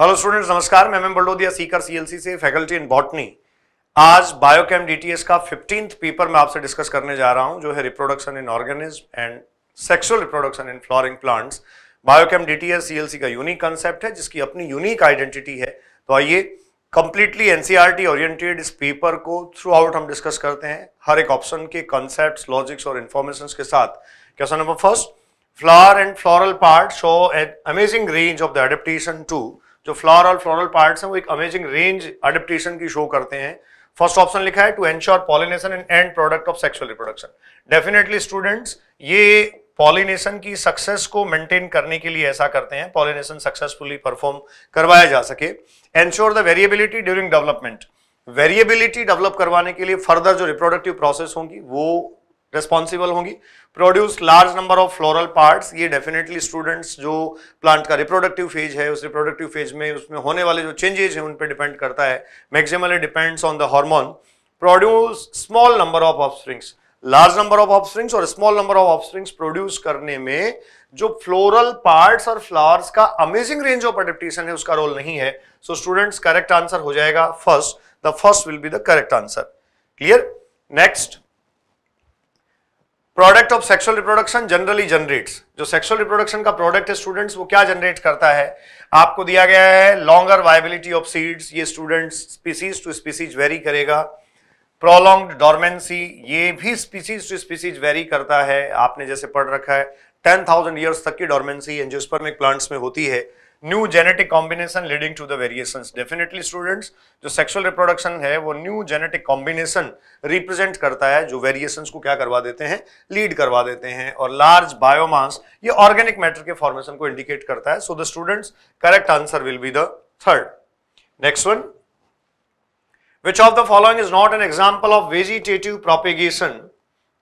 Hello students नमस्कार मैं M Baldodia Sikar CLC से फैकल्टी इन बॉटनी आज बायोकेम डीटीएस का फिफ्टींथ पेपर मैं आपसे डिस्कस करने जा रहा हूं जो है reproduction in organism and sexual reproduction in flowering plants Biochem DTS CLC का यूनिक कंसेप्ट है जिसकी अपनी यूनिक आइडेंटिटी है तो आइए कंप्लीटली एनसीआरटी ओरिएंटेड इस पेपर को थ्रू आउट हम डिस्कस करते हैं हर एक ऑप्शन के कंसेप्ट लॉजिक्स और इन्फॉर्मेशन के साथ question number first flower and floral part show an amazing range of the adaptation to जो फ्लॉर और फ्लोरल पार्ट्स हैं वो एक अमेजिंग रेंज अडेप्टेशन की शो करते हैं फर्स्ट ऑप्शन लिखा है to ensure pollination and end product of sexual reproduction definitely students ये पॉलिनेशन की सक्सेस को मेंटेन करने के लिए ऐसा करते हैं पॉलिनेशन सक्सेसफुली परफॉर्म करवाया जा सके ensure the variability during development variability develop करवाने के लिए फर्दर जो रिप्रोडक्टिव प्रोसेस होंगी वो रेस्पॉन्सिबल होंगी produce large number of floral parts ये डेफिनेटली स्टूडेंट्स जो प्लांट का रिप्रोडक्टिव फेज है उस रिप्रोडक्टिव फेज में उसमें होने वाले जो चेंजेज हैं उन पर डिपेंड करता है maximally depends on the hormone produce small number of offsprings large number of offsprings और small number of offsprings produce करने में जो फ्लोरल पार्ट्स और फ्लावर्स का अमेजिंग रेंज ऑफ अडेप्टेशन है उसका रोल नहीं है सो स्टूडेंट्स करेक्ट आंसर हो जाएगा first the first will be the correct answer clear next product of sexual reproduction generally generates जो सेक्सुअल रिप्रोडक्शन का प्रोडक्ट है स्टूडेंट्स वो क्या जनरेट करता है आपको दिया गया है लॉन्गर वायबिलिटी ऑफ सीड्स ये students species to species vary करेगा प्रोलॉन्ग डॉर्मेंसी ये भी स्पीसीज टू स्पीसीज वेरी करता है आपने जैसे पढ़ रखा है टेन थाउजेंड ईयर्स तक की डॉर्मेंसी एंजियोस्पर्मिक प्लांट्स में होती है new genetic combination leading to the variation definitely students जो सेक्सुअल रिप्रोडक्शन है वो न्यू जेनेटिक कॉम्बिनेशन रिप्रेजेंट करता है जो वेरिएशन को क्या करवा देते हैं लीड करवा देते हैं और लार्ज बायोमास ये ऑर्गेनिक मैटर के फॉर्मेशन को इंडिकेट करता है so the students correct answer will be the third next one which of the following is not an example of vegetative propagation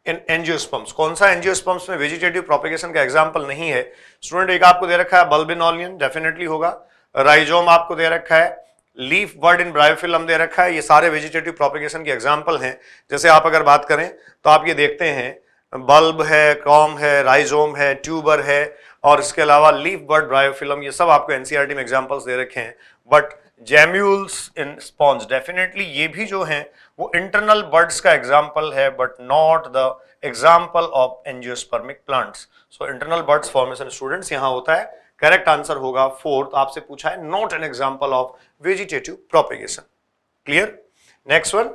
angiosperms कौन सा एनजियोस्पम्स में वेजिटेटिव प्रोपेगेशन का example नहीं है स्टूडेंट एक आपको दे रखा है इन ऑलियन डेफिनेटली होगा राइजोम आपको दे रखा है लीफ बर्ड इन हम दे रखा है ये सारे वेजिटेटिव प्रोपेगेशन के एग्जाम्पल हैं जैसे आप अगर बात करें तो आप ये देखते हैं बल्ब है कॉम है राइजोम है ट्यूबर है और इसके अलावा लीफ बर्ड ब्रायोफिलम ये सब आपको एनसीआर e में एग्जाम्पल्स दे रखे हैं but gemmules in sponges definitely ये भी जो हैं वो इंटरनल बर्ड्स का एग्जाम्पल है but not the example of angiospermic plants so internal buds formation students यहाँ होता है करेक्ट आंसर होगा फोर्थ आपसे पूछा है not an example of vegetative propagation clear next one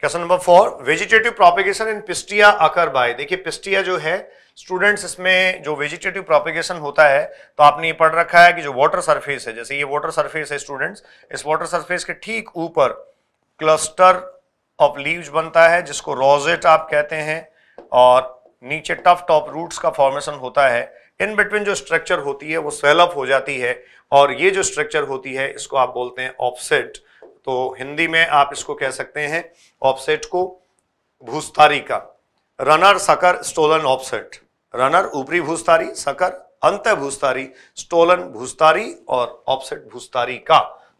question number four vegetative propagation in Pistia occur by देखिए पिस्टिया जो है स्टूडेंट्स इसमें जो वेजिटेटिव प्रोपिगेशन होता है तो आपने ये पढ़ रखा है कि जो वाटर सरफेस है जैसे ये वाटर सरफेस है स्टूडेंट्स इस वाटर सरफेस के ठीक ऊपर क्लस्टर ऑफ लीव्स बनता है जिसको रोजेट आप कहते हैं और नीचे टफ टॉप रूट्स का फॉर्मेशन होता है इन बिटवीन जो स्ट्रक्चर होती है वो स्वेलअप हो जाती है और ये जो स्ट्रक्चर होती है इसको आप बोलते हैं ऑफसेट तो हिंदी में आप इसको कह सकते हैं ऑफसेट को भूस्तारी का runner sucker stolon offset runner ऊपरी भूस्तारी सकर अंत भूस्तारी स्टोलन भूस्तारी और ऑपसेट भूस्तारी का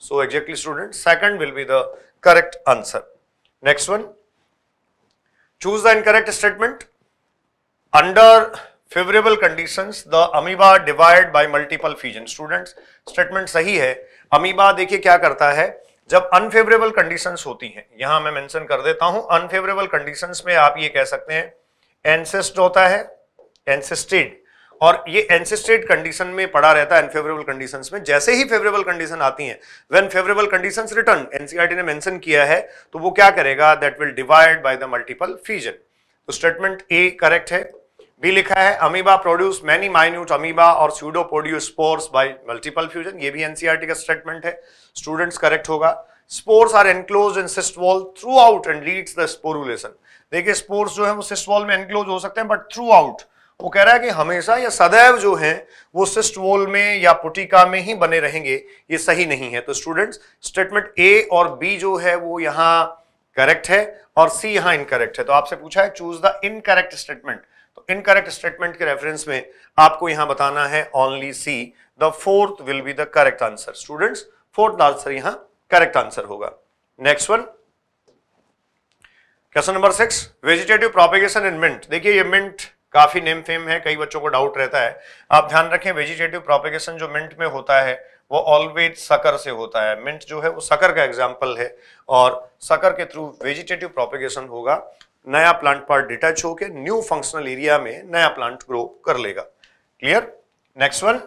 so exactly student second will be the correct answer next one choose the incorrect statement under favourable condition the amoeba divide by multiple fusion student statement सही है amoeba देखिए क्या करता है जब अनफेवरेबल कंडीशन होती है यहां मैं मेंशन कर देता हूं अनफेवरेबल कंडीशंस में आप ये कह सकते हैं एनसेस्ट होता है एंसेस्टेड और ये एंसेस्टेड कंडीशन में पड़ा रहता है अनफेवरेबल कंडीशन में जैसे ही फेवरेबल कंडीशन आती है when favourable condition return NCERT ने मैंशन किया है तो वो क्या करेगा that will divide by the multiple fusion तो स्टेटमेंट ए करेक्ट है बी लिखा है amoeba produce many minute amoeba और pseudospores by multiple fusion ये भी एनसीआरटी e का स्टेटमेंट है स्टूडेंट्स करेक्ट होगा spores are enclose in cyst wall throughout and leads the sporulation देखिए स्पोर्स जो है वो सिस्ट वॉल में एनक्लोज हो सकते हैं बट थ्रू आउट वो कह रहा है कि हमेशा या सदैव जो है वो सिस्ट वोल में या पुटिका में ही बने रहेंगे ये सही नहीं है तो स्टूडेंट्स स्टेटमेंट ए और बी जो है वो यहाँ करेक्ट है और सी यहाँ इनकरेक्ट है तो आपसे पूछा है चूज द इनकरेक्ट स्टेटमेंट तो इनकरेक्ट स्टेटमेंट के रेफरेंस में आपको यहां बताना है only C the fourth will be the correct answer students fourth answer यहां करेक्ट आंसर होगा next one question number six vegetative propagation in mint देखिए ये मिंट काफ़ी नेम फेम है कई बच्चों को डाउट रहता है आप ध्यान रखें वेजिटेटिव प्रोपेगेशन जो मिंट में होता है वो ऑलवेज सकर से होता है मिंट जो है वो सकर का एग्जाम्पल है और सकर के थ्रू वेजिटेटिव प्रोपेगेशन होगा नया प्लांट पार्ट डिटैच होकर न्यू फंक्शनल एरिया में नया प्लांट ग्रो कर लेगा clear next one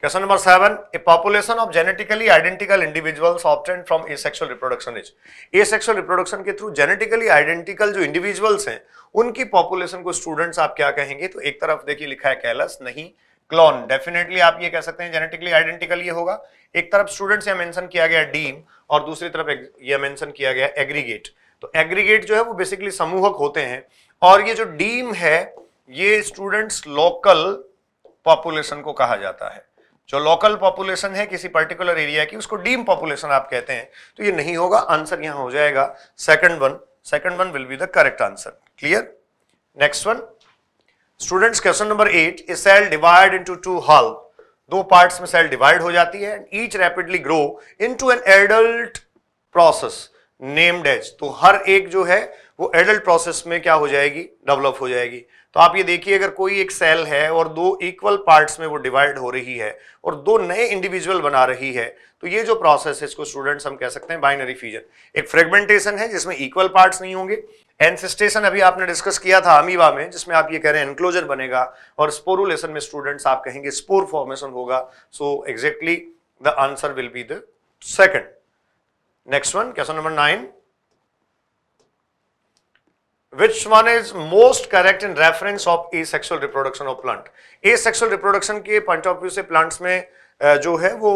question number seven a population of genetically identical individuals obtained from asexual reproduction is asexual reproduction के through genetically identical जो individuals हैं उनकी population को students आप क्या कहेंगे तो एक तरफ देखिए लिखा है कैलस नहीं क्लॉन डेफिनेटली आप ये कह सकते हैं जेनेटिकली आइडेंटिकल ये होगा एक तरफ स्टूडेंट्स या मेंशन किया गया डीम और दूसरी तरफ यह मेंशन किया गया एग्रीगेट तो एग्रीगेट जो है वो बेसिकली समूहक होते हैं और ये जो डीम है ये स्टूडेंट्स लोकल पॉपुलेशन को कहा जाता है जो लोकल पॉपुलेशन है किसी पर्टिकुलर एरिया की उसको डीम पॉपुलेशन आप कहते हैं तो ये नहीं होगा आंसर यहां हो जाएगा second one second one will be the correct answer clear next one students question number 8 a cell divided into two half दो पार्ट्स में सेल डिवाइड हो जाती है each rapidly grow into an adult process named as तो हर एक जो है वो एडल्ट प्रोसेस में क्या हो जाएगी डेवलप हो जाएगी तो आप ये देखिए अगर कोई एक सेल है और दो इक्वल पार्ट्स में वो डिवाइड हो रही है और दो नए इंडिविजुअल बना रही है तो ये जो प्रोसेस है इसको स्टूडेंट्स हम कह सकते हैं बाइनरी फ्यूजन एक फ्रेगमेंटेशन है जिसमें इक्वल पार्ट्स नहीं होंगे एनफिस्टेशन अभी आपने डिस्कस किया था अमीबा में जिसमें आप ये कह रहे हैं एनक्लोजर बनेगा और स्पोरुलेशन में स्टूडेंट्स आप कहेंगे स्पोर फॉर्मेशन होगा so exactly the answer will be the second next one question number nine which one is most correct in reference of asexual reproduction of plant asexual reproduction के point of view से plants में जो है वो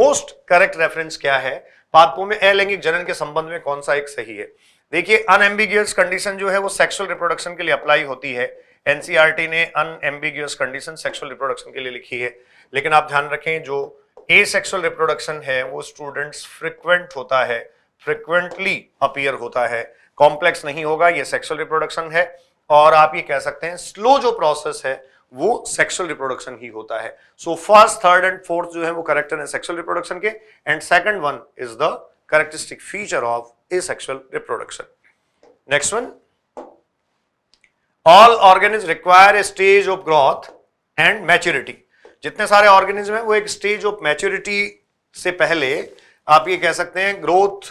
most correct reference क्या है पादपों में अलैंगिक जनन के संबंध में कौन सा एक सही है देखिए अनएम्बिगियस कंडीशन जो है वो सेक्सुअल रिप्रोडक्शन के लिए अप्लाई होती है एनसीईआरटी e ने अनएम्बिगियस कंडीशन सेक्सुअल रिप्रोडक्शन के लिए लिखी है लेकिन आप ध्यान रखें जो ए सेक्सुअल रिप्रोडक्शन है वो स्टूडेंट्स फ्रिक्वेंट होता है फ्रिक्वेंटली अपियर होता है कॉम्प्लेक्स नहीं होगा ये सेक्सुअल रिप्रोडक्शन है और आप ये कह सकते हैं स्लो जो प्रोसेस है वो सेक्सुअल रिप्रोडक्शन ही होता है so first third and fourth जो है वो करेक्टर है सेक्सुअल रिप्रोडक्शन के and second one is the characteristic feature of asexual reproduction. Next one, all organisms require a stage of growth and maturity. जितने सारे organism हैं वो एक stage of maturity से पहले आप ये कह सकते हैं growth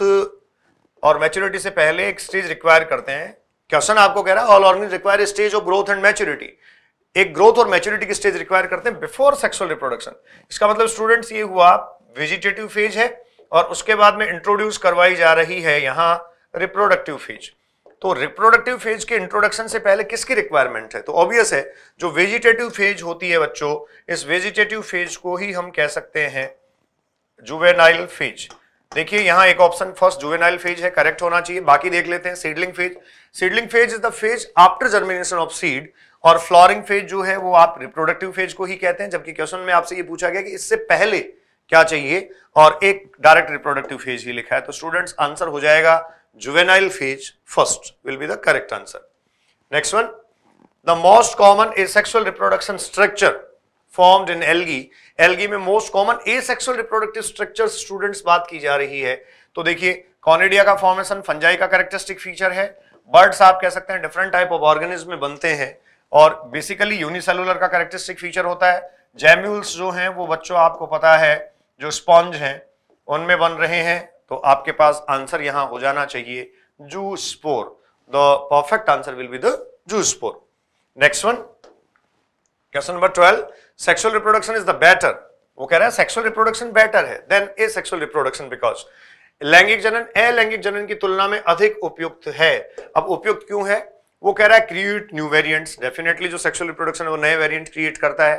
और maturity से पहले एक stage require करते हैं क्वेश्चन आपको कह रहा है all organisms require a stage of growth and maturity एक ग्रोथ और मैच्योरिटी की स्टेज रिक्वायर करते हैं बिफोर सेक्सुअल रिप्रोडक्शन इसका मतलब स्टूडेंट्स ये हुआ वेजिटेटिव फेज है और उसके बाद में इंट्रोड्यूस करवाई जा रही है यहां रिप्रोडक्टिव फेज तो रिप्रोडक्टिव फेज के इंट्रोडक्शन से पहले किसकी रिक्वायरमेंट है तो ऑब्वियस है जो वेजिटेटिव फेज होती है बच्चों इस वेजिटेटिव फेज को ही हम कह सकते हैं जुवेनाइल फेज देखिए यहां एक ऑप्शन फर्स्ट जुवेनाइल फेज है करेक्ट होना चाहिए बाकी देख लेते हैं seedling phase seedling phase is the phase after germination of seed और फ्लॉरिंग फेज जो है वो आप रिप्रोडक्टिव फेज को ही कहते हैं जबकि क्वेश्चन में आपसे ये पूछा गया कि इससे पहले क्या चाहिए और एक डायरेक्ट रिप्रोडक्टिव फेज ही लिखा है तो स्टूडेंट्स आंसर हो जाएगा juvenile phase first will be the correct answer next one the most common asexual reproduction structure formed in algae algae में most common asexual reproductive structure students बात की जा रही है तो देखिए कॉनेडिया का फॉर्मेशन फंजाई का करेक्टरिस्टिक फीचर है बर्ड्स आप कह सकते हैं डिफरेंट टाइप ऑफ ऑर्गेनिज्म में बनते हैं और बेसिकली यूनिसेलुलर का करेक्टरिस्टिक फीचर होता है जेम्यूल्स जो हैं वो बच्चों आपको पता है जो स्पॉन्ज हैं उनमें बन रहे हैं तो आपके पास आंसर यहां हो जाना चाहिए zoospore the perfect answer will be the zoospore next one question number twelve sexual reproduction is the better वो कह रहा है सेक्सुअल रिप्रोडक्शन बेटर है than asexual reproduction because लैंगिक जनन अलैंगिक जनन की तुलना में अधिक उपयुक्त है अब उपयुक्त क्यों है वो कह रहा है क्रिएट न्यू वेरिएंट्स डेफिनेटली जो सेक्सुअल रिप्रोडक्शन है वो नए वेरिएंट क्रिएट करता है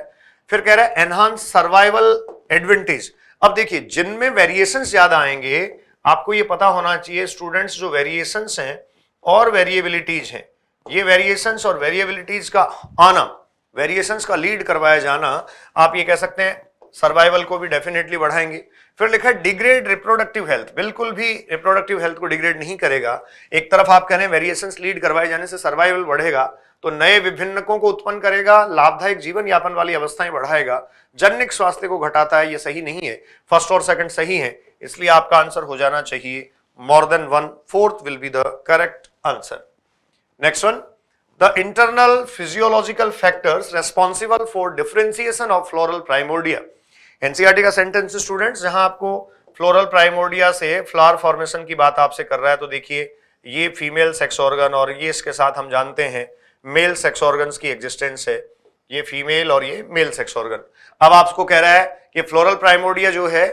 फिर कह रहा है एनहांस सर्वाइवल एडवांटेज अब देखिए जिनमें वेरिएशन ज्यादा आएंगे आपको ये पता होना चाहिए स्टूडेंट्स जो वेरिएशन हैं और वेरिएबिलिटीज हैं ये वेरिएशन और वेरिएबिलिटीज का आना वेरिएशन का लीड करवाया जाना आप ये कह सकते हैं सर्वाइवल को भी डेफिनेटली बढ़ाएंगे फिर लिखा है डिग्रेड रिप्रोडक्टिव हेल्थ बिल्कुल भी रिप्रोडक्टिव हेल्थ को डिग्रेड नहीं करेगा एक तरफ आप कह रहे हैं वेरिएशन लीड करवाए जाने से सर्वाइवल बढ़ेगा तो नए विभिन्नकों को उत्पन्न करेगा लाभदायक जीवन यापन वाली अवस्थाएं बढ़ाएगा जनिक स्वास्थ्य को घटाता है ये सही नहीं है फर्स्ट और सेकंड सही है इसलिए आपका आंसर हो जाना चाहिए more than one fourth will be the correct answer next one the internal physiological factors responsible for differentiation of floral primordia NCERT e का सेंटेंस स्टूडेंट्स जहां आपको फ्लोरल प्राइमोडिया से फ्लावर फॉर्मेशन की बात आपसे कर रहा है तो देखिए ये फीमेल सेक्स ऑर्गन और ये इसके साथ हम जानते हैं मेल सेक्स ऑर्गन की एग्जिस्टेंस है ये फीमेल और ये मेल सेक्स ऑर्गन अब आपको कह रहा है कि फ्लोरल प्राइमोडिया जो है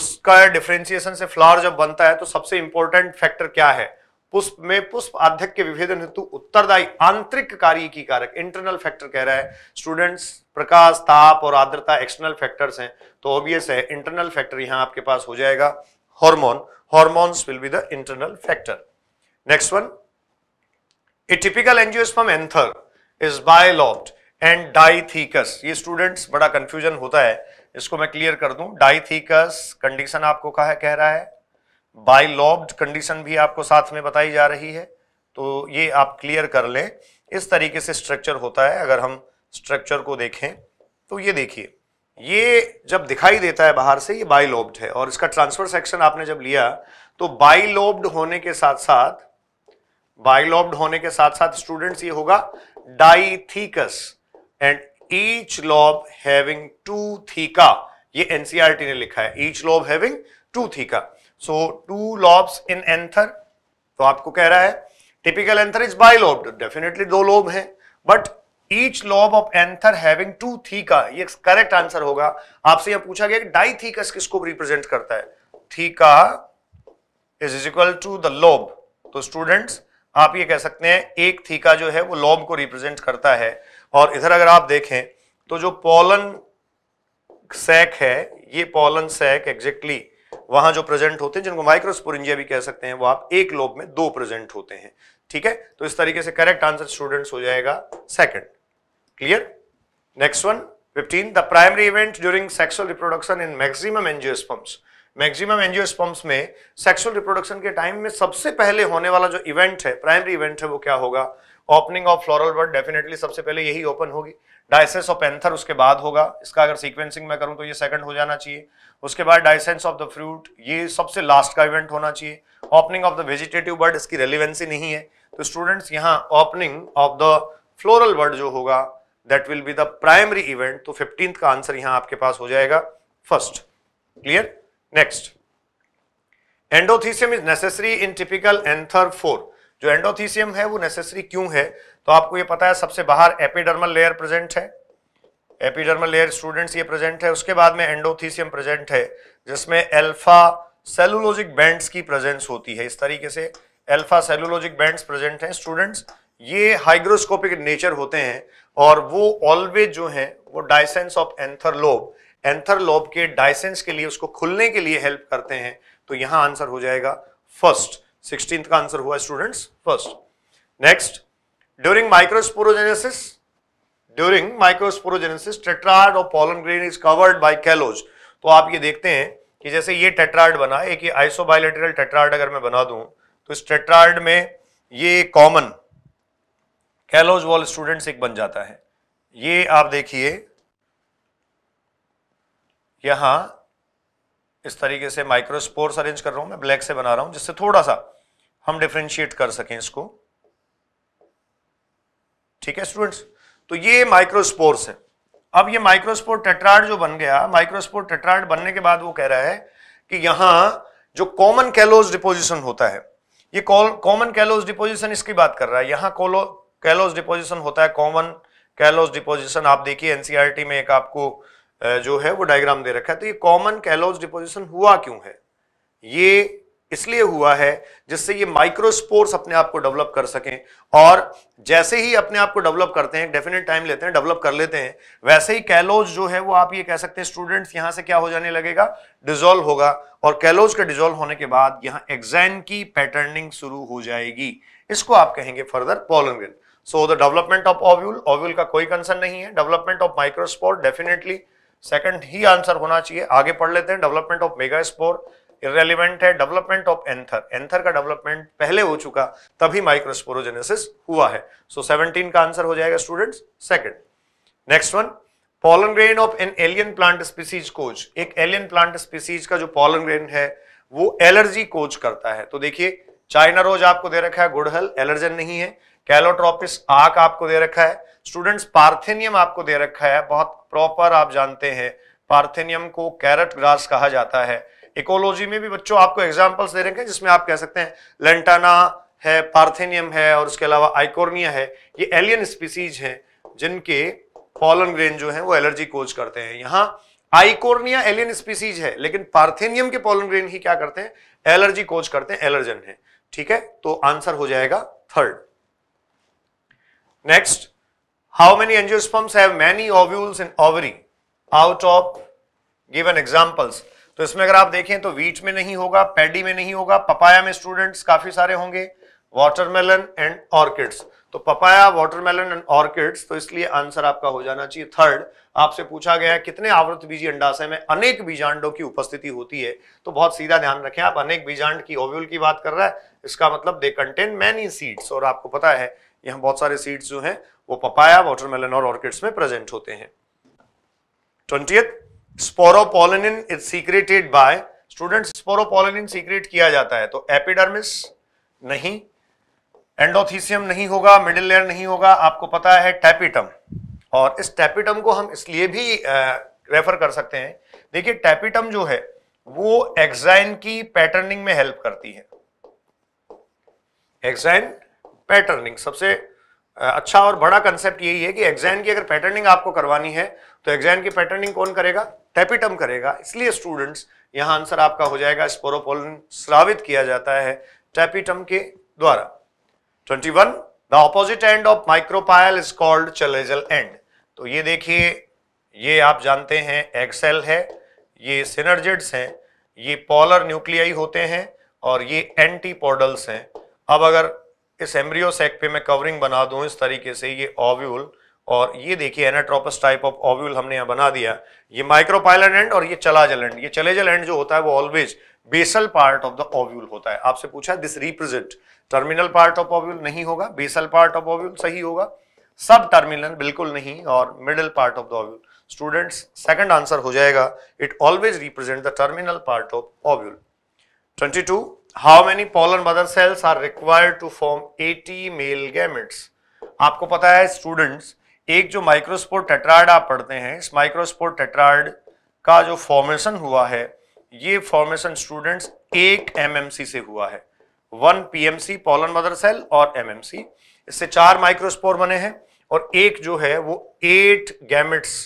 उसका डिफ्रेंसिएशन से फ्लावर जब बनता है तो सबसे इंपॉर्टेंट फैक्टर क्या है पुष्प में पुष्प अध्यक्ष के विभेदन हेतु उत्तरदायी आंतरिक कार्य की कारक इंटरनल फैक्टर कह रहा है स्टूडेंट्स प्रकाश ताप और आर्द्रता एक्सटर्नल फैक्टर्स हैं तो ऑब्वियस है इंटरनल फैक्टर यहाँ आपके पास हो जाएगा hormone hormones will be the internal factor next one a typical angiosperm anther is bilobed and dithecous ये स्टूडेंट्स बड़ा कंफ्यूजन होता है इसको मैं क्लियर कर दूं डाइथीकस कंडीशन आपको कहा कह रहा है बाइलॉब्ड कंडीशन भी आपको साथ में बताई जा रही है तो ये आप क्लियर कर लें इस तरीके से स्ट्रक्चर होता है अगर हम स्ट्रक्चर को देखें तो ये देखिए ये जब दिखाई देता है बाहर से ये बाइलोब्ड है और इसका ट्रांसफर सेक्शन आपने जब लिया तो बाइलोब्ड होने के साथ साथ बाइलोब्ड होने के साथ साथ स्टूडेंट्स ये होगा dithecous and each lobe having two theca ये एनसीआरटी e ने लिखा है each lobe having two theca so two lobes in anther तो आपको कह रहा है typical anther is bilobed definitely दो लोब हैं but each lobe of anther having two theca ये करेक्ट आंसर होगा आपसे यह पूछा गया कि डाई थीकस किसको रिप्रेजेंट करता है theca is is equal to the lobe तो स्टूडेंट्स आप ये कह सकते हैं एक थीका जो है वो लोब को रिप्रेजेंट करता है और इधर अगर आप देखें तो जो पोलन सैक है ये पोलन सैक एग्जैक्टली वहां जो प्रेजेंट होते हैं जिनको माइक्रोस्पोरिंजिया भी कह सकते हैं वो आप एक लोब में दो प्रेजेंट होते हैं ठीक है तो इस तरीके से करेक्ट आंसर स्टूडेंट्स हो जाएगा second Clear? Next one, 15. The primary event during sexual reproduction in maximum angiosperms. Maximum angiosperms में सेक्सुअल रिप्रोडक्शन के टाइम में सबसे पहले होने वाला जो इवेंट है प्राइमरी इवेंट है वो क्या होगा opening of floral bud definitely सबसे पहले यही ओपन होगी डायसेंस ऑफ एंथर उसके बाद होगा इसका अगर सीक्वेंसिंग में करूं तो ये सेकंड हो जाना चाहिए उसके बाद डायसेंस ऑफ द फ्रूट ये सबसे लास्ट का इवेंट होना चाहिए opening of the vegetative bud इसकी रेलिवेंसी नहीं है तो स्टूडेंट्स यहाँ opening of the floral bud जो होगा that will be the primary event तो फिफ्टींथ का आंसर यहां आपके पास हो जाएगा first clear next endothecium is necessary in typical anther four जो एंडोथीसियम है वो नेसेसरी क्यों है तो आपको ये पता है सबसे बाहर एपिडर्मल लेयर प्रेजेंट है एपिडर्मल लेयर स्टूडेंट्स ये प्रेजेंट है उसके बाद में एंडोथीसियम प्रेजेंट है जिसमें एल्फा सेलुलोजिक बैंड्स की प्रेजेंस होती है इस तरीके से एल्फा सेलुलोजिक बैंड्स प्रेजेंट हैं स्टूडेंट्स ये हाइग्रोस्कोपिक नेचर होते हैं और वो ऑलवेज जो है वो dehiscence of anther lobe anther lobe के डायसेंस के लिए उसको खुलने के लिए हेल्प करते हैं तो यहां आंसर हो जाएगा फर्स्ट सिक्सटींथ का आंसर हुआ students first next during microsporogenesis during microsporogenesis tetrad और pollen grain is covered by callose तो आप ये देखते हैं कि जैसे ये टेट्रार्ड बना एक ये आइसोबायोलेटरल टेट्राड अगर मैं बना दूं तो इस टेट्रार्ड में ये कॉमन कैलोज वॉल स्टूडेंट्स एक बन जाता है ये आप देखिए यहां इस तरीके से माइक्रोस्पोर्स अरेंज कर रहा हूं मैं ब्लैक से बना रहा हूं जिससे थोड़ा सा हम डिफ्रेंशिएट कर सकें इसको ठीक है स्टूडेंट्स तो ये माइक्रोस्पोर्स है अब ये माइक्रोस्पोर टेट्राड जो बन गया माइक्रोस्पोर टेट्राड बनने के बाद वो कह रहा है कि यहां जो कॉमन कैलोज डिपोजिशन होता है ये कॉमन कैलोज डिपोजिशन इसकी बात कर रहा है यहां कैलोज डिपोजिशन होता है कॉमन कैलोज डिपोजिशन आप देखिए एनसीईआरटी e में एक आपको जो है वो डायग्राम दे रखा है तो ये कॉमन कैलोज डिपोजिशन हुआ क्यों है ये इसलिए हुआ है जिससे ये माइक्रोस्पोर्स अपने आप को डेवलप कर सकें और जैसे ही अपने आप को डेवलप करते हैं डेफिनेट टाइम लेते हैं डेवलप कर लेते हैं वैसे ही कैलोज जो है वो आप ये कह सकते हैं स्टूडेंट्स यहां से क्या हो जाने लगेगा डिजोल्व होगा और कैलोज का डिजोल्व होने के बाद यहां एग्जैन की पैटर्निंग शुरू हो जाएगी इसको आप कहेंगे further pollen grain so the development of ovule ovule का कोई कंसर्न नहीं है development of microspore definitely second ही आंसर होना चाहिए आगे पढ़ लेते हैं डेवलपमेंट ऑफ स्पोर इरेलीवेंट है डेवलपमेंट ऑफ एंथर एंथर का डेवलपमेंट पहले हो चुका तभी माइक्रोस्पोरोजेनेसिस हुआ है सो so, 17 का आंसर हो जाएगा students second next one pollen grain of an alien plant species कोच एक एलियन प्लांट स्पीसीज का जो पॉलन ग्रेन है वो एलर्जी कोच करता है तो देखिए चाइना रोज आपको दे रखा है गुड़हल एलर्जन नहीं है कैलोट्रोपिस आक आपको दे रखा है स्टूडेंट्स पार्थेनियम आपको दे रखा है बहुत प्रॉपर आप जानते हैं पार्थेनियम को कैरट ग्रास कहा जाता है इकोलॉजी में भी बच्चों आपको एग्जाम्पल्स दे रहे हैं जिसमें आप कह सकते हैं लेंटाना है पार्थेनियम है और उसके अलावा आइकोर्निया है ये एलियन स्पीसीज हैं जिनके पॉलन ग्रेन जो है वो एलर्जी कोज करते हैं यहाँ आइकोर्निया एलियन स्पीसीज है लेकिन पार्थेनियम के पॉलन ग्रेन ही क्या करते हैं एलर्जी कोज करते हैं एलर्जन है ठीक है तो आंसर हो जाएगा third Next, how many angiosperms have many ovules in ovary? Out of given examples. तो इसमें अगर आप देखें तो वीट में नहीं होगा पैडी में नहीं होगा पपाया में स्टूडेंट्स काफी सारे होंगे वाटरमेलन एंड ऑर्किड्स तो पपाया वाटरमेलन एंड ऑर्किड्स तो इसलिए आंसर आपका हो जाना चाहिए थर्ड आपसे पूछा गया है कितने आवृत बीजी अंडाशय में अनेक बीजांडों की उपस्थिति होती है तो बहुत सीधा ध्यान रखें आप अनेक बीजांड की ओव्यूल की बात कर रहा है इसका मतलब दे कंटेन मैनी सीड्स और आपको पता है यहाँ बहुत सारे सीड्स जो हैं वो पपाया वाटरमेलन और ऑर्किड्स में प्रेजेंट होते हैं twentieth sporopollenin is secreted by student sporopollenin secrete किया जाता है तो एपिडर्मिस नहीं एंडोथीसियम नहीं होगा मिडिल लेयर नहीं होगा आपको पता है टैपिटम और इस टैपिटम को हम इसलिए भी आ, रेफर कर सकते हैं देखिए टैपिटम जो है वो एक्साइन की पैटर्निंग में हेल्प करती है एक्साइन पैटर्निंग सबसे अच्छा और बड़ा कंसेप्ट यही है कि एग्जाम की अगर पैटर्निंग आपको करवानी है तो एग्जाम की पैटर्निंग कौन करेगा टेपिटम करेगा इसलिए स्टूडेंट्स यहां आंसर आपका हो जाएगा स्पोरोपोलन श्रावित किया जाता है टेपिटम के द्वारा 21 the opposite end of micropyle is called chalazal end तो ये देखिए ये आप जानते हैं एक्सेल है ये सिनर्जेड्स हैं ये पॉलर न्यूक्लियाई होते हैं और ये एंटीपोडल्स हैं अब अगर इस एम्ब्रियो सेक पे मैं कवरिंग बना दूं इस तरीके से ये ओव्यूल और ये देखिए एनाट्रोपस टाइप ऑफ ओव्यूल हमने यहां बना दिया ये माइक्रोपाइलन एंड और ये चलाजल एंड ये चलेजल एंड जो होता है वो always basal part of the ovule होता है आपसे पूछा this represent terminal part of ovule नहीं होगा बेसल पार्ट ऑफ ओव्यूल सही होगा सब टर्मिनल बिल्कुल नहीं और middle part of the ovule students second answer हो जाएगा it always represent the terminal part of ovule 22 how many pollen mother cells are required to form 80 male gametes आपको पता है स्टूडेंट्स एक जो माइक्रोस्पोर टेट्राइड आप पढ़ते हैं इस माइक्रोस्पोर टेट्राइड का जो फॉर्मेशन हुआ है ये फॉर्मेशन स्टूडेंट्स एक एमएमसी से हुआ है one PMC pollen mother cell और एमएमसी इससे चार माइक्रोस्पोर बने हैं और एक जो है वो एट गैमेट्स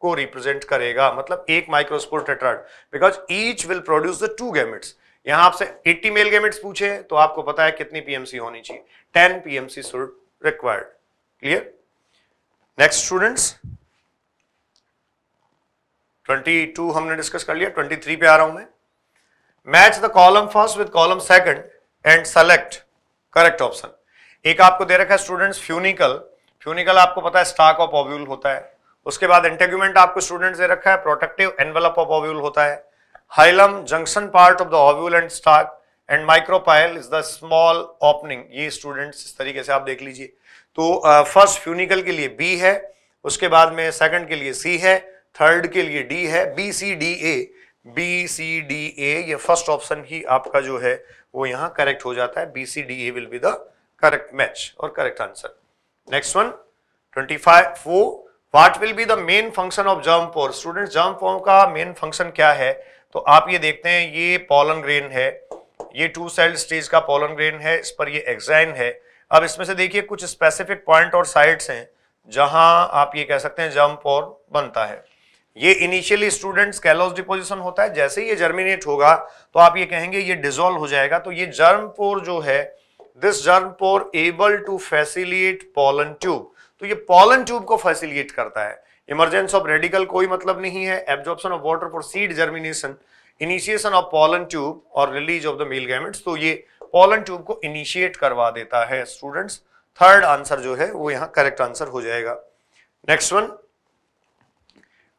को रिप्रेजेंट करेगा मतलब एक microspore tetrad because each will produce the two gametes यहां आपसे 80 मेल गेमिट्स पूछे तो आपको पता है कितनी पीएमसी होनी चाहिए 10 PMC required clear next students 22 हमने डिस्कस कर लिया 23 पे आ रहा हूं मैं match the column first with column second and select correct option एक आपको दे रखा है स्टूडेंट्स फ्यूनिकल फ्यूनिकल आपको पता है स्टॉक ऑफ ऑब्यूल होता है उसके बाद इंटेग्यूमेंट आपको स्टूडेंट्स दे रखा है प्रोटेक्टिव एनवेलप ऑफ ऑब्यूल होता है Hilum junction part of the ovule and stalk and micropyle is the small opening ये स्टूडेंट्स इस तरीके से आप देख लीजिए तो फर्स्ट uh, फ्यूनिकल के लिए बी है उसके बाद में सेकंड के लिए सी है थर्ड के लिए डी है B C D A B C D A ये फर्स्ट ऑप्शन ही आपका जो है वो यहाँ करेक्ट हो जाता है B C D A will be the correct match और correct answer next one twenty five four what will be the main function of germ pore student germ pore का मेन फंक्शन क्या है तो आप ये देखते हैं ये पोलन ग्रेन है ये टू सेल्ड स्टेज का पोलन ग्रेन है इस पर ये एग्जाइन है अब इसमें से देखिए कुछ स्पेसिफिक पॉइंट और साइड्स हैं जहां आप ये कह सकते हैं जंप और बनता है ये इनिशियली स्टूडेंट्स कैलोस डिपोजिशन होता है जैसे ये जर्मिनेट होगा तो आप ये कहेंगे ये डिजोल्व हो जाएगा तो ये जर्म पोर जो है this germ pore able to facilitate pollen tube तो ये पोलन ट्यूब को फैसिलिएट करता है इमरजेंस ऑफ रेडिकल कोई मतलब नहीं है absorption of water for seed germination initiation of pollen tube और release of the male gametes तो ये पॉलन ट्यूब को इनिशिएट करवा देता है स्टूडेंट्स थर्ड आंसर जो है वो यहाँ करेक्ट आंसर हो जाएगा next one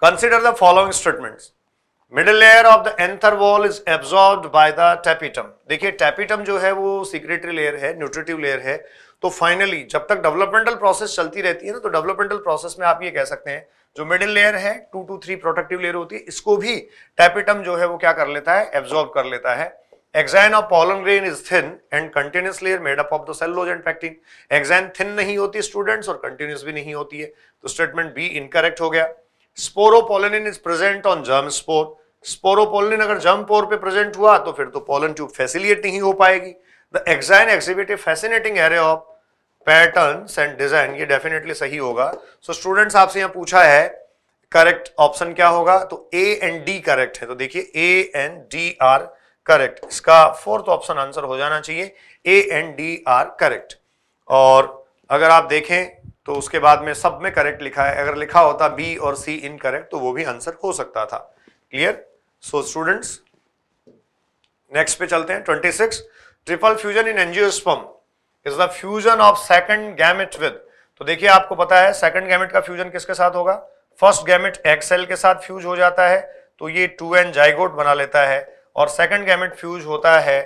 consider the following statement middle layer of the anther wall is absorb by the tapetum देखिए टैपिटम जो है वो सीक्रेटरी लेयर है न्यूट्रिटिव लेयर है तो फाइनली जब तक डेवलपमेंटल प्रोसेस चलती रहती है ना तो डेवलपमेंटल प्रोसेस में आप ये कह सकते हैं जो मिडिल लेयर है two to three protective layer होती है इसको भी टैपिटम जो है वो क्या कर लेता है एब्जॉर्ब कर लेता है exine of pollen grain is thin and continuous layer made up of the cellulose and pectin exine thin नहीं होती स्टूडेंट्स और कंटिन्यूस भी नहीं होती है तो स्टेटमेंट बी इनकरेक्ट हो गया sporopollenin is present on germ spore sporopollenin अगर जर्म पोर पे प्रेजेंट हुआ तो फिर तो पोलन ट्यूब फैसिलिएट नहीं हो पाएगी the exine exhibit a fascinating array of pattern and design ये डेफिनेटली सही होगा सो स्टूडेंट्स आपसे यहां पूछा है करेक्ट ऑप्शन क्या होगा तो ए एंड डी करेक्ट है तो देखिए A and D are correct इसका फोर्थ ऑप्शन आंसर हो जाना चाहिए A and D are correct और अगर आप देखें तो उसके बाद में सब में करेक्ट लिखा है अगर लिखा होता बी और सी इन करेक्ट तो वो भी आंसर हो सकता था क्लियर सो स्टूडेंट्स नेक्स्ट पे चलते हैं 26 triple fusion in angiosperm is the fusion of second gamete with तो देखिए आपको पता है सेकंड गैमिट का फ्यूजन किसके साथ होगा फर्स्ट गैमिट एक्सएल के साथ फ्यूज हो जाता है तो ये टू एन जाइगोट बना लेता है और सेकंड गैमिट फ्यूज होता है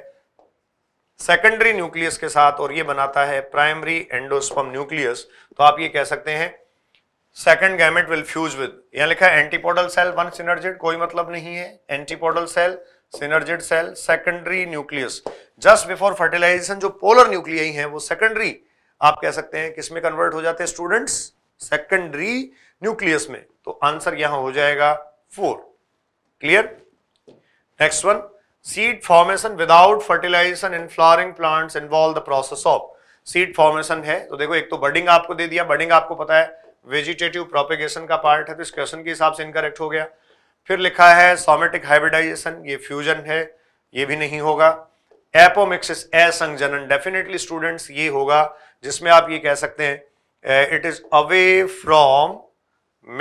सेकेंडरी न्यूक्लियस के साथ और ये बनाता है प्राइमरी एंडोस्पम न्यूक्लियस तो आप ये कह सकते हैं second gamete will fuse with यहां लिखा है एंटीपोडल सेल वन सिनर्जेड कोई मतलब नहीं है antipodal cell synergid cell secondary nucleus just before fertilization जो पोलर न्यूक्लियाई हैं वो सेकेंडरी आप कह सकते हैं किसमें कन्वर्ट हो जाते हैं स्टूडेंट्स सेकेंडरी न्यूक्लियस में तो आंसर यहां हो जाएगा four clear next one seed formation without fertilization in flowering plants involve the process of seed formation है तो देखो एक तो बर्डिंग आपको दे दिया बर्डिंग आपको पता है वेजिटेटिव प्रोपेगेशन का पार्ट है तो इस क्वेश्चन के हिसाब से इनकरेक्ट हो गया फिर लिखा है सोमेटिक हाइब्रिडाइजेशन ये फ्यूजन है ये भी नहीं होगा एपोमिक्सिस असंजनन डेफिनेटली स्टूडेंट्स ये होगा जिसमें आप ये कह सकते हैं it is away from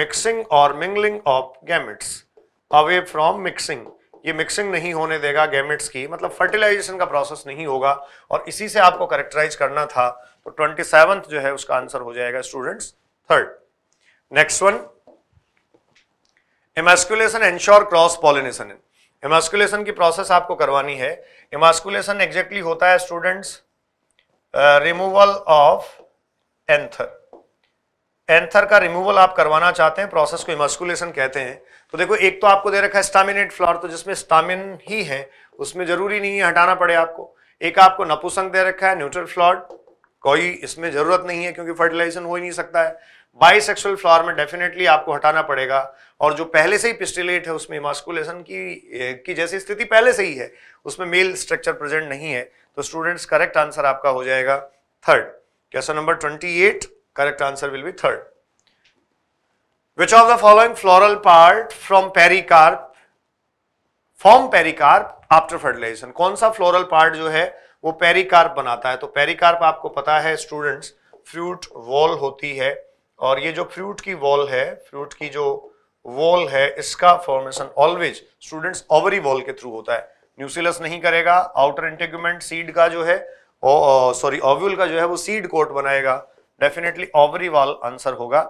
mixing और mingling of gametes away from mixing ये मिक्सिंग नहीं होने देगा गैमेट्स की मतलब फर्टिलाइजेशन का प्रोसेस नहीं होगा और इसी से आपको करेक्टराइज करना था तो ट्वेंटी जो है उसका आंसर हो जाएगा students third next one emasculation ensure cross pollination emasculation की प्रोसेस आपको करवानी है एमास्कुलेशन एग्जैक्टली होता है students removal of anther anther का रिमूवल आप करवाना चाहते हैं प्रोसेस को इमस्कुलेशन कहते हैं तो देखो एक तो आपको दे रखा है स्टामिनेट फ्लावर तो जिसमें स्टामिन ही है उसमें जरूरी नहीं है हटाना पड़े आपको एक आपको नपुसंग दे रखा है न्यूट्रल फ्लॉर कोई इसमें जरूरत नहीं है क्योंकि फर्टिलाइजेशन हो ही नहीं सकता है बाइसेक्सुअल फ्लावर में डेफिनेटली आपको हटाना पड़ेगा और जो पहले से ही पिस्टिलेट है उसमें मास्कुलेशन की की जैसी स्थिति पहले से ही है उसमें मेल स्ट्रक्चर प्रेजेंट नहीं है तो स्टूडेंट्स करेक्ट आंसर आपका हो जाएगा third question number twenty eight correct answer will be third which of the following floral part from pericarp form pericarp after fertilization कौन सा फ्लोरल पार्ट जो है वो पेरिकार्प बनाता है तो पेरिकार्प आपको पता है स्टूडेंट्स फ्रूट वॉल होती है और ये जो फ्रूट की वॉल है फ्रूट की जो वॉल है इसका formation always students ovary wall के थ्रू होता है न्यूसिलस नहीं करेगा आउटर इंटेग्यूमेंट सीड का जो है सॉरी ओव्यूल का जो है वो सीड कोट बनाएगा डेफिनेटली ओवरी वॉल आंसर होगा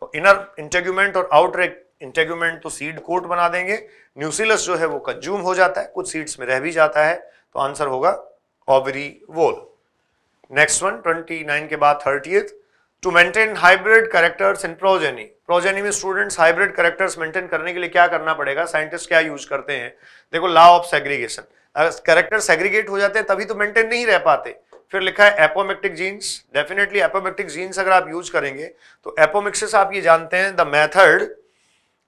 तो इनर इंटेग्यूमेंट और आउटर इंटेग्यूमेंट तो सीड कोट बना देंगे न्यूसिलस जो है वो कंज्यूम हो जाता है कुछ सीड्स में रह भी जाता है तो आंसर होगा ओवरी वॉल नेक्स्ट वन 29 के बाद thirty two maintain hybrid characters in progeny progeny में स्टूडेंट्स हाइब्रिड करेक्टर्स मेंटेन करने के लिए क्या करना पड़ेगा साइंटिस्ट क्या यूज करते हैं देखो law of segregation character segregate हो जाते हैं तभी तो मेंटेन नहीं रह पाते फिर लिखा है apomictic genes definitely apomictic genes अगर आप यूज करेंगे तो एपोमिक्सिस आप ये जानते हैं the method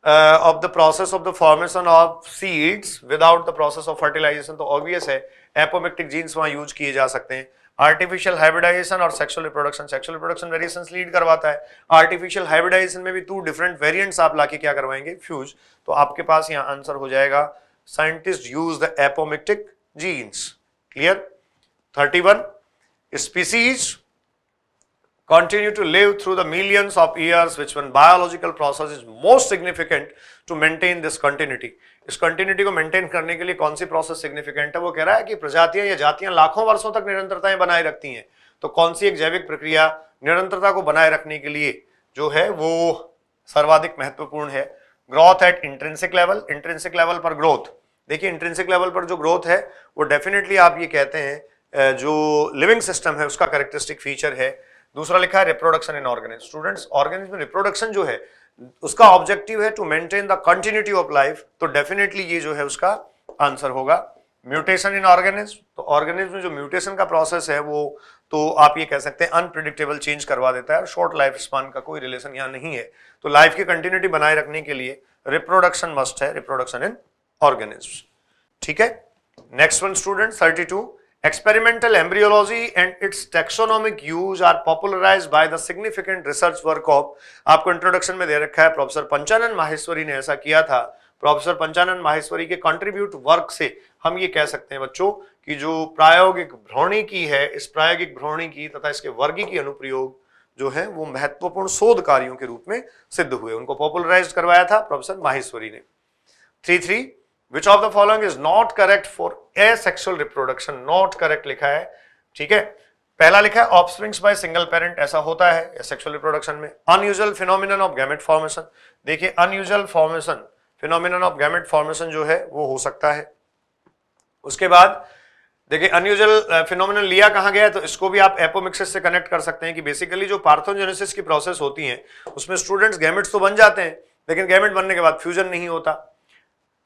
of the process of the formation of seeds without the process of fertilization तो ऑब्वियस है एपोमेक्टिक जीन्स वहां यूज किए जा सकते हैं आर्टिफिशियल हाइब्रिडाइजेशन और sexual reproduction sexual reproduction variation lead करवाता है आर्टिफिशियल हाइब्रिडाइजेशन में भी टू डिफरेंट वेरिएंट्स आप लाके क्या करवाएंगे फ्यूज तो आपके पास यहाँ आंसर हो जाएगा scientist use the apomictic genes clear thirty one species continue to live through the millions of years which one biological process is most significant to maintain this continuity इस कंटिन्यूटी को maintain करने के लिए कौन सी process significant है वो कह रहा है कि प्रजातियां या जातियां लाखों वर्षों तक निरंतरताएं बनाए रखती हैं तो कौन सी एक जैविक प्रक्रिया निरंतरता को बनाए रखने के लिए जो है वो सर्वाधिक महत्वपूर्ण है growth at intrinsic level intrinsic level पर ग्रोथ देखिए इंट्रेंसिक लेवल पर जो ग्रोथ है वो डेफिनेटली आप ये कहते हैं जो लिविंग सिस्टम है उसका करेक्टरिस्टिक फीचर है दूसरा लिखा है reproduction in organism students organism में रिप्रोडक्शन जो है उसका ऑब्जेक्टिव है to maintain the continuity of life तो डेफिनेटली ये जो है उसका आंसर होगा म्यूटेशन इन ऑर्गेनिज्म तो ऑर्गेनिज्म में जो म्यूटेशन का प्रोसेस है वो तो आप ये कह सकते हैं अनप्रिडिक्टेबल चेंज करवा देता है और शॉर्ट लाइफ स्पान का कोई रिलेशन यहाँ नहीं है तो लाइफ की कंटिन्यूटी बनाए रखने के लिए रिप्रोडक्शन मस्ट है रिप्रोडक्शन इन ऑर्गेनिज्म ठीक है next one student thirty two experimental embryology and its taxonomic use are popularized by the significant research work of आपको इंट्रोडक्शन में दे रखा है प्रोफेसर पंचानंद माहेश्वरी ने ऐसा किया था प्रोफेसर पंचानंद माहेश्वरी के कंट्रीब्यूट वर्क से हम ये कह सकते हैं बच्चों कि जो प्रायोगिक भ्रोणी की है इस प्रायोगिक भ्रोणी की तथा इसके वर्गी की अनुप्रयोग जो है वो महत्वपूर्ण शोध कार्यों के रूप में सिद्ध हुए उनको पॉपुलराइज करवाया था प्रोफेसर माहेश्वरी ने three three which of the following is not correct for asexual reproduction not correct लिखा है ठीक है पहला लिखा है ऑफस्प्रिंग्स बाय सिंगल पेरेंट ऐसा होता है सेक्सुअल रिप्रोडक्शन में unusual phenomenon of gamete formation देखिए unusual formation phenomenon of gamete formation जो है वो हो सकता है उसके बाद देखिए अनयूजुअल फिनोमिनल लिया कहा गया तो इसको भी आप एपोमिक्सिस से कनेक्ट कर सकते हैं कि बेसिकली जो पार्थोजेनेसिस की प्रोसेस होती है उसमें स्टूडेंट्स गैमेट्स तो बन जाते हैं लेकिन गैमेट बनने के बाद फ्यूजन नहीं होता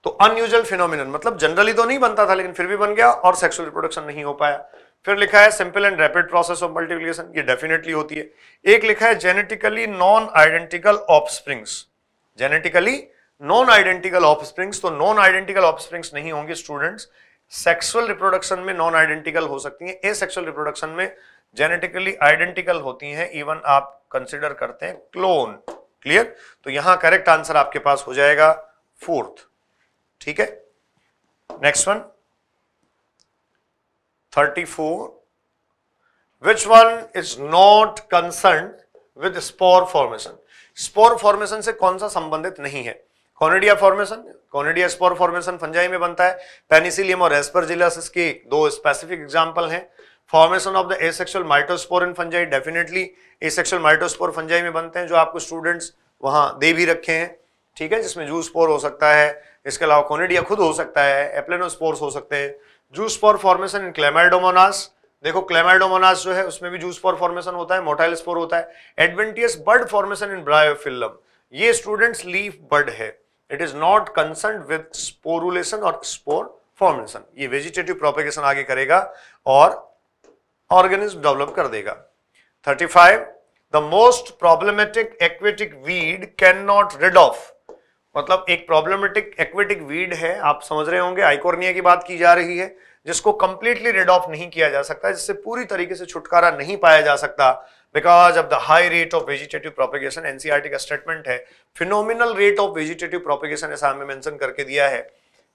तो अनयूजल फिनोमिन मतलब जनरली तो नहीं बनता था लेकिन फिर भी बन गया और सेक्सुअल रिप्रोडक्शन नहीं हो पाया फिर लिखा है simple and rapid process of multiplication ये डेफिनेटली होती है एक लिखा है genetically non identical offsprings genetically non identical offsprings तो नॉन आइडेंटिकल ऑफस्प्रिंग्स नहीं होंगे स्टूडेंट्स सेक्सुअल रिप्रोडक्शन में नॉन आइडेंटिकल हो सकती हैं ए सेक्सुअल रिप्रोडक्शन में जेनेटिकली आइडेंटिकल होती हैं इवन आप कंसिडर करते हैं क्लोन क्लियर तो यहां करेक्ट आंसर आपके पास हो जाएगा फोर्थ ठीक है next one thirty four which one is not concern with spore formation spore formation से कौन सा संबंधित नहीं है conidia formation conidia spore formation fungi में बनता है पेनिसिलियम और एस्परजिलस इसके दो स्पेसिफिक एग्जाम्पल हैं formation of the asexual mitospore in fungi definitely asexual mitospore fungi में बनते हैं जो आपको स्टूडेंट्स वहां दे भी रखे हैं ठीक है जिसमें जू स्पोर हो सकता है इसके अलावा कोनेडिया खुद हो सकता है एप्लेनोस्पोर्स हो सकते हैं zoospore formation in Chlamydomonas देखो क्लेमाइडोमोनास जो है उसमें भी जूस फॉर फॉर्मेशन होता है मोटाइल स्पोर होता है adventitious bud formation in Bryophyllum ये स्टूडेंट्स लीफ बर्ड है it is not concern with sporulation और स्पोर फॉर्मेशन ये वेजिटेटिव प्रोपेगेशन आगे करेगा और ऑर्गेनिज्म डेवलप कर देगा 35 the most problematic aquatic weed can not rid of मतलब एक प्रॉब्लमेटिक एक्वेटिक वीड है आप समझ रहे होंगे आइकोर्निया की बात की जा रही है जिसको कंप्लीटली रेड ऑफ नहीं किया जा सकता जिससे पूरी तरीके से छुटकारा नहीं पाया जा सकता because of the high rate of vegetative propagation NCERT का स्टेटमेंट है phenomenal rate of vegetative propagation ऐसा हमें मेंशन करके दिया है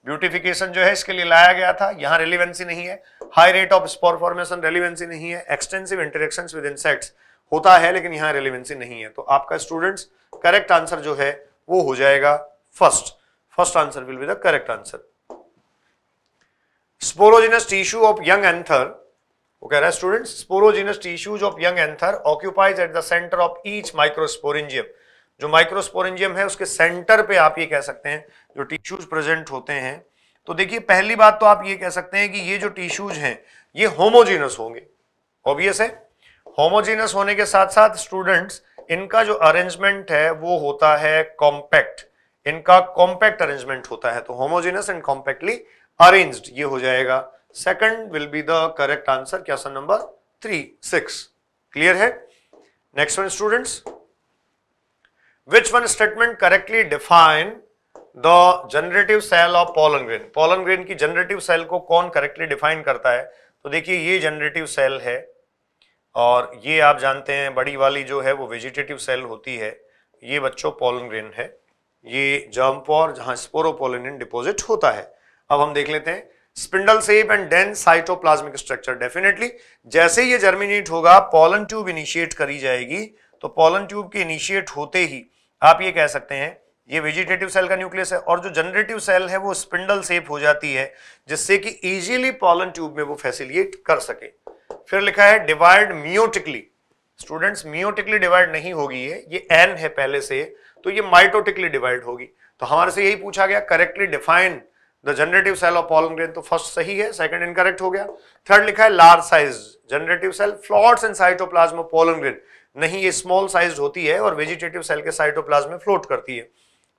ब्यूटिफिकेशन जो है इसके लिए लाया गया था यहाँ रेलिवेंसी नहीं है high rate of spore formation relevancy नहीं है एक्सटेंसिव इंटरेक्शन विद इंसेक्ट्स होता है लेकिन यहाँ रेलिवेंसी नहीं है तो आपका स्टूडेंट्स करेक्ट आंसर जो है वो हो जाएगा first. First answer will be the correct answer. Sporogenous tissue of young anther. Okay, right, students. Sporogenous tissues of young anther occupies at the center of each microsporangium. जो microsporangium है उसके centre पे आप ये कह सकते हैं जो टिश्यूज प्रेजेंट होते हैं तो देखिए पहली बात तो आप ये कह सकते हैं कि ये जो टिश्यूज हैं ये होमोजेनस होंगे ऑब्वियस है होमोजेनस होने के साथ साथ स्टूडेंट्स इनका जो अरेंजमेंट है वो होता है कॉम्पैक्ट इनका कॉम्पैक्ट अरेंजमेंट होता है तो होमोजेनस एंड कॉम्पैक्टली अरेंज ये हो जाएगा second will be the correct answer question number three six clear है next one students which one statement correctly define the generative cell of pollen grain pollen grain की generative cell को कौन correctly define करता है तो देखिए ये generative cell है और ये आप जानते हैं बड़ी वाली जो है वो वेजिटेटिव सेल होती है ये बच्चों पोलन ग्रेन है ये जर्म पॉर जहां स्पोरोपोलिनिन डिपोजिट होता है अब हम देख लेते हैं spindle shape and then cytoplasmic structure definitely जैसे ये जर्मिनेट होगा पॉलन ट्यूब इनिशिएट करी जाएगी तो पॉलन ट्यूब के इनिशिएट होते ही आप ये कह सकते हैं ये वेजिटेटिव सेल का न्यूक्लियस है और जो जनरेटिव सेल है वो स्पिंडल सेप हो जाती है जिससे कि इजीली पॉलन ट्यूब में वो फैसिलिएट कर सके फिर लिखा है divide meiotically students meiotically divide नहीं होगी ये ये एन है पहले से तो ये माइटोटिकली डिवाइड होगी तो हमारे से यही पूछा गया correctly define the generative cell of pollen grain तो फर्स्ट सही है सेकंड इनकरेक्ट हो गया थर्ड लिखा है large size generative cell floats in cytoplasm pollen grain नहीं ये स्मॉल साइज होती है और वेजिटेटिव सेल के साइटोप्लाज्म में फ्लोट करती है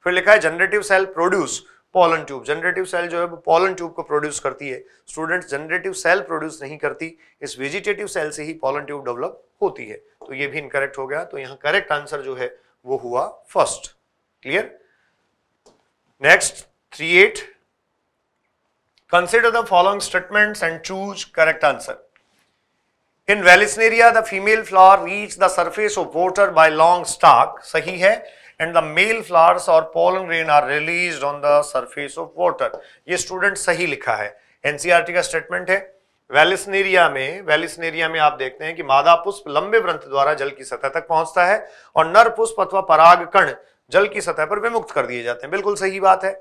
फिर लिखा है generative cell produce pollen tube generative cell जो है वो पॉलन ट्यूब को प्रोड्यूस करती है स्टूडेंट्स जनरेटिव सेल प्रोड्यूस नहीं करती इस वेजिटेटिव सेल से ही पॉलन ट्यूब डेवलप होती है तो ये भी इनकरेक्ट हो गया तो यहाँ करेक्ट आंसर जो है वो हुआ first clear next three eight consider the following statement and choose correct answer in Vallisneria the female flower reach the surface of water by long stalk सही है एंड द मेल फ्लावर्स और pollen grain are release on the surface of water ये student सही लिखा है NCERT का statement है Vallisneria में वेलिसनेरिया में आप देखते हैं कि मादा पुष्प लंबे व्रंथ द्वारा जल की सतह तक पहुंचता है और नर पुष्प अथवा पराग कण जल की सतह पर विमुक्त कर दिए जाते हैं बिल्कुल सही बात है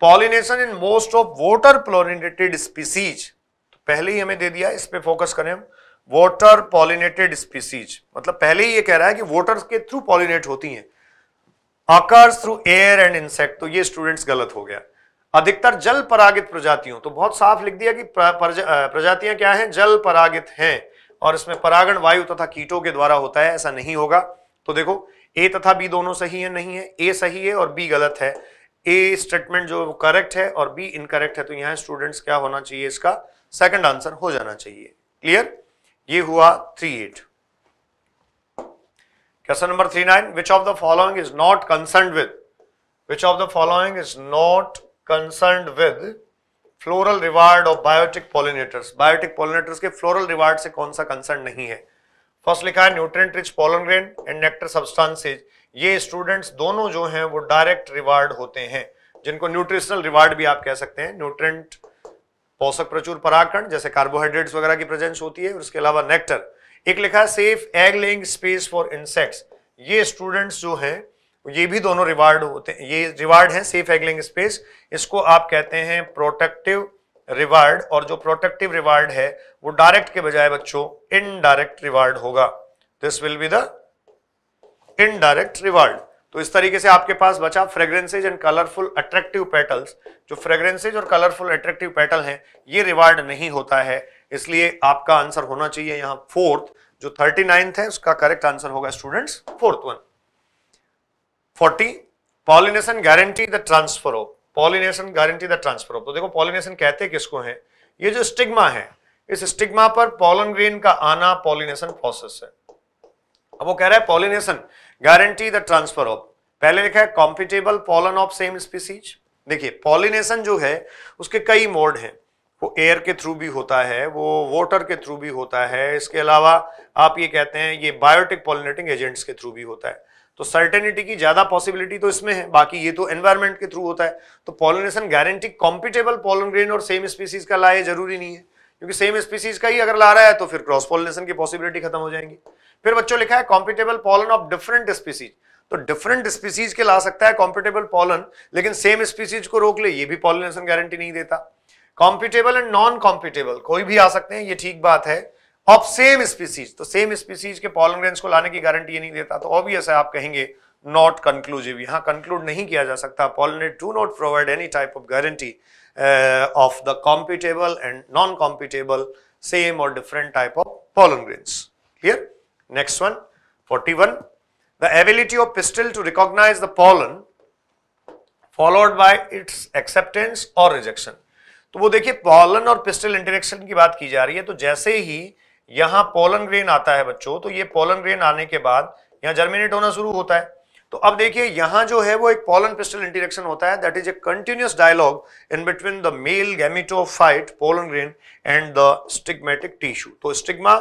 pollination in most of water pollinated species तो पहले ही हमें दे दिया इस पर फोकस करें हम वॉटर पॉलिनेटेड स्पीसीज मतलब पहले ही ये कह रहा है कि वॉटर के थ्रू पॉलिनेट होती हैं occurs through air and insect तो ये स्टूडेंट्स गलत हो गया अधिकतर जल परागित प्रजातियों तो बहुत साफ लिख दिया कि प्रजातियां क्या हैं जल परागित हैं और इसमें परागण वायु तथा कीटों के द्वारा होता है ऐसा नहीं होगा तो देखो ए तथा बी दोनों सही है नहीं है ए सही है और बी गलत है ए स्टेटमेंट जो करेक्ट है और बी इनकरेक्ट है तो यहां स्टूडेंट्स क्या होना चाहिए इसका सेकंड आंसर हो जाना चाहिए क्लियर ये हुआ three eight question number three nine which of the following is not concern with which of the following is not concerned with floral reward of biotic pollinators biotic pollinators के floral reward से कौन सा concern नहीं है first लिखा है nutrient rich pollen grain and nectar substances ये students दोनों जो हैं वो डायरेक्ट रिवार्ड होते हैं जिनको न्यूट्रिशनल रिवार्ड भी आप कह सकते हैं न्यूट्रेंट पोषक प्रचुर पराकरण जैसे कार्बोहाइड्रेट्स वगैरह की प्रेजेंस होती है उसके अलावा नेक्टर एक लिखा है safe egg laying space for insects ये स्टूडेंट्स जो हैं ये भी दोनों रिवार्ड होते हैं ये रिवार्ड है सेफ हैगलिंग स्पेस इसको आप कहते हैं प्रोटेक्टिव रिवार्ड और जो प्रोटेक्टिव रिवार्ड है वो डायरेक्ट के बजाय बच्चों इनडायरेक्ट रिवार्ड होगा this will be the indirect reward तो इस तरीके से आपके पास बचा fragrances and colourful attractive petals जो फ्रेग्रेंसेज और कलरफुल अट्रैक्टिव पेटल हैं ये रिवार्ड नहीं होता है इसलिए आपका आंसर होना चाहिए यहाँ फोर्थ जो थर्टी नाइन्थ है उसका करेक्ट आंसर होगा students fourth one forty pollination guarantee the transfer of pollination guarantee the transfer of तो देखो पॉलिनेशन कहते किसको है ये जो स्टिग्मा है इस स्टिग्मा पर पॉलन ग्रेन का आना पॉलिनेशन प्रोसेस है अब वो कह रहा है pollination guarantee the transfer of पहले लिखा है compatible pollen of same species देखिए पॉलिनेशन जो है उसके कई मोड हैं वो एयर के थ्रू भी होता है वो वाटर के थ्रू भी होता है इसके अलावा आप ये कहते हैं ये बायोटिक पॉलिनेटिंग एजेंट्स के थ्रू भी होता है तो सर्टेनिटी की ज्यादा पॉसिबिलिटी तो इसमें है बाकी ये तो एनवायरमेंट के थ्रू होता है तो pollination guarantee compatible pollen grain और सेम स्पीसीज का लाए जरूरी नहीं है क्योंकि सेम स्पीसीज का ही अगर ला रहा है तो फिर क्रॉस पॉलिनेशन की पॉसिबिलिटी खत्म हो जाएंगी फिर बच्चों लिखा है compatible pollen of different species तो डिफरेंट स्पीसीज के ला सकता है कॉम्पिटेबल पॉलन लेकिन सेम स्पीसीज को रोक ले ये भी पॉलिनेशन गारंटी नहीं देता कॉम्पिटेबल एंड नॉन कॉम्पिटेबल कोई भी आ सकते हैं ये ठीक बात है ऑफ सेम स्पीसीज तो सेम स्पीसीज के पॉलन ग्रेन्स को लाने की गारंटी ये नहीं देता तो ऑब्वियस है आप कहेंगे नॉट कंक्लूसिव यहां कंक्लूड नहीं किया जा सकता pollinate do not provide any type of guarantee of the compatible and non compatible same और different type of pollen pollen clear next one forty one the ability of pistil to recognise the pollen followed by its acceptance और rejection तो वो देखिए pollen और pistol interaction की बात की जा रही है तो जैसे ही यहां पोलन ग्रेन आता है बच्चों तो ये पोलन ग्रेन आने के बाद यहां जर्मिनेट होना शुरू होता है तो अब देखिए यहां जो है वो एक पोलन पिस्टल इंटरेक्शन होता है that is a continuous dialogue in between the male gametophyte pollen grain and the stigmatic tissue तो स्टिग्मा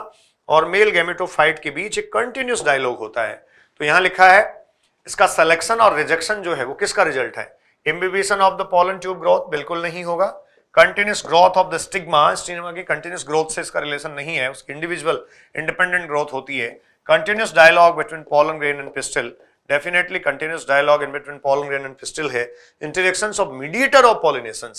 और मेल गैमिटोफाइट के बीच एक कंटिन्यूस डायलॉग होता है तो यहां लिखा है इसका सिलेक्शन और रिजेक्शन जो है वो किसका रिजल्ट है imbibition of the pollen tube growth बिल्कुल नहीं होगा continuous growth of the stigma stigma की कंटिन्यूस ग्रोथ से इसका रिलेशन नहीं है उसकी इंडिविजुअल इंडिपेंडेंट ग्रोथ होती है continuous dialogue between pollen grain and pistil definitely continuous dialogue in between pollen grain and pistil है interaction of mediator of pollination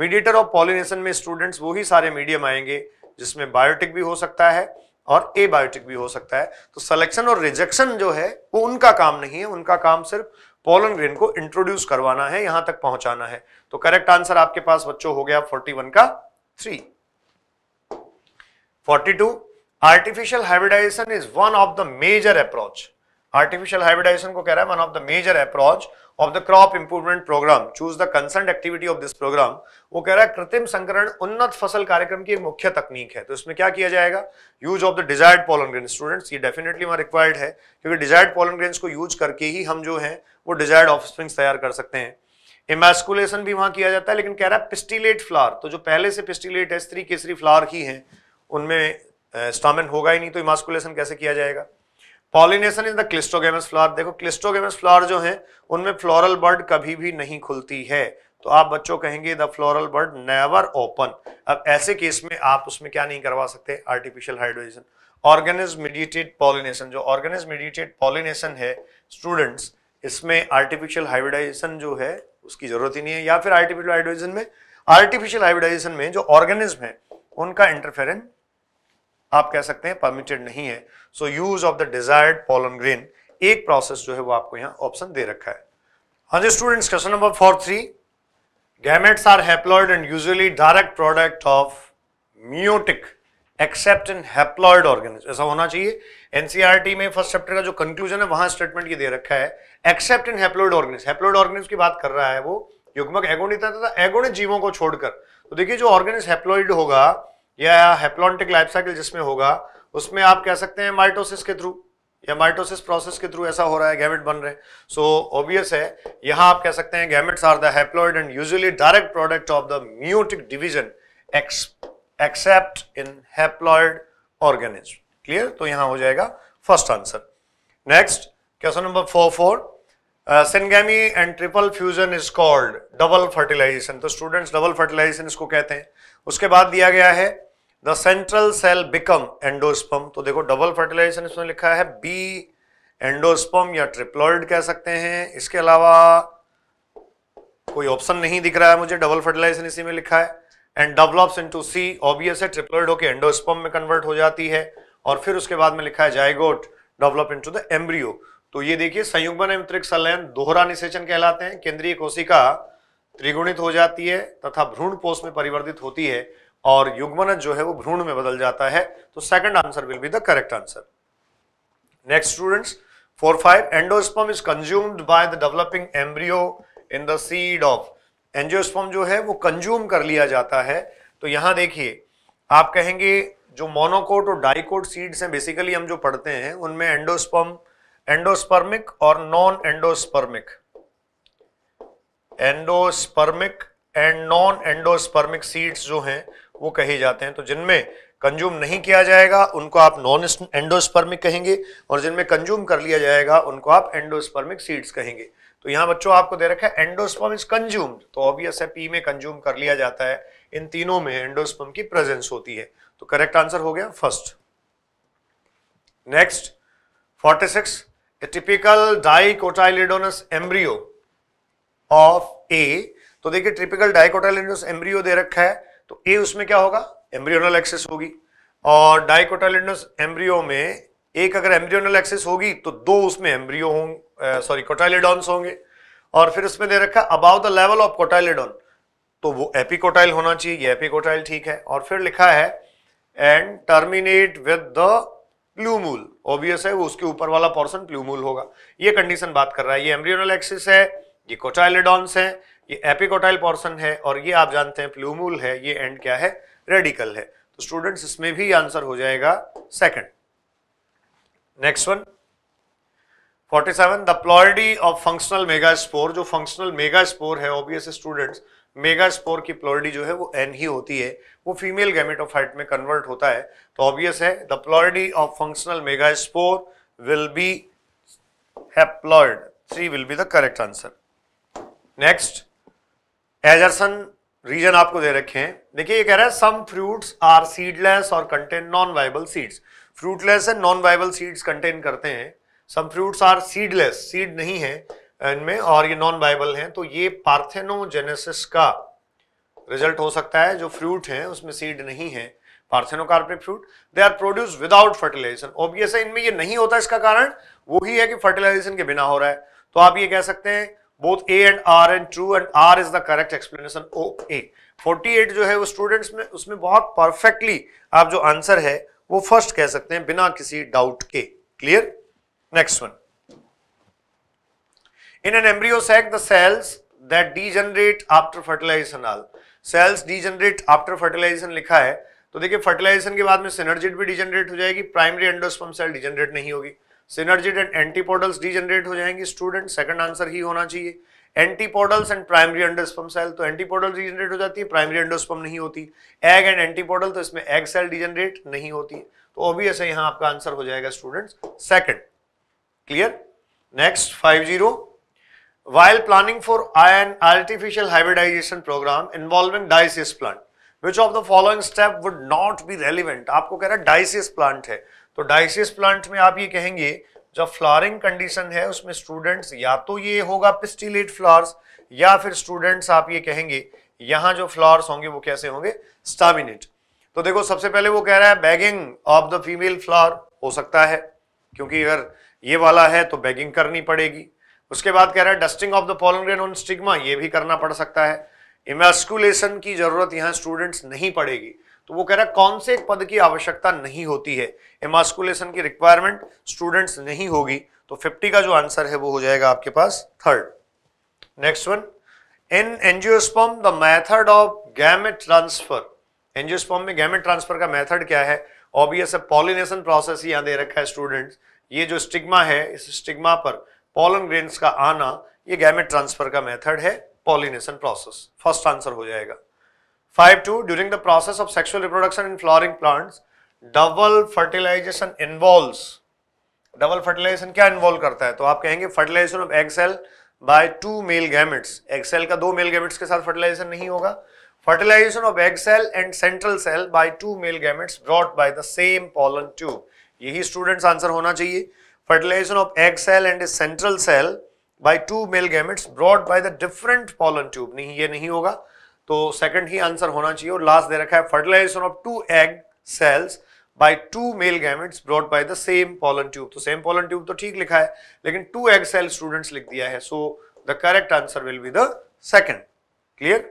mediator of pollination में स्टूडेंट्स वही सारे मीडियम आएंगे जिसमें बायोटिक भी हो सकता है और ए बायोटिक भी हो सकता है तो सिलेक्शन और रिजेक्शन जो है वो उनका काम नहीं है उनका काम सिर्फ पोलन ग्रेन को इंट्रोड्यूस करवाना है यहां तक पहुंचाना है तो करेक्ट आंसर आपके पास बच्चों हो गया 41 का 3 42 artificial hybridisation is one of the major approach artificial hybridisation को कह रहा है one of the major approach of the crop improvement programme choose the concern activity of this programme वो कह रहा है कृत्रिम संकरण उन्नत फसल कार्यक्रम की एक मुख्य तकनीक है तो इसमें क्या किया जाएगा use of the desired pollen grain students ये डेफिनेटली वहां रिक्वायर्ड है क्योंकि डिजायर्ड पोलन ग्रेन को यूज करके ही हम जो है वो डिजायर्ड ऑफस्प्रिंग्स तैयार कर सकते हैं इमेस्कुलेशन भी वहां किया जाता है लेकिन कह रहा है पिस्टिलेट फ्लावर तो जो पहले से पिस्टिलेट है स्त्री केसरी फ्लावर ही हैं उनमें स्टामिन होगा ही नहीं तो इमास्कुलेशन कैसे किया जाएगा pollination is the cleistogamous flower देखो क्लिस्टोगेमस फ्लावर जो है उनमें फ्लोरल बर्ड कभी भी नहीं खुलती है तो आप बच्चों कहेंगे the floral bud never open अब ऐसे केस में आप उसमें क्या नहीं करवा सकते artificial hydrogen organism mediated pollination जो ऑर्गेनिज मीडिएटेड पॉलिनेशन है स्टूडेंट्स इसमें आर्टिफिशियल हाइब्रिडाइजेशन जो है उसकी जरूरत ही नहीं है या फिर आर्टिफिशियल हाइब्रिडाइजेशन में आर्टिफिशियल हाइब्रिडाइजेशन में जो ऑर्गेनिज्म है उनका इंटरफेरन आप कह सकते हैं परमिटेड नहीं है so use of the desired pollen grain एक प्रोसेस जो है वो आपको यहां ऑप्शन दे रखा है हाँ जी students question number four three gametes are haploid and usually direct product of meiotic except in haploid organism ऐसा होना चाहिए एनसीईआरटी e में फर्स्ट चैप्टर का जो कंक्लूजन है वहां स्टेटमेंट ये दे रखा है except in haploid organism haploid organism की बात कर रहा है वो युग्मक एगोनिता तथा एगोनित जीवों को छोड़कर तो देखिए जो ऑर्गेनिज हैप्लोइड होगा या हैप्लॉन्टिक लाइफ साइकिल जिसमें होगा उसमें आप कह सकते हैं माइटोसिस के थ्रू या माइटोसिस प्रोसेस के थ्रू ऐसा हो रहा है गैमेट बन रहे सो ऑब्वियस है यहां आप कह सकते हैं gametes are the haploid and usually direct product of the meiotic division except in haploid organism clear तो यहां हो जाएगा first answer next question number four four syngamy and triple fusion is called double fertilisation तो students double fertilisation इसको कहते हैं उसके बाद दिया गया है the central cell become endosperm तो देखो डबल फर्टिलाइजेशन इसमें लिखा है बी एंडोस्पम या ट्रिप्लॉइड कह सकते हैं इसके अलावा कोई ऑप्शन नहीं दिख रहा है मुझे डबल फर्टिलाइजेशन इसी में लिखा है and develops into see obvious है ट्रिप्लॉइड होकर एंडोस्पम में कन्वर्ट हो जाती है और फिर उसके बाद में लिखा है zygote develop into the embryo तो ये देखिए संयुग्मन एवं संलयन दोहरा निषेचन कहलाते हैं केंद्रीय कोशिका त्रिगुणित हो जाती है तथा भ्रूण पोष में परिवर्तित होती है और युग्मन जो है वो भ्रूण में बदल जाता है तो second answer will be the correct answer next students four five endosperm is consumed by the developing embryo in the seed of endosperm जो है वो कंज्यूम कर लिया जाता है तो यहां देखिए आप कहेंगे जो मोनोकोट और डाइकोट सीड्स हैं बेसिकली हम जो पढ़ते हैं उनमें एंडोस्पम्प एंडोस्पर्मिक और non endospermic endospermic and non endospermic seeds जो हैं वो कहे जाते हैं तो जिनमें कंज्यूम नहीं किया जाएगा उनको आप नॉन एंडोस्पर्मिक कहेंगे और जिनमें कंज्यूम कर लिया जाएगा उनको आप एंडोस्पर्मिक सीड्स कहेंगे तो यहां बच्चों आपको दे रखा है एंडोस्पर्म इज कंज्यूम्ड तो ऑब्वियस है पी में कंज्यूम कर लिया जाता है इन तीनों में एंडोस्पर्म की प्रेजेंस होती है तो करेक्ट आंसर हो गया first next forty six a typical dicotyledonous embryo of A तो देखिए ट्रिपिकल डाइकोटाइलिडोनस एम्ब्रियो दे रखा है तो ए उसमें क्या होगा एम्ब्रियोनल एक्सेस होगी और डाइकोटाइलिडोनस एम्ब्रियो में एक अगर एम्ब्रियोनल एक्सेस होगी तो दो उसमें एम्ब्रियो होंगे सॉरी कोटाइलिडॉन्स होंगे और फिर उसमें दे रखा है above the level of cotyledon तो वो एपिकोटाइल होना चाहिए ये एपिकोटाइल ठीक है और फिर लिखा है and terminate with the plumule obvious है वो उसके ऊपर वाला पोर्सन प्लूमूल होगा ये कंडीशन बात कर रहा है ये एम्ब्रियोनल एक्सिस है ये कोटाइलेडॉन्स है ये एपिकोटाइल पोर्सन है और ये आप जानते हैं प्लूमूल है ये एंड क्या है रेडिकल है तो स्टूडेंट्स इसमें भी आंसर हो जाएगा second next one 47 seven the ploidy of functional megaspore जो फंक्शनल मेगा स्पोर है ऑब्वियस स्टूडेंट्स स्पोर की प्लॉरिडी जो है वो एन ही होती है वो फीमेल गैमेटोफाइट में कन्वर्ट होता है तो ऑब्वियस है the ploidy of functional megaspore will be haploid three will be the correct answer next assertion reason आपको दे रखे हैं देखिए ये कह रहा है सम फ्रूट्स आर सीडलेस और contain non viable seeds fruitless and non viable seeds contain करते हैं some fruits are seedless seed नहीं है इनमें और ये नॉन वाइबल हैं तो ये पार्थेनोजेनेसिस का रिजल्ट हो सकता है जो फ्रूट है उसमें सीड नहीं है parthenocarpic fruit they are produce without fertilisation obvious है इनमें ये नहीं होता इसका कारण वो ही है कि फर्टिलाइजेशन के बिना हो रहा है तो आप ये कह सकते हैं both A and R and true and R is the correct explanation of A 48 जो है वो स्टूडेंट्स में उसमें बहुत परफेक्टली आप जो आंसर है वो फर्स्ट कह सकते हैं बिना किसी डाउट के clear next one in an embryo sac the cells that degenerate after fertilisation all cells degenerate after fertilisation लिखा है तो देखिए फर्टिलाइजेशन के बाद में सिनर्जिट भी डिजनरेट हो जाएगी प्राइमरी एंडोस्पम सेल डिजनरेट नहीं होगी सिनर्जिट एंड एंटीपोडल्स डिजनरेट हो जाएंगी स्टूडेंट सेकंड आंसर ही होना चाहिए antipodals and primary endosperm cell तो एंटीपोडल डिजनरेट हो जाती है प्राइमरी एंडोस्पम नहीं होती एग एंड एंटीपोडल तो इसमें एग सेल डिजनरेट नहीं होती तो ऑब्वियस है यहां आपका आंसर हो जाएगा student second clear next five zero while planning for an artificial hybridization program involving dioecious plant which of the following step would not be relevant आपको कह रहा है डाइसिस प्लांट है तो डाइसिस प्लांट में आप ये कहेंगे जब फ्लावरिंग कंडीशन है उसमें स्टूडेंट्स या तो ये होगा पिस्टिलेट फ्लावर्स या फिर स्टूडेंट्स आप ये कहेंगे यहां जो फ्लावर्स होंगे वो कैसे होंगे स्टामिनेट तो देखो सबसे पहले वो कह रहा है bagging of the female flower हो सकता है क्योंकि अगर ये वाला है तो बैगिंग करनी पड़ेगी उसके बाद कह रहा है dusting of the pollen grain on stigma ये भी करना पड़ सकता है इमेस्कुलेशन की जरूरत यहाँ स्टूडेंट्स नहीं पड़ेगी तो वो कह रहा है कौन से एक पद की आवश्यकता नहीं होती है इमास्कुलेशन की रिक्वायरमेंट स्टूडेंट्स नहीं होगी तो 50 का जो आंसर है वो हो जाएगा आपके पास third next one in angiosperm the method of gamete transfer angiosperm में गैमेट ट्रांसफर का मेथड क्या है ऑब्वियस पॉलिनेशन प्रोसेस यहाँ दे रखा है स्टूडेंट्स ये जो स्टिग्मा है इस स्टिग्मा पर पॉलन ग्रेन्स का आना ये गैमेट ट्रांसफर का मेथड है पॉलिनेशन प्रोसेस फर्स्ट आंसर हो जाएगा five two during the process of sexual reproduction in flowering plants double fertilization involve double fertilization क्या इन्वॉल्व करता है तो आप कहेंगे fertilization of egg by two male gametes egg का दो मेल गैमेट्स के साथ फर्टिलाइजेशन नहीं होगा fertilization of egg and central cell by two male gametes brought by the same pollen tube यही स्टूडेंट्स आंसर होना चाहिए fertilization of egg cell and its central cell by two male gametes brought by the different pollen tube नहीं ये नहीं होगा तो second ही answer होना चाहिए और लास्ट दे रखा है fertilization of two egg cells by two male gametes brought by the same pollen tube तो सेम पॉलन ट्यूब तो ठीक लिखा है लेकिन टू एग सेल स्टूडेंट्स लिख दिया है so the correct answer will be the second clear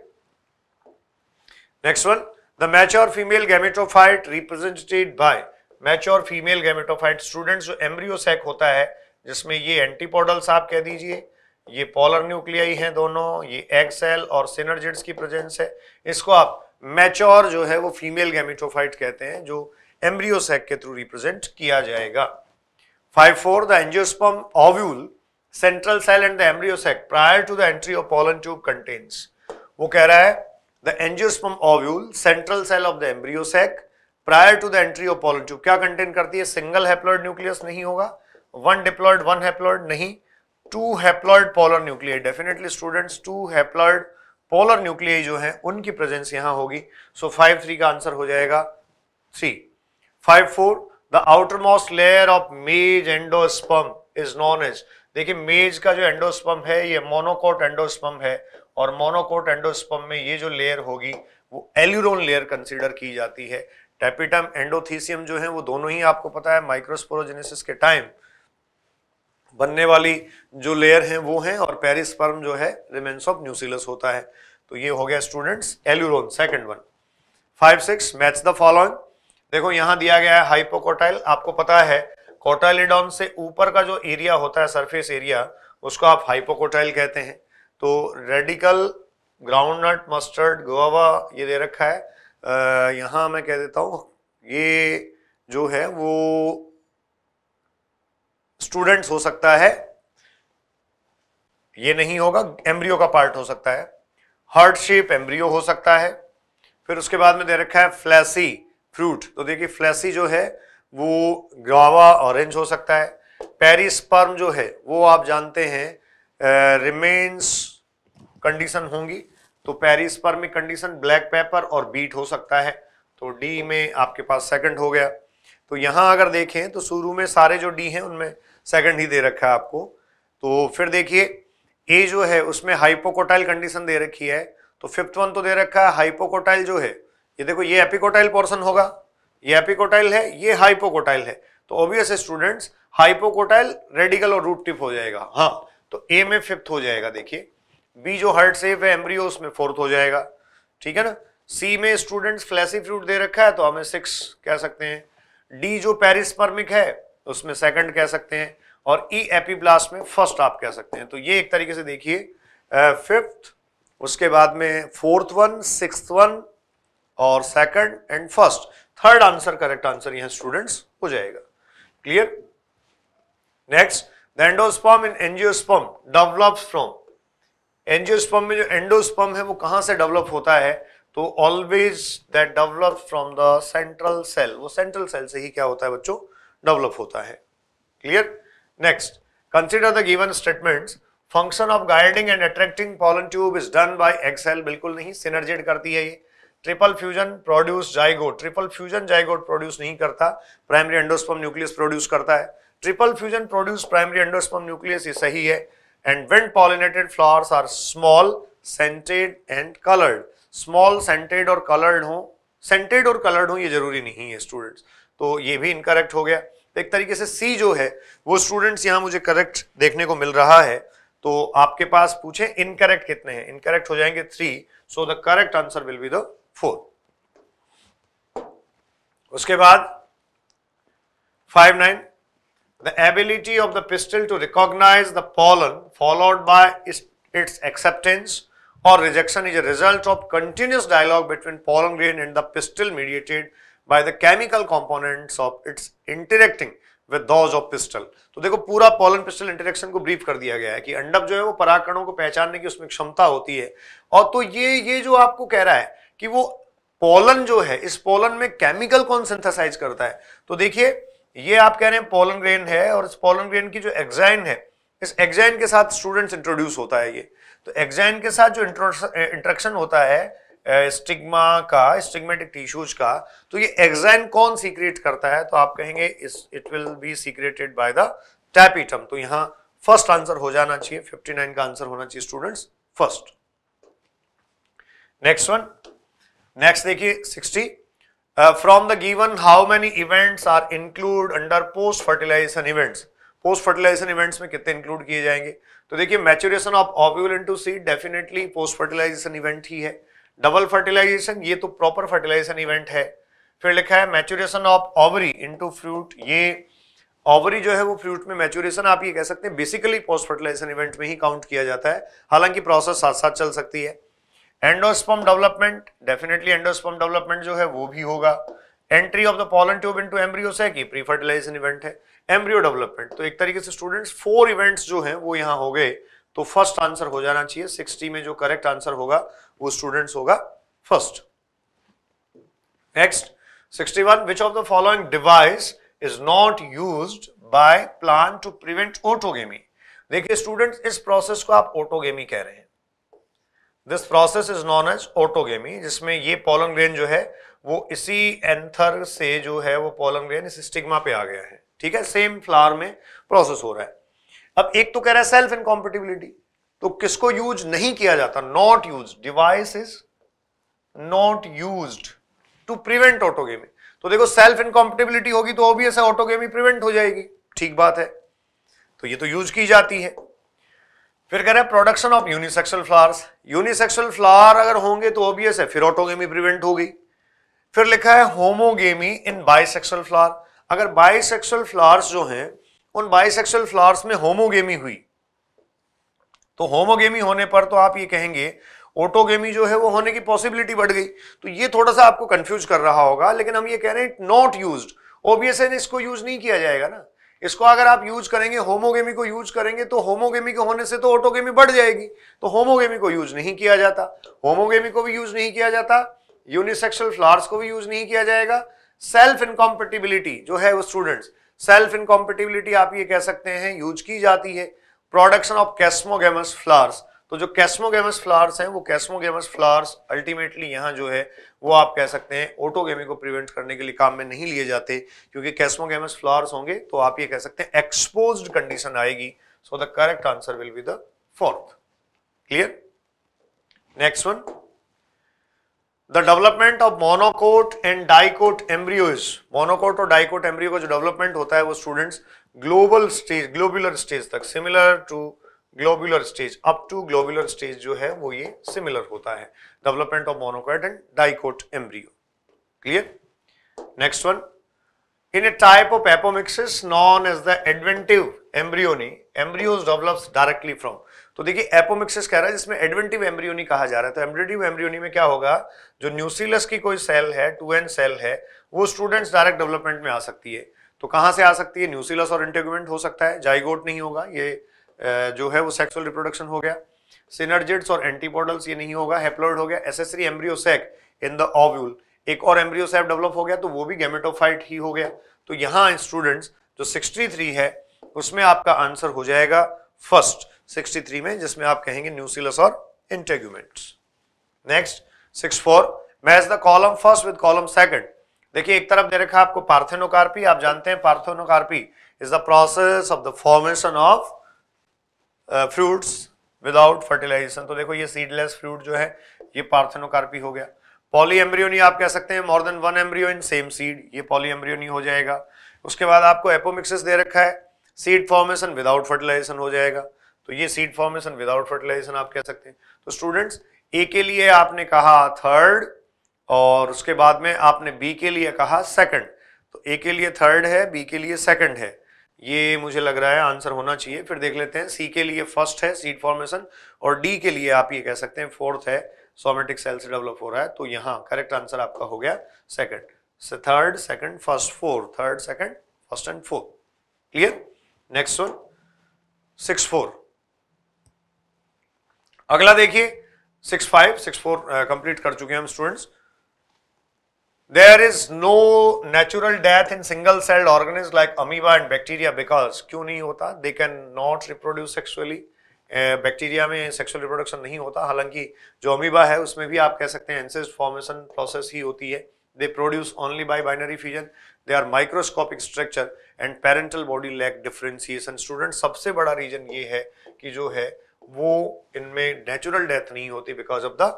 next one the mature female gametophyte represented by mature female gametophyte students जो एम्ब्रियोसेक होता है जिसमें ये एंटीपोडल्स आप कह दीजिए ये पॉलर न्यूक्लियाई हैं दोनों ये एग सेल और सिनर्जिट्स की प्रेजेंस है इसको आप मैच्योर जो है वो फीमेल गैमेटोफाइट कहते हैं जो एम्ब्रियोसेक के थ्रू रिप्रेजेंट किया जाएगा five four the angiosperm ovule central cell and the embryo sac prior to the entry of pollen tube contains वो कह रहा है the angiosperm ovule central cell of the embryo sac prior to the entry of pollen क्या contain करती है single haploid nucleus नहीं होगा one diploid one haploid नहीं two haploid polar nuclear definitely students two haploid polar nuclear जो है उनकी presence यहां होगी सो फाइव थ्री का आंसर हो जाएगा three five four the outermost layer of maize endosperm is known as देखिए मेज का जो एंडोस्पम है ये मोनोकोट एंडोस्पम है और मोनोकोट एंडोस्पम में ये जो लेयर होगी वो एल्यूरोन लेयर कंसीडर की जाती है टेपिटम एंडोथीसियम जो है वो दोनों ही आपको पता है माइक्रोस्पोरोजेनेसिस के टाइम बनने वाली जो लेयर है वो है और पेरिसपर्म जो है रिमेंस ऑफ न्यूसिलस होता है तो ये हो गया students aleurone second one five six match the following देखो यहां दिया गया है हाइपोकोटाइल आपको पता है कोटाइलिडॉन से ऊपर का जो एरिया होता है सरफेस एरिया उसको आप हाइपोकोटाइल कहते हैं तो रेडिकल ग्राउंडनट मस्टर्ड गोवा ये दे रखा है यहाँ मैं कह देता हूँ ये जो है वो स्टूडेंट्स हो सकता है ये नहीं होगा एम्ब्रियो का पार्ट हो सकता है हार्ट शेप एम्ब्रियो हो सकता है फिर उसके बाद में दे रखा है फ्लैसी फ्रूट तो देखिए फ्लैसी जो है वो ग्रावा ऑरेंज हो सकता है पेरिस्पर्म जो है वो आप जानते हैं रिमेन्स कंडीशन होंगी तो पेरिस पर में कंडीशन ब्लैक पेपर और बीट हो सकता है तो डी में आपके पास सेकंड हो गया तो यहाँ अगर देखें तो शुरू में सारे जो डी हैं उनमें सेकंड ही दे रखा है आपको तो फिर देखिए ए जो है उसमें हाइपोकोटाइल कंडीशन दे रखी है तो फिफ्थ वन तो दे रखा है हाइपोकोटाइल जो है ये देखो ये एपिकोटाइल पोर्सन होगा ये एपिकोटाइल है ये हाइपोकोटाइल है तो ऑब्वियस स्टूडेंट्स हाइपोकोटाइल रेडिकल और रूट टिप हो जाएगा हाँ तो ए में फिफ्थ हो जाएगा देखिए बी जो हार्ट सेफ है एम्ब्रियो उसमें फोर्थ हो जाएगा ठीक है ना सी में स्टूडेंट्स फ्लैसी फ्रूट दे रखा है तो हमें सिक्स कह सकते हैं डी जो पेरिस्पर्मिक है उसमें सेकंड कह सकते हैं और ई e एपीब्लास्ट में फर्स्ट आप कह सकते हैं तो ये एक तरीके से देखिए फिफ्थ उसके बाद में फोर्थ वन सिक्स वन और second and first third answer correct answer यहां स्टूडेंट्स हो जाएगा clear next the in angiosperm develops from angiosperm में जो एंडोस्पम है वो कहाँ से डेवलप होता है तो always that develop from the central cell वो सेंट्रल सेल से ही क्या होता है बच्चों डेवलप होता है clear next consider the given statements function of guiding and attracting pollen tube is done by egg cell बिल्कुल नहीं सिनर्जेट करती है ये triple fusion produce zygote triple fusion zygote produce नहीं करता प्राइमरी एंडोस्पम न्यूक्लियस प्रोड्यूस करता है triple fusion produce primary endosperm nucleus ये सही है and when pollinated flowers are small, scented and colored. Small, scented और colored हों सेंटेड और कलर्ड हो ये जरूरी नहीं है स्टूडेंट्स तो ये भी इनकरेक्ट हो गया तो एक तरीके से सी जो है वो स्टूडेंट्स यहां मुझे करेक्ट देखने को मिल रहा है तो आपके पास पूछे इनकरेक्ट कितने हैं इनकरेक्ट हो जाएंगे three so the correct answer will be the four उसके बाद five nine the ability of the pistil to recognize the pollen followed by its acceptance or rejection is a result of continuous dialogue between pollen grain and the pistil mediated by the chemical components of its interacting with those of pistil तो देखो पूरा pollen pistil interaction को brief कर दिया गया है कि अंडब जो है वो पराकणों को पहचानने की उसमें क्षमता होती है और तो ये ये जो आपको कह रहा है कि वो पॉलन जो है इस पॉलन में केमिकल कौन सिंथेसाइज करता है तो देखिए ये आप कह रहे हैं पोलन ग्रेन है और इस पोलन ग्रेन की जो एग्जाइन है इस एग्जाइन के साथ स्टूडेंट्स इंट्रोड्यूस होता है ये तो एग्जाइन के साथ जो इंट्रक्शन होता है स्टिग्मा का स्टिग्मेटिक टिश्यूज का तो ये एग्जाइन कौन सीक्रेट करता है तो आप कहेंगे it will be secreted by the tapetum तो यहां फर्स्ट आंसर हो जाना चाहिए 59 का आंसर होना चाहिए students first next one next देखिए 60 from the given how many events are include under post fertilization events post fertilization events में कितने इंक्लूड किए जाएंगे तो देखिए maturation of ovule into seed definitely post fertilization event ही है डबल फर्टिलाइजेशन ये तो प्रॉपर फर्टिलाइजेशन इवेंट है फिर लिखा है maturation of ovary into fruit ये ऑवरी जो है वो फ्रूट में मैच्योरेशन आप ये कह सकते हैं बेसिकली पोस्ट फर्टिलाइजेशन इवेंट में ही काउंट किया जाता है हालांकि प्रोसेस साथ साथ चल सकती है endosperm development definitely endosperm development जो है वो भी होगा entry of the pollen tube into embryo से प्री फर्टिलाइजेशन इवेंट है एम्ब्रियो डेवलपमेंट तो एक तरीके से स्टूडेंट्स फोर इवेंट्स जो हैं वो यहाँ हो गए तो फर्स्ट आंसर हो जाना चाहिए सिक्सटी में जो करेक्ट आंसर होगा वो स्टूडेंट्स होगा first next sixty one which of the following device is not use by plant to prevent autogamy देखिए स्टूडेंट्स इस प्रोसेस को आप ऑटोगेमी कह रहे हैं this process is known as autogamy जिसमें ये पोलन ग्रेन जो है वो इसी एंथर से जो है वो पोलन ग्रेन इस स्टिग्मा पे आ गया है ठीक है सेम फ्लावर में प्रोसेस हो रहा है अब एक तो कह रहा है सेल्फ इनकॉम्पेटिबिलिटी तो किसको यूज नहीं किया जाता not use device is not use to prevent autogamy तो देखो सेल्फ इनकॉम्पेटिबिलिटी होगी तो ऑब्वियस है ऑटोगेमी प्रिवेंट हो जाएगी ठीक बात है तो ये तो यूज की जाती है फिर कह रहे हैं production of unisexual flowers unisexual flower अगर होंगे तो ऑब्वियस है फिर ऑटोगेमी प्रिवेंट होगी फिर लिखा है होमोगेमी इन बाइसेक्सुअल फ्लावर अगर बाइसेक्सुअल फ्लावर्स जो हैं उन बाइसेक्सुअल फ्लावर्स में होमोगेमी हुई तो होमोगेमी होने पर तो आप ये कहेंगे ऑटोगेमी जो है वो होने की पॉसिबिलिटी बढ़ गई तो ये थोड़ा सा आपको कंफ्यूज कर रहा होगा लेकिन हम ये कह रहे हैं नॉट यूज है इसको यूज नहीं किया जाएगा ना इसको अगर आप यूज करेंगे होमोगेमी को यूज करेंगे तो होमोगेमी के होने से तो ऑटोगेमी बढ़ जाएगी तो होमोगेमी को यूज नहीं किया जाता होमोगेमी को भी यूज नहीं किया जाता यूनिसेक्सुअल फ्लावर्स को भी यूज नहीं किया जाएगा सेल्फ इनकॉम्पेटिबिलिटी जो है वो स्टूडेंट्स सेल्फ इनकॉम्पेटिबिलिटी आप ये कह सकते हैं यूज की जाती है प्रोडक्शन ऑफ कैस्मोगेमस फ्लावर्स तो जो कैस्मोगेमस फ्लावर्स हैं वो कैस्मोगेमस फ्लावर्स अल्टीमेटली यहाँ जो है वो आप कह सकते हैं ओटोगेमी को प्रिवेंट करने के लिए काम में नहीं लिए जाते क्योंकि कैस्मोगेमस फ्लावर्स होंगे तो आप ये कह सकते हैं एक्सपोज कंडीशन आएगी so the correct answer will be the fourth clear next one the development of monocot and dicot embryos monocot और डाइकोट एम्ब्रियो का जो डेवलपमेंट होता है वो students global stage globular stage तक similar to globular stage up to globular stage जो है वो ये सिमिलर होता है development of monocot and dicot embryo clear next one in a type of apomixis known as the adventive embryony embryos develops directly from तो देखिए apomixis कह रहा है जिसमें एडवेंटिव एम्ब्रियोनी कहा जा रहा है तो एडवेंटिव एम्ब्रियोनी में क्या होगा जो न्यूसिलस की कोई सेल है टू एन सेल है वो स्टूडेंट्स डायरेक्ट डेवलपमेंट में आ सकती है तो कहां से आ सकती है न्यूसिलस और इंटेगमेंट हो सकता है जाइगोट नहीं होगा ये जो है वो सेक्सुअल रिप्रोडक्शन हो गया सिनर्जिट्स और एंटीपोडल्स ये नहीं होगा हेप्लोइड हो गया accessory embryo sac in the ovule एक और एम्ब्रियोसेक डेवलप हो गया तो वो भी गैमेटोफाइट ही हो गया तो यहाँ स्टूडेंट्स जो 63 है उसमें आपका आंसर हो जाएगा फर्स्ट 63 में जिसमें आप कहेंगे न्यूसिलस और integument next 64 four match the column first with column second देखिए एक तरफ दे रखा आपको पार्थेनोकार्पी आप जानते हैं parthenocarpy is the process of the formation of fruits without fertilization तो देखो ये सीडलेस फ्रूट जो है ये पार्थनोकार्पी हो गया पॉली एम्ब्रियोनी आप कह सकते हैं more than one embryo in same seed ये पॉली एम्ब्रियोनी हो जाएगा उसके बाद आपको एपोमिक्सिस दे रखा है सीड फॉर्मेशन विदाउट फर्टिलाइजेशन हो जाएगा तो ये सीड फॉर्मेशन विदाउट फर्टिलाइजेशन आप कह सकते हैं तो स्टूडेंट्स ए के लिए आपने कहा थर्ड और उसके बाद में आपने बी के लिए कहा सेकंड तो ए के लिए थर्ड है बी के लिए सेकंड है ये मुझे लग रहा है आंसर होना चाहिए फिर देख लेते हैं सी के लिए फर्स्ट है सीड फॉर्मेशन और डी के लिए आप ये कह सकते हैं फोर्थ है सोमेटिक सेल से डेवलप हो रहा है तो यहाँ करेक्ट आंसर आपका हो गया second third second first four third second first and four clear next one six four अगला देखिए six five six four complete कर चुके हैं हम students There is no natural death in single celled organisms like amoeba and bacteria because क्यों नहीं होता They can not reproduce sexually. Bacteria eh, में सेक्सुअल रिप्रोडक्शन नहीं होता हालांकि जो अमीबा है उसमें भी आप कह सकते हैं एंसेस फॉर्मेशन प्रोसेस ही होती है they produce only by binary fusion they are microscopic structure and parental body lack differentiation student सबसे बड़ा रीजन ये है कि जो है वो इनमें नेचुरल डेथ नहीं होती because of the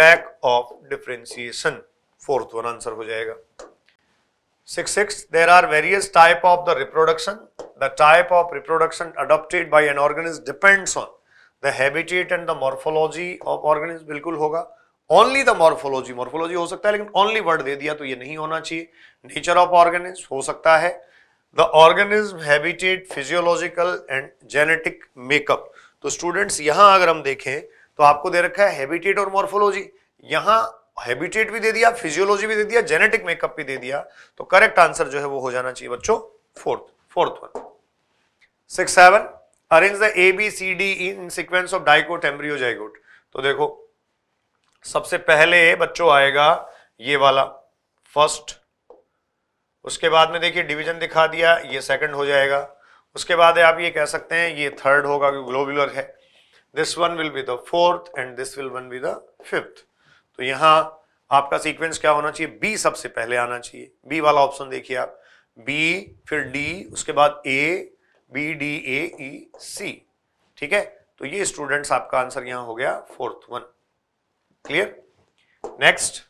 lack of differentiation fourth one answer हो जाएगा six six there are various type of the reproduction the type of reproduction adopted by an organism depends on the habitat and the morphology of organism बिल्कुल होगा only the morphology morphology हो सकता है लेकिन only word दे दिया तो ये नहीं होना चाहिए नेचर ऑफ ऑर्गेनिज हो सकता है the organism habitat physiological and genetic makeup तो स्टूडेंट्स यहां अगर हम देखें तो आपको दे रखा है हैबिटेट और मॉर्फोलॉजी यहां हैबिटेट भी दे दिया फिजियोलॉजी भी दे दिया जेनेटिक मेकअप भी दे दिया तो करेक्ट आंसर जो है वो हो जाना चाहिए बच्चों fourth fourth one six seven arrange the A B C D in sequence of dicot embryo zygote तो देखो सबसे पहले बच्चों आएगा ये वाला फर्स्ट उसके बाद में देखिए डिवीजन दिखा दिया ये सेकंड हो जाएगा उसके बाद आप ये कह सकते हैं ये थर्ड होगा क्योंकि ग्लोबुलर है this one will be the fourth and this will one be the fifth तो यहां आपका सीक्वेंस क्या होना चाहिए बी सबसे पहले आना चाहिए बी वाला ऑप्शन देखिए आप बी फिर डी उसके बाद ए बी डी ए ई सी ठीक है तो ये स्टूडेंट्स आपका आंसर यहां हो गया fourth one clear next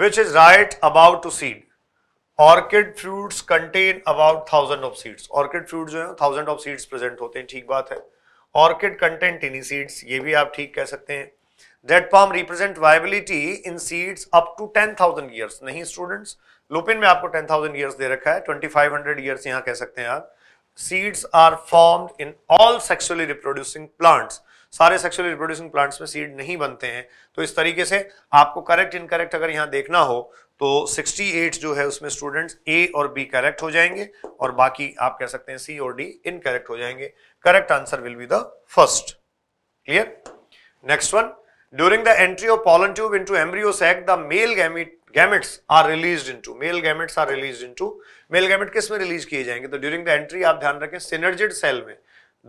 which is right about to seed orchid fruits contain about thousand of seeds orchid fruit जो है थाउजेंड ऑफ सीड्स प्रेजेंट होते हैं ठीक बात है ऑर्किड कंटेंट इनी सीड्स ये भी आप ठीक कह सकते हैं red palm represent viability in seeds up to ten thousand years नहीं स्टूडेंट्स लुपिन में आपको टेन थाउजेंड ईयर्स दे रखा है ट्वेंटी फाइव हंड्रेड ईयर्स यहाँ कह सकते हैं आप seeds are form in all sexually reproducing plants सारे सेक्सुअली रिप्रोड्यूसिंग प्लांट्स में सीड नहीं बनते हैं तो इस तरीके से आपको करेक्ट इनकरेक्ट अगर यहाँ देखना हो तो 68 जो है उसमें स्टूडेंट्स ए और बी करेक्ट हो जाएंगे और बाकी आप कह सकते हैं सी और डी इनकरेक्ट हो जाएंगे correct answer will be the first clear next one During the entry of pollen tube into embryo sac, the male gamete gametes are released into male gametes are released into male gamete किस में release किए जाएंगे तो during the entry आप ध्यान रखें synergid cell में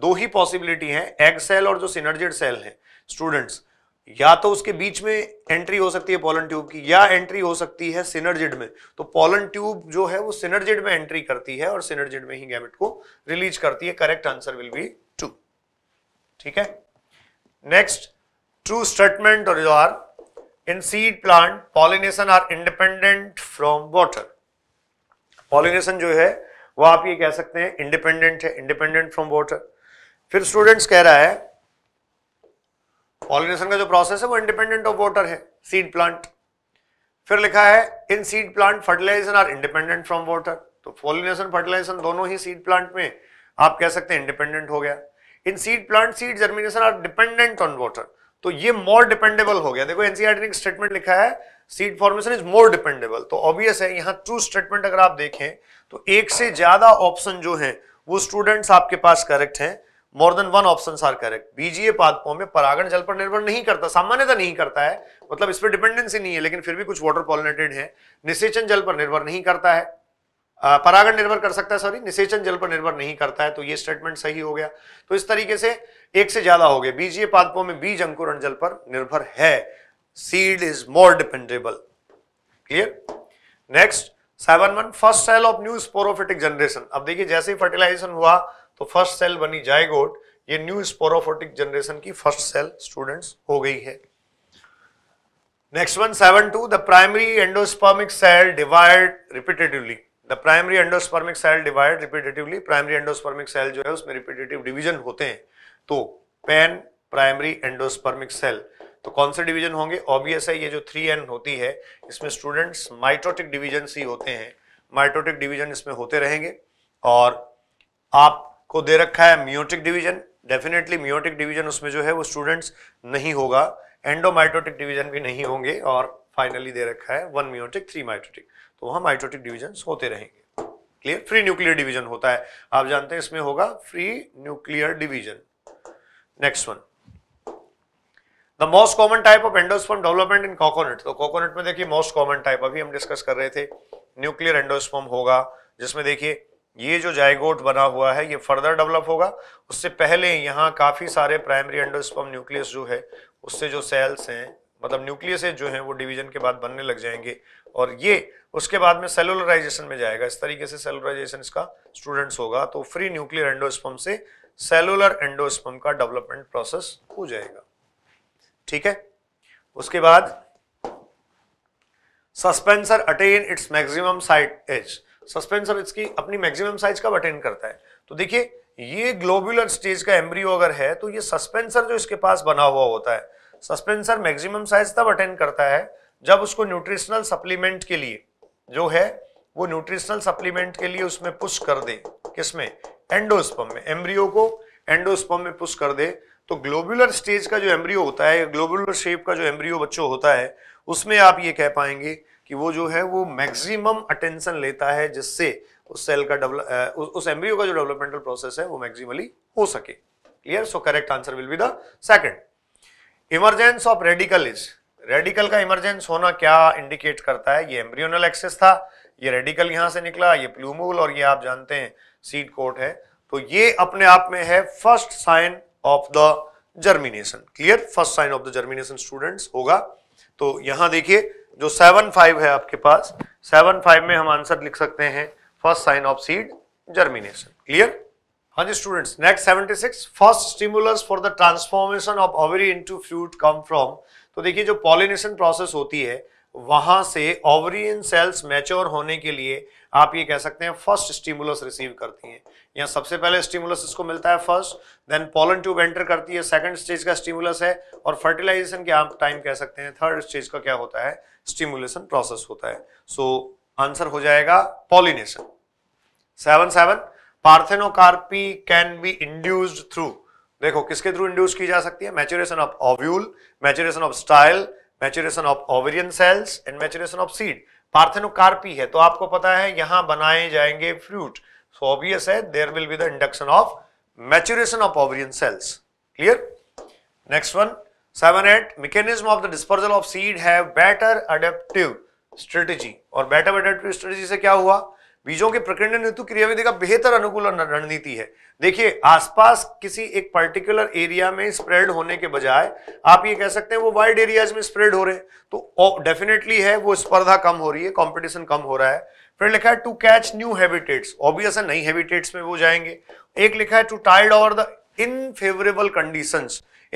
दो ही possibility हैं egg cell और जो synergid cell है students या तो उसके बीच में एंट्री हो सकती है पोलन ट्यूब की या एंट्री हो सकती है सिनर्जिड में तो पोलन ट्यूब जो है वो सिनर्जिड में एंट्री करती है और सिनर्जिड में ही गैमेट को रिलीज करती है correct answer will be two ठीक है next True statement or your in seed plant pollination are independent from water. Pollination जो है वो आप ये कह सकते हैं independent है independent from water. फिर students कह रहा है पॉलिनेशन का जो प्रोसेस है वो इंडिपेंडेंट ऑफ वॉटर है सीड प्लांट फिर लिखा है in seed plant fertilization are independent from water तो पॉलिनेशन फर्टिलाइजेशन दोनों ही सीड प्लांट में आप कह सकते हैं इंडिपेंडेंट हो गया in seed plant seed germination are dependent on water तो ये मोर डिपेंडेबल हो गया देखो एनसीआरटी e ने स्टेटमेंट लिखा है seed formation is more dependable तो ऑब्वियस है यहाँ ट्रू स्टेटमेंट अगर आप देखें तो एक से ज्यादा ऑप्शन जो है वो स्टूडेंट्स आपके पास करेक्ट हैं more than one option are correct बीजीए पादपों में परागण जल पर निर्भर नहीं करता सामान्यता नहीं करता है मतलब इस पर डिपेंडेंसी नहीं है लेकिन फिर भी कुछ वाटर पॉलिनेटेड है निषेचन जल पर निर्भर नहीं करता है परागण निर्भर कर सकता है सॉरी निषेचन जल पर निर्भर नहीं करता है तो ये स्टेटमेंट सही हो गया तो इस तरीके से एक से ज्यादा हो गए बीजीय पादपों में बीज अंकुरण जल पर निर्भर है seed is more dependable clear next seven one first cell of new sporophytic generation अब देखिए जैसे ही फर्टिलाइजेशन हुआ तो फर्स्ट सेल बनी जायगोट ये न्यू स्पोरोफोटिक जनरेशन की फर्स्ट सेल स्टूडेंट हो गई है next one seven two the primary endospermic cell divide repetitively the primary endospermic cell divide repetitively primary endospermic cell जो है उसमें रिपीटेटिव डिवीजन होते हैं तो पैन प्राइमरी एंडोस्पर्मिक सेल तो कौन से डिवीजन होंगे ऑब्वियस है ये जो थ्री एन होती है इसमें स्टूडेंट्स माइट्रोटिक डिवीजन ही होते हैं माइट्रोटिक डिवीजन इसमें होते रहेंगे और आपको दे रखा है mitotic division definitely meiotic division उसमें जो है वो स्टूडेंट्स नहीं होगा एंडोमाइटोटिक डिवीजन भी नहीं होंगे और फाइनली दे रखा है वन म्यूटिक थ्री माइट्रोटिक तो वहां माइट्रोटिक डिवीजन होते रहेंगे क्लियर फ्री न्यूक्लियर डिवीजन होता है आप जानते हैं इसमें होगा free nuclear division next one the most common type of endosperm development in coconut तो कोकोनट में देखिए मोस्ट कॉमन टाइप अभी हम डिस्कस कर रहे थे न्यूक्लियर एंडोस्पर्म होगा जिसमें देखिए ये जो जायगोट बना हुआ है ये फर्दर डेवलप होगा उससे पहले यहाँ काफ़ी सारे प्राइमरी एंडोस्पर्म न्यूक्लियस जो है उससे जो सेल्स हैं मतलब न्यूक्लियस जो हैं वो डिवीजन के बाद बनने लग जाएंगे और ये उसके बाद में सेलुलराइजेशन में जाएगा इस तरीके से सेलुलराइजेशन इसका स्टूडेंट्स होगा तो फ्री न्यूक्लियर एंडोस्पर्म से सेलुलर एंडोस्पम का डेवलपमेंट प्रोसेस हो जाएगा ठीक है उसके बाद suspensor attain its maximum size suspensor इसकी अपनी मैक्सिमम साइज कब अटेन करता है तो देखिए ये ग्लोबुलर स्टेज का एम्ब्रियो अगर है तो ये सस्पेंसर जो इसके पास बना हुआ होता है सस्पेंसर मैक्सिमम साइज तब अटेन करता है जब उसको न्यूट्रिशनल सप्लीमेंट के लिए जो है वो न्यूट्रिशनल सप्लीमेंट के लिए उसमें पुश कर दे किसमें एंडोस्पम में एम्ब्रियो को एंडोस्पम में पुश कर दे तो ग्लोबुलर स्टेज का जो एम्ब्रियो होता है ग्लोबुलर शेप का जो एम्ब्रियो बच्चों होता है उसमें आप ये कह पाएंगे कि वो जो है वो मैक्सिमम अटेंशन लेता है जिससे उस सेल का डेवलप उस एम्ब्रियो का जो डेवलपमेंटल प्रोसेस है वो मैक्सिमली हो सके clear so correct answer will be the second emergence of radicle is radicle का इमरजेंस होना क्या इंडिकेट करता है ये एम्ब्रियोनल एक्सेस था ये रेडिकल यहां से निकला ये प्लूमोल और ये आप जानते हैं सीड कोट है तो ये अपने आप में है first sign of the germination clear first sign of the germination students होगा तो यहां देखिए जो सेवन फाइव है आपके पास सेवन फाइव में हम आंसर लिख सकते हैं first sign of seed germination clear हाँ जी students next seventy six first stimulus for the transformation of ovary into fruit come from तो देखिए जो पॉलिनेशन प्रोसेस होती है वहां से ओवरियन सेल्स मैच्योर होने के लिए आप ये कह सकते हैं फर्स्ट स्टिमुलस रिसीव करती हैं यहाँ सबसे पहले स्टिमुलस इसको मिलता है first then pollen tube enter करती है सेकंड स्टेज का स्टिमुलस है और फर्टिलाइजेशन के आप टाइम कह सकते हैं थर्ड स्टेज का क्या होता है स्टिमुलेशन प्रोसेस होता है सो so, आंसर हो जाएगा pollination seven seven parthenocarpy can be induced through देखो किसके थ्रू इंड्यूस की जा सकती है maturation of ovule maturation of style maturation of ovarian cells and maturation of seed parthenocarpy है तो आपको पता है यहां बनाए जाएंगे फ्रूट सो ऑब्वियस है there will be the induction of maturation of ovarian cells clear next one seven eight mechanism of the dispersal of seed have better adaptive strategy और बेटर अडेप्टिव स्ट्रेटेजी से क्या हुआ बीजों के प्रकृण हेतु क्रियाविधि का बेहतर अनुकूल रणनीति है देखिए आसपास किसी एक पर्टिकुलर एरिया में स्प्रेड होने के बजाय आप ये कह सकते हैं वो वाइड एरियाज में स्प्रेड हो रहे हैं तो डेफिनेटली है वो स्पर्धा कम हो रही है कॉम्पिटिशन कम हो रहा है फिर लिखा है to catch new habitats obvious है नई हैबिटेट्स में वो जाएंगे एक लिखा है to tide over the unfavourable condition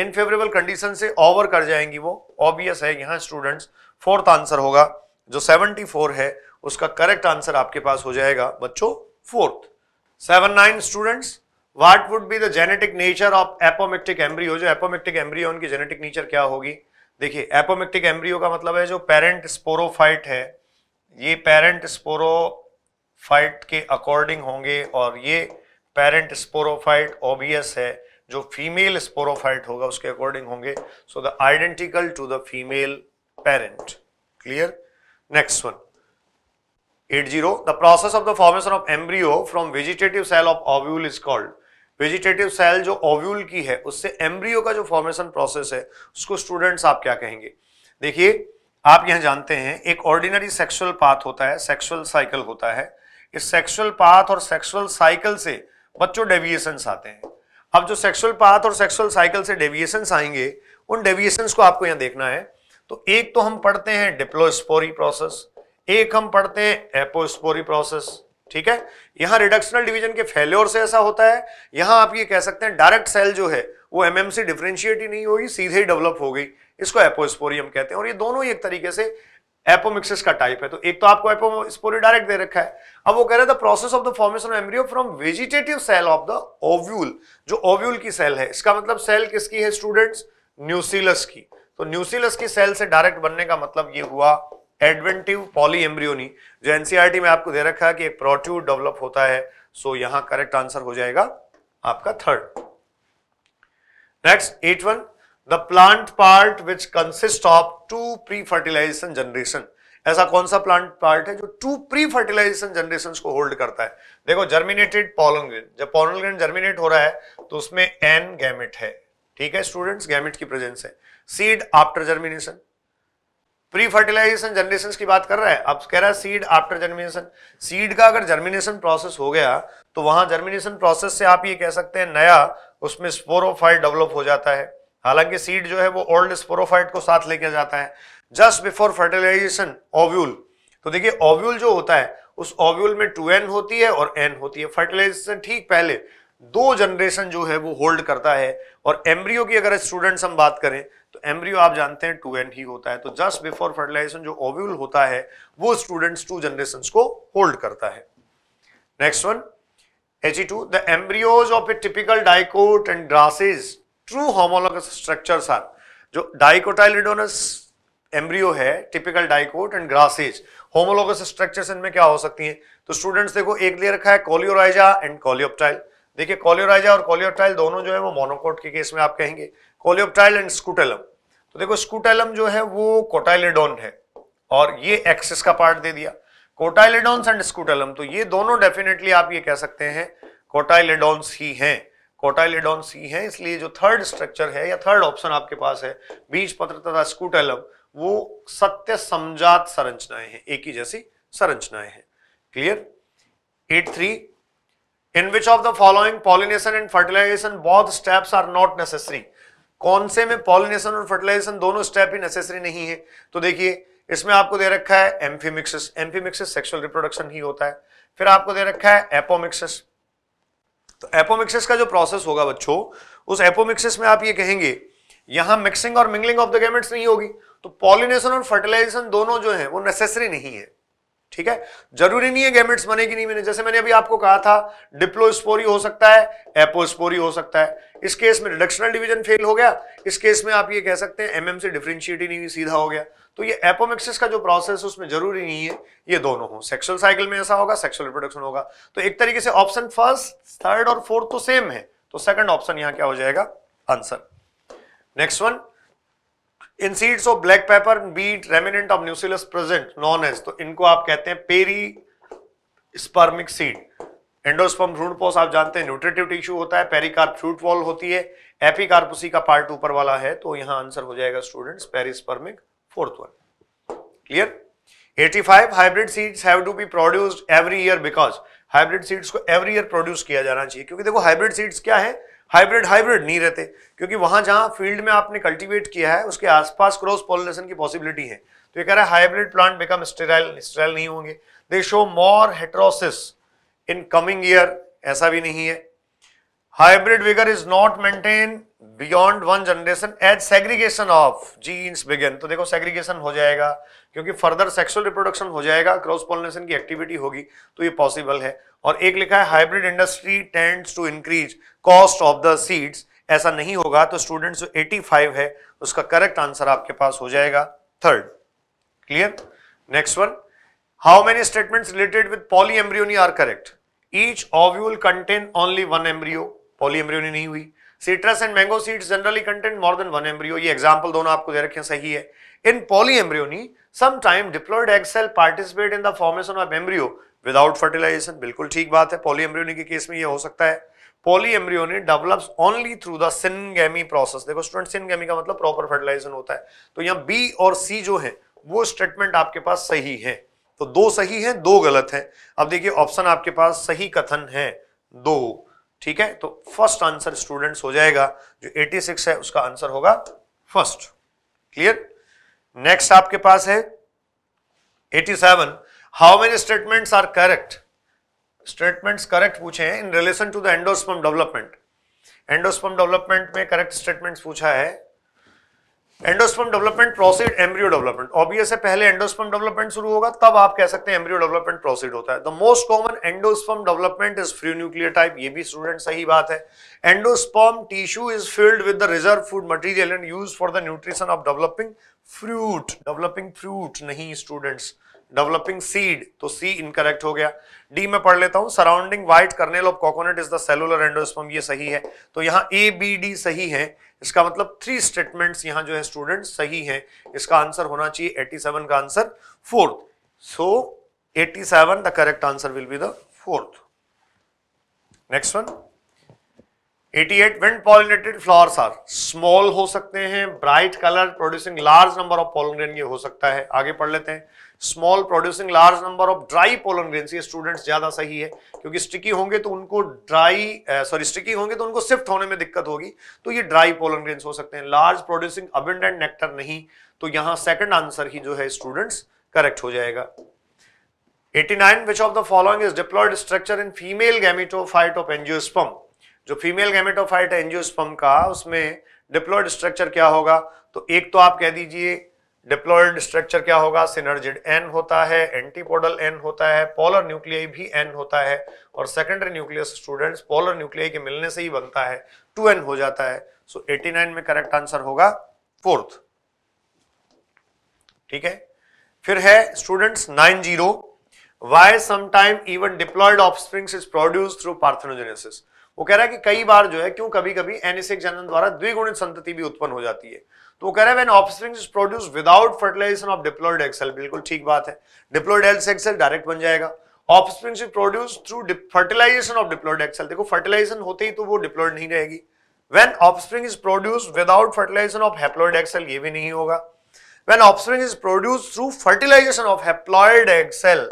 unfavourable condition से ओवर कर जाएंगी वो ऑब्वियस है यहाँ स्टूडेंट्स फोर्थ आंसर होगा जो सेवेंटी है उसका करेक्ट आंसर आपके पास हो जाएगा बच्चों fourth seven nine students what would be the genetic nature of apomictic embryo जो एपोमेक्टिक एम्ब्रियो उनकी जेनेटिक नेचर क्या होगी देखिए एपोमेक्टिक एम्ब्रियो का मतलब है जो पेरेंट स्पोरोफाइट है ये पेरेंट स्पोरोफाइट के अकॉर्डिंग होंगे और ये पेरेंट स्पोरोफाइट ऑबियस है जो फीमेल स्पोरोफाइट होगा उसके अकॉर्डिंग होंगे so the identical to the female parent clear next one 80 the process of the formation of embryo from vegetative cell of ovule is called vegetative cell जो ovule की है उससे embryo का जो formation process है उसको students आप क्या कहेंगे देखिए आप यह जानते हैं एक ऑर्डिनरी सेक्सुअल पाथ होता है सेक्सुअल साइकिल होता है इस सेक्सुअल पाथ और सेक्सुअल साइकिल से बच्चों डेविएशंस आते हैं अब जो सेक्सुअल पाथ और सेक्सुअल साइकिल से डेविएशंस आएंगे उन डेविएशंस को आपको यहाँ देखना है तो एक तो हम पढ़ते हैं डिप्लोस्पोरी प्रोसेस एक हम पढ़ते हैं एपोस्पोरी प्रोसेस ठीक है यहां रिडक्शनल डिवीजन के फेल्योर से ऐसा होता है यहां आप ये कह सकते हैं डायरेक्ट सेल जो है वो एमएमसी डिफ्रेंशिएट ही नहीं होगी सीधे ही डेवलप हो गई इसको एपोस्पोरियम कहते हैं और ये दोनों ही एक तरीके से एपोमिक्सिस का टाइप है तो एक तो आपको एपोस्पोरी डायरेक्ट दे रखा है अब वो कह हैं the process of the formation of embryo from vegetative cell of the ovule जो ओव्यूल की सेल है इसका मतलब सेल किसकी है स्टूडेंट्स न्यूसिलस की तो न्यूसिलस की सेल से डायरेक्ट बनने का मतलब ये हुआ एडवेंटिव पॉली एम्ब्रियोनी जो एनसीआरटी में आपको दे रखा है कि एक प्रोट्यूड डेवलप होता है सो so यहां करेक्ट आंसर हो जाएगा आपका third next eight one the plant part which consist of two pre fertilization generation ऐसा कौन सा प्लांट पार्ट है जो टू प्री फर्टिलाइजेशन जनरेशन को होल्ड करता है देखो जर्मिनेटेड पॉलन जब पॉलन जर्मिनेट हो रहा है तो उसमें एन गैमेट है ठीक है स्टूडेंट्स गैमेट की प्रेजेंस है seed after germination pre fertilization generation की बात कर रहा है अब कह रहा है सीड आफ्टर जर्मिनेशन सीड का अगर जर्मिनेशन प्रोसेस हो गया तो वहां जर्मिनेशन प्रोसेस से आप ये कह सकते हैं नया उसमें स्पोरोफाइट डेवलप हो जाता है हालांकि सीड जो है वो ओल्ड स्पोरोफाइट को साथ लेके जाता है जस्ट बिफोर फर्टिलाइजेशन ओव्यूल तो देखिए ओव्यूल जो होता है उस ओव्यूल में टू एन होती है और एन होती है फर्टिलाइजेशन ठीक पहले दो जनरेशन जो है वो होल्ड करता है और एम्ब्रियो की अगर स्टूडेंट्स हम बात करें तो एम्ब्रियो आप जानते हैं टू एन ही होता है तो जस्ट बिफोर फर्टिलाइजेशन जो ओव्यूल होता है वो स्टूडेंट्स टू जनरेशन को होल्ड करता है next one eight two the embryos of a typical dicot and grasses true homologue structure are जो डाइकोटाइलिडोनस एम्ब्रियो है typical dicot and grasses homologue structure इनमें क्या हो सकती है तो स्टूडेंट्स देखो एक ले रखा है कॉलियोराइजा एंड कॉलियोप्टाइल देखिए कॉलियोराइजा और कॉलियोप्टाइल दोनों जो है वो मोनोकोट के केस में आप कहेंगे कोलियोप्टाइल एंड स्कूटेलम तो देखो स्कूटेलम जो है वो कोटाइलेडोन है और ये एक्सिस का पार्ट दे दिया कोटाइलेडोन्स एंड स्कूटेलम तो ये दोनों डेफिनेटली आप ये कह सकते हैं कोटाइलेडोन्स ही हैं कोटाइलेडोन्स ही हैं इसलिए जो थर्ड स्ट्रक्चर है या थर्ड ऑप्शन आपके पास है बीज पत्र तथा स्कूटेलम वो सत्य समझात संरचनाएं हैं एक ही जैसी संरचनाएं हैं clear eight three in which of the following pollination and fertilization both steps are not necessary कौन से में पॉलिनेशन और फर्टिलाइजेशन दोनों स्टेप ही नेसेसरी नहीं है तो देखिए इसमें आपको दे रखा है एम्फीमिक्सिस एम्फीमिक्सिस सेक्सुअल रिप्रोडक्शन ही होता है फिर आपको दे रखा है एपोमिक्सिस तो एपोमिक्सिस का जो प्रोसेस होगा बच्चों उस एपोमिक्सिस में आप ये कहेंगे यहां मिक्सिंग और मिंगलिंग ऑफ द गैमेट्स नहीं होगी तो पॉलिनेशन और फर्टिलाइजेशन दोनों जो है वो नेसेसरी नहीं है ठीक है जरूरी नहीं है गैमेट्स बने बनेगी नहीं बने जैसे मैंने अभी आपको कहा था डिप्लोस्पोरी हो सकता है एपोस्पोरी हो सकता है इस केस में रिडक्शनल डिवीजन फेल हो गया इस केस में आप ये कह सकते हैं एमएम से डिफ्रेंशिएट ही नहीं सीधा हो गया तो ये एपोमिक्सिस का जो प्रोसेस है उसमें जरूरी नहीं है ये दोनों हो सेक्सुअल साइकिल में ऐसा होगा सेक्सुअल रिप्रोडक्शन होगा तो एक तरीके से ऑप्शन फर्स्ट थर्ड और फोर्थ तो सेम है तो सेकंड ऑप्शन यहां क्या हो जाएगा answer next one in seeds of black pepper beet remnant of nucellus present known as तो इनको आप कहते हैं पेरी स्पर्मिक सीड एंडोस्पर्म भ्रूणपोष आप जानते हैं न्यूट्रेटिव टिश्यू होता है पेरिकार्प फ्रूट वॉल होती है एपिकार्प उसी का पार्ट ऊपर वाला है तो यहां आंसर हो जाएगा students perispermic fourth one clear 85 hybrid seeds have to be produced every year because hybrid seeds को एवरी ईयर प्रोड्यूस किया जाना चाहिए क्योंकि देखो हाइब्रिड सीड्स क्या है हाइब्रिड हाइब्रिड नहीं रहते क्योंकि वहां जहां फील्ड में आपने कल्टीवेट किया है उसके आसपास क्रॉस पॉलिनेशन की पॉसिबिलिटी है तो ये कह रहा है hybrid plant become sterile sterile नहीं होंगे they show more heterosis in coming year ऐसा भी नहीं है hybrid vigour is not maintain beyond one generation as segregation of genes begin तो देखो सेग्रीगेशन हो जाएगा क्योंकि फर्दर सेक्सुअल रिप्रोडक्शन हो जाएगा क्रॉस पॉलिनेशन की एक्टिविटी होगी तो ये पॉसिबल है और एक लिखा है hybrid industry tends to increase cost of the seeds ऐसा नहीं होगा तो स्टूडेंट्स जो 85 है उसका करेक्ट आंसर आपके पास हो जाएगा third clear next one how many statements related with polyembryony are correct each ovule contain only one embryo polyembryony नहीं हुई citrus and mango seeds generally content more than one embryo ये example दोनों आपको दे रखे हैं सही है in polyembryony sometime diploid egg cell participate in the formation of embryo without fertilization बिल्कुल ठीक बात है पॉली एम्ब्रियोनी के केस में ये हो सकता है polyembryony develops only through the syngamy process देखो स्टूडेंट सिनगैमी का मतलब प्रॉपर फर्टिलाइजेशन होता है तो यहां बी और सी जो है वो स्टेटमेंट आपके पास सही है तो दो सही है दो गलत है अब देखिए ऑप्शन आपके पास सही कथन है दो ठीक है तो फर्स्ट आंसर स्टूडेंट्स हो जाएगा जो 86 है उसका आंसर होगा फर्स्ट क्लियर नेक्स्ट आपके पास है 87 how many statements are correct statements correct पूछे हैं in relation to the endosperm development endosperm development में करेक्ट स्टेटमेंट्स पूछा है endosperm development proceed embryo development obvious है पहले एंडोस्पम डेवलपमेंट शुरू होगा तब आप कह सकते हैं एम्ब्रियो डेवलपमेंट प्रोसीड होता है the most common endosperm development is free nuclear type ये भी स्टूडेंट सही बात है endosperm tissue is filled with the reserve food material and use for the nutrition of developing fruit developing fruit नहीं students developing seed तो C incorrect हो गया D में पढ़ लेता हूं surrounding white kernel of coconut is the cellular endosperm ये सही है तो यहाँ ए बी डी सही है इसका मतलब थ्री स्टेटमेंट्स यहां जो है स्टूडेंट सही हैं इसका आंसर होना चाहिए 87 का answer fourth so 87 the correct answer will be the fourth next one 88 wind pollinated flowers are small हो सकते हैं bright colour producing large number of pollen ये हो सकता है आगे पढ़ लेते हैं small producing large number of dry pollen grain ये स्टूडेंट्स ज़्यादा सही है क्योंकि स्टिकी होंगे तो उनको ड्राई सॉरी स्टिकी होंगे तो उनको शिफ्ट होने में दिक्कत होगी तो ये ड्राई पोलन ग्रेन हो सकते हैं लार्ज प्रोड्यूसिंग अबेंडेंट नेक्टर नहीं तो यहां सेकेंड आंसर ही जो है स्टूडेंट्स करेक्ट हो जाएगा 89 which of the following is diploid structure in female gametophyte of angiosperm जो फीमेल गैमेटोफाइट एंजियोस्पर्म का उसमें डिप्लॉयड स्ट्रक्चर क्या होगा तो एक तो आप कह दीजिए डिप्लॉयड स्ट्रक्चर क्या होगा सिनर्जिड एन होता है एंटीपोडल एन होता है पोलर न्यूक्लियाई भी एन होता है और secondary nucleus students polar nuclei के मिलने से ही बनता है टू एन हो जाता है सो एटी में करेक्ट आंसर होगा फोर्थ ठीक है फिर है students nine zero why sometime even diploid springs is produce through parthenogenesis वो कह रहा है कि कई बार जो है क्यों कभी कभी एनिसिक जनन द्वारा द्विगुणित संतति भी उत्पन्न हो जाती है तो कह रहे हैं when offspring is produce without fertilization of diploid egg cell बिल्कुल ठीक बात है डिप्लॉयड एक्सेल डायरेक्ट बन जाएगा offspring is produce through fertilization of diploid egg cell देखो फर्टिलाइजेशन होते ही तो वो डिप्लॉयड नहीं रहेगी when offspring is produce without fertilization of haploid egg cell ये भी नहीं होगा when offspring is produce through fertilization of haploid egg cell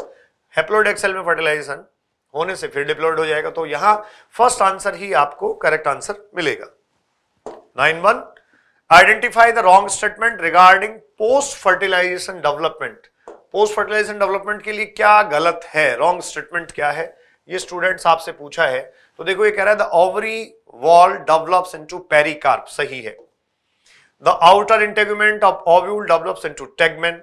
haploid egg cell में फर्टिलाइजेशन होने से फिर डिप्लॉयड हो जाएगा तो यहां फर्स्ट आंसर ही आपको करेक्ट आंसर मिलेगा nine one identify the wrong statement regarding post fertilization development post fertilization development के लिए क्या गलत है रॉन्ग स्टेटमेंट क्या है ये स्टूडेंट आपसे पूछा है तो देखो ये कह रहा है the ovary wall develops into pericarp सही है the outer integument of ovule develops into tegmen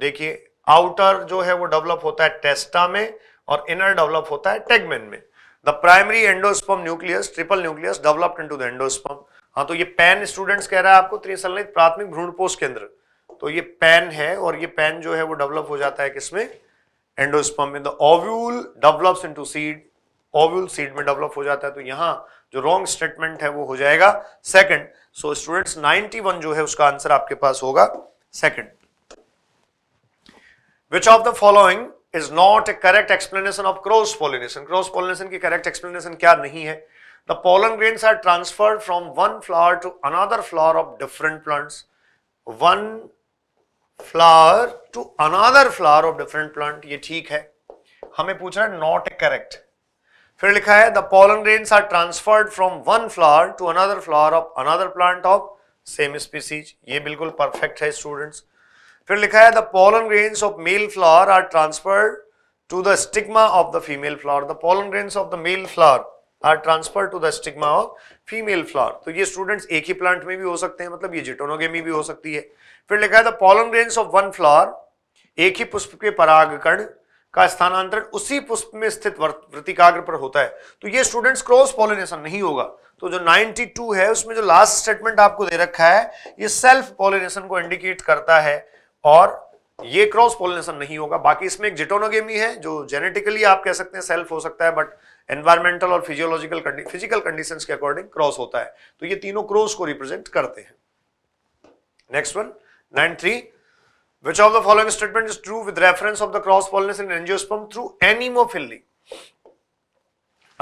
देखिए आउटर जो है वो डेवलप होता है टेस्टा में और इनर डेवलप होता है टेगमेन में the primary endosperm nucleus triple nucleus developed into the endosperm हाँ तो ये पैन स्टूडेंट्स कह रहा है आपको त्रिसलित प्राथमिक भ्रूण पोष केंद्र तो ये पैन है और ये पैन जो है वो डेवलप हो जाता है किसमें एंडोस्पम में the ovule develops into seed ovule seed में डेवलप हो जाता है तो यहाँ जो रॉन्ग स्टेटमेंट है वो हो जाएगा सेकंड सो स्टूडेंट्स 91 जो है उसका आंसर आपके पास होगा second which of the following is not a correct explanation of cross pollination cross pollination की करेक्ट एक्सप्लेनेशन क्या नहीं है The pollen grains are transferred from one flower to another flower of different plants. One flower to another flower of different plant ye theek hai hame पूछ raha hai not correct फिर लिखा है the pollen grains are transferred from one flower to another flower of another plant of same species ये बिल्कुल perfect है students फिर लिखा है the pollen grains of male flower are transferred to the stigma of the female flower the pollen grains of the male flower are transfer to the stigma of female flower तो ये students एक ही plant में भी हो सकते हैं मतलब ये जिटोनोगेमी भी हो सकती है फिर लिखा है the pollen grains of one flower एक ही पुष्प के परागकण का स्थानांतरण उसी पुष्प में स्थित वृतिकाग्र पर होता है तो ये स्टूडेंट्स क्रॉस पॉलिनेशन नहीं होगा तो जो 92 है उसमें जो लास्ट स्टेटमेंट आपको दे रखा है ये सेल्फ पॉलिनेशन को इंडिकेट करता है और ये क्रॉस पॉलिनेशन नहीं होगा बाकी इसमें एक जिटोनोगेमी है जो जेनेटिकली आप कह सकते हैं सेल्फ हो सकता है बट एनवायरमेंटल और फिजियोलॉजिकल फिजिकल कंडीशन के अकॉर्डिंग क्रॉस होता है तो ये तीनों क्रॉस को रिप्रेजेंट करते हैं next one nine three which of the following statement is true with reference of the cross pollination in angiosperm through anemophily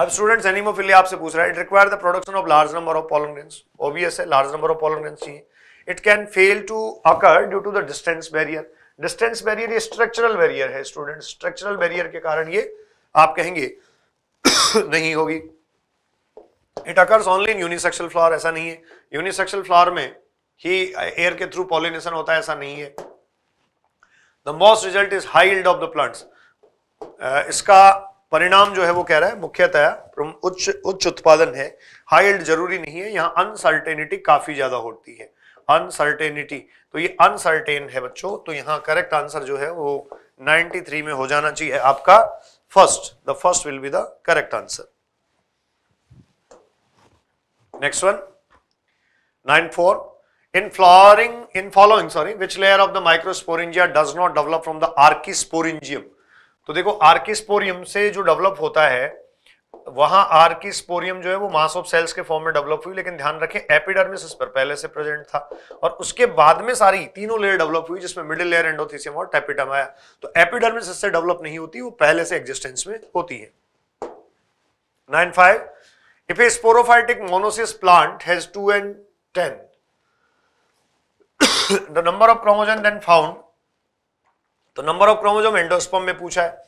अब स्टूडेंट्स एनिमोफिली आपसे पूछ रहा है it require the production of large number of pollen grains obvious है large number of pollen grains चाहिए it can fail to occur due to the distance barrier distance barrier ये structural barrier है student structural barrier के कारण ये आप कहेंगे नहीं होगी it occurs only in unisexual flower ऐसा नहीं है यूनिसेक्सुअल फ्लावर में ही एयर के थ्रू पॉलिनेशन होता है ऐसा नहीं है the most result is high yield of the plants इसका परिणाम जो है वो कह रहा है मुख्यतः उच्च उच्च उत्पादन है हाई यील्ड जरूरी नहीं है यहां अनसर्टेनिटी काफी ज्यादा होती है अनसर्टेनिटी तो ये अनसर्टेन है बच्चों तो यहां करेक्ट आंसर जो है वो 93 में हो जाना चाहिए आपका first. The first will be the correct answer. Next one. 9.4. In flowering, in following, sorry, which layer of the microsporingia does not develop from the archisporingium? तो देखो आर्किस्पोरियम से जो डेवलप होता है वहां आर की स्पोरियम जो है वो मास ऑफ सेल्स के फॉर्म में डेवलप हुई लेकिन ध्यान रखें एपिडर्मिस इस पर पहले से प्रेजेंट था और उसके बाद में सारी तीनों लेयर डेवलप हुई जिसमें मिडिल लेयर एंडोथीसियम और टेपिटम आया तो एपिडर्मिस इससे डेवलप नहीं होती वो पहले से एग्जिस्टेंस में होती है nine five if a sporophytic monoecious plant has two and ten the number of chromosome then found तो नंबर ऑफ क्रोमोजोम एंडोस्पर्म में पूछा है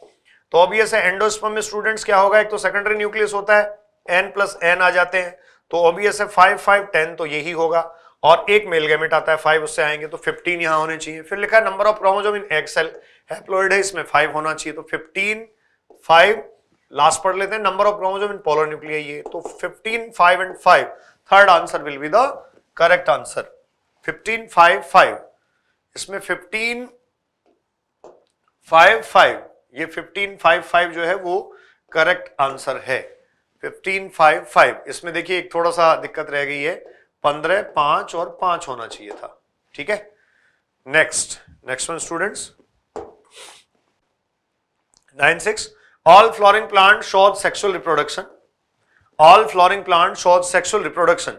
तो ऑब्वियस है एंडोस्पम में स्टूडेंट्स क्या होगा एक तो सेकेंडरी न्यूक्लियस होता है एन प्लस एन आ जाते हैं तो ऑब्वियस है फाइव फाइव टेन तो यही होगा और एक मेल गैमेट आता है फाइव उससे आएंगे तो फिफ्टीन यहां होने चाहिए फिर लिखा है number of chromosome in egg haploid है इसमें फाइव होना चाहिए तो फिफ्टीन फाइव लास्ट पढ़ लेते हैं number of chromosome in polar nuclear ये तो fifteen five and five third answer will be the correct answer fifteen five five इसमें फिफ्टीन फाइव फाइव ये फिफ्टीन फाइव फाइव जो है वो करेक्ट आंसर है फिफ्टीन फाइव फाइव इसमें देखिए एक थोड़ा सा दिक्कत रह गई है पंद्रह पांच और पांच होना चाहिए था ठीक है next next one students nine six all flowering plant show sexual reproduction all flowering plant show sexual reproduction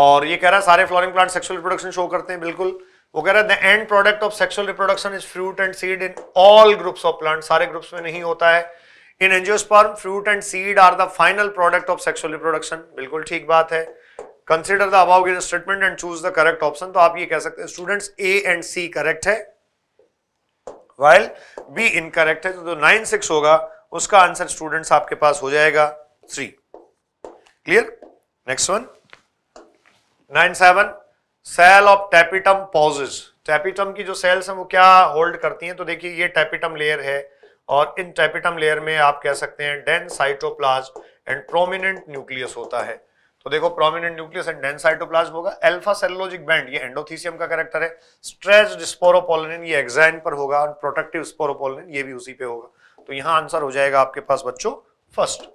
और ये कह रहा है सारे flowering plant sexual reproduction show करते हैं बिल्कुल वो कह रहा है the end product of sexual reproduction is fruit and seed in all groups of plant सारे ग्रुप्स में नहीं होता है in angiosperm fruit and seed are the final product of sexual reproduction बिल्कुल ठीक बात है consider the above statement and choose the correct option तो आप ये कह सकते हैं students A and C correct है वाइल बी इनकरेक्ट है तो नाइन सिक्स होगा उसका आंसर स्टूडेंट्स आपके पास हो जाएगा three clear next one nine seven cell of tapetum possess tapetum की जो सेल्स हैं वो क्या होल्ड करती हैं तो देखिए ये टैपिटम लेयर है और इन टैपिटम लेयर में आप कह सकते हैं dense cytoplasm and prominent nucleus होता है तो देखो prominent nucleus and dense cytoplasm होगा एल्फा सेलोलॉजिक बैंड ये एंडोथीसियम का करेक्टर है स्ट्रेच स्पोरोपोलिन ये एग्जाइन पर होगा और प्रोटेक्टिव स्पोरोपोलिन ये भी उसी पे होगा तो यहाँ आंसर हो जाएगा आपके पास बच्चों first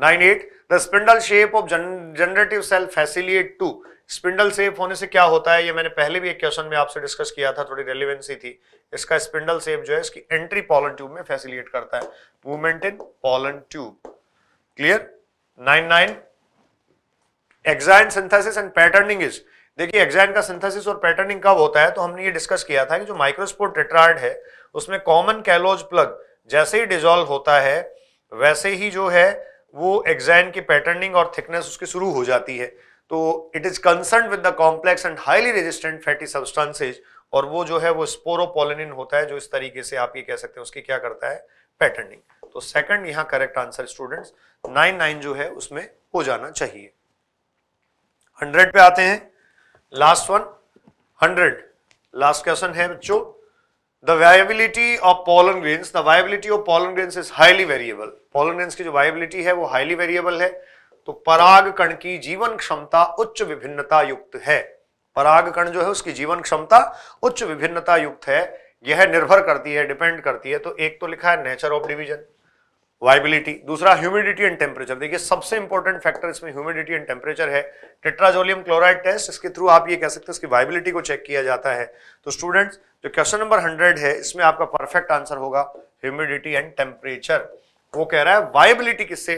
nine eight the spindle shape of generative cell facilitate to spindle shape होने से क्या होता है ये मैंने पहले भी एक क्वेश्चन में आपसे डिस्कस किया था थोड़ी रेलिवेंसी थी इसका स्पिंडल सेफ जो है इसकी एंट्री पॉलन ट्यूब में फैसिलिटेट करता है movement in pollen tube clear nine nine exine synthesis and patterning is देखिए एग्जाइन का सिंथेसिस और पैटर्निंग कब होता है तो हमने ये डिस्कस किया था कि जो माइक्रोस्पोर टेट्राड है उसमें कॉमन कैलोज प्लग जैसे ही डिजोल्व होता है वैसे ही जो है वो एग्जाइन की पैटर्निंग और थिकनेस उसकी शुरू हो जाती है तो it is concern with the complex and highly resistant fatty substances और वो जो है वो स्पोरोपोलिनिन होता है जो इस तरीके से आप ये कह सकते हैं उसकी क्या करता है पैटर्निंग तो सेकंड यहाँ correct answer students nine nine जो है उसमें हो जाना चाहिए हंड्रेड पे आते हैं last one hundred last question है बच्चों the viability of pollen grains the viability of pollen grains is highly variable pollen grains की जो वायबिलिटी है वो हाईली वेरिएबल है तो कण की जीवन क्षमता उच्च विभिन्नता युक्त है पराग कण जो है उसकी जीवन क्षमता उच्च विभिन्नता युक्त है यह निर्भर करती है डिपेंड करती है तो एक तो लिखा है नेचर ऑफ डिवीजन वाइबिलिटी दूसरा ह्यूमिडिटी एंड टेम्परेचर देखिए सबसे इंपॉर्टेंट फैक्टर इसमें ह्यूमिडिटी एंड टेम्परेचर है टेट्राजोलियम क्लोराइड टेस्ट इसके थ्रू आप ये कह सकते हैं इसकी वाइबिलिटी को चेक किया जाता है तो स्टूडेंट्स जो क्वेश्चन नंबर हंड्रेड है इसमें आपका परफेक्ट आंसर होगा ह्यूमिडिटी एंड टेम्परेचर वो कह रहा है वाइबिलिटी किससे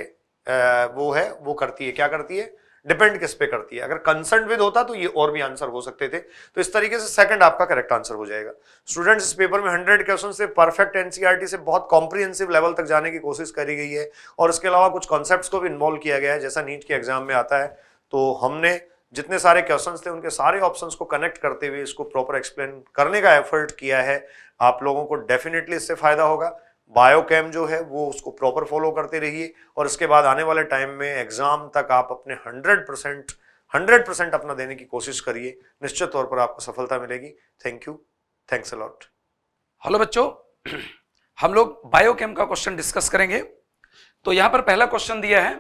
वो है वो करती है क्या करती है डिपेंड किस पे करती है अगर कंसर्न विद होता तो ये और भी आंसर हो सकते थे तो इस तरीके से सेकंड आपका करेक्ट आंसर हो जाएगा स्टूडेंट्स इस पेपर में हंड्रेड क्वेश्चन से परफेक्ट एनसीईआरटी e से बहुत कॉम्प्रीहेंसिव लेवल तक जाने की कोशिश करी गई है और इसके अलावा कुछ कॉन्सेप्ट को भी इन्वॉल्व किया गया है जैसा नीट के एग्जाम में आता है तो हमने जितने सारे क्वेश्चन थे उनके सारे ऑप्शन को कनेक्ट करते हुए इसको प्रॉपर एक्सप्लेन करने का एफर्ट किया है आप लोगों को डेफिनेटली इससे फायदा होगा कैम जो है वो उसको प्रॉपर फॉलो करते रहिए और इसके बाद आने वाले टाइम में एग्ज़ाम तक आप अपने हंड्रेड परसेंट हंड्रेड परसेंट अपना देने की कोशिश करिए निश्चित तौर पर आपको सफलता मिलेगी thank you thanks a lot hello बच्चों हम लोग कैम का क्वेश्चन डिस्कस करेंगे तो यहां पर पहला क्वेश्चन दिया है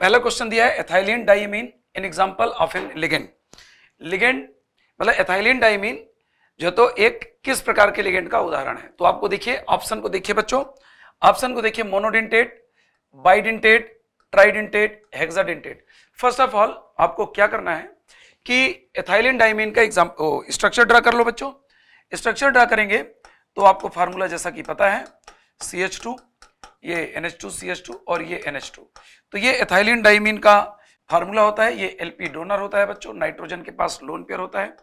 पहला क्वेश्चन दिया है ethylene diamine an example of an ligand ligand मतलब एथाइलिन डाइमीन जो तो एक किस प्रकार के लिगेंड का उदाहरण है तो आपको देखिए ऑप्शन को देखिए बच्चों ऑप्शन को देखिए monodentate bidentate tridentate hexadentate first of all आपको क्या करना है कि एथाइलिन डाइमीन का एग्जाम स्ट्रक्चर ड्रा कर लो बच्चों स्ट्रक्चर ड्रा करेंगे तो आपको फार्मूला जैसा कि पता है सी एच टू ये N H two C H two और ये एन एच टू तो ये एथाइलिन डाइमीन का फार्मूला होता है ये एल पी डोनर होता है बच्चों नाइट्रोजन के पास लोन पेयर होता है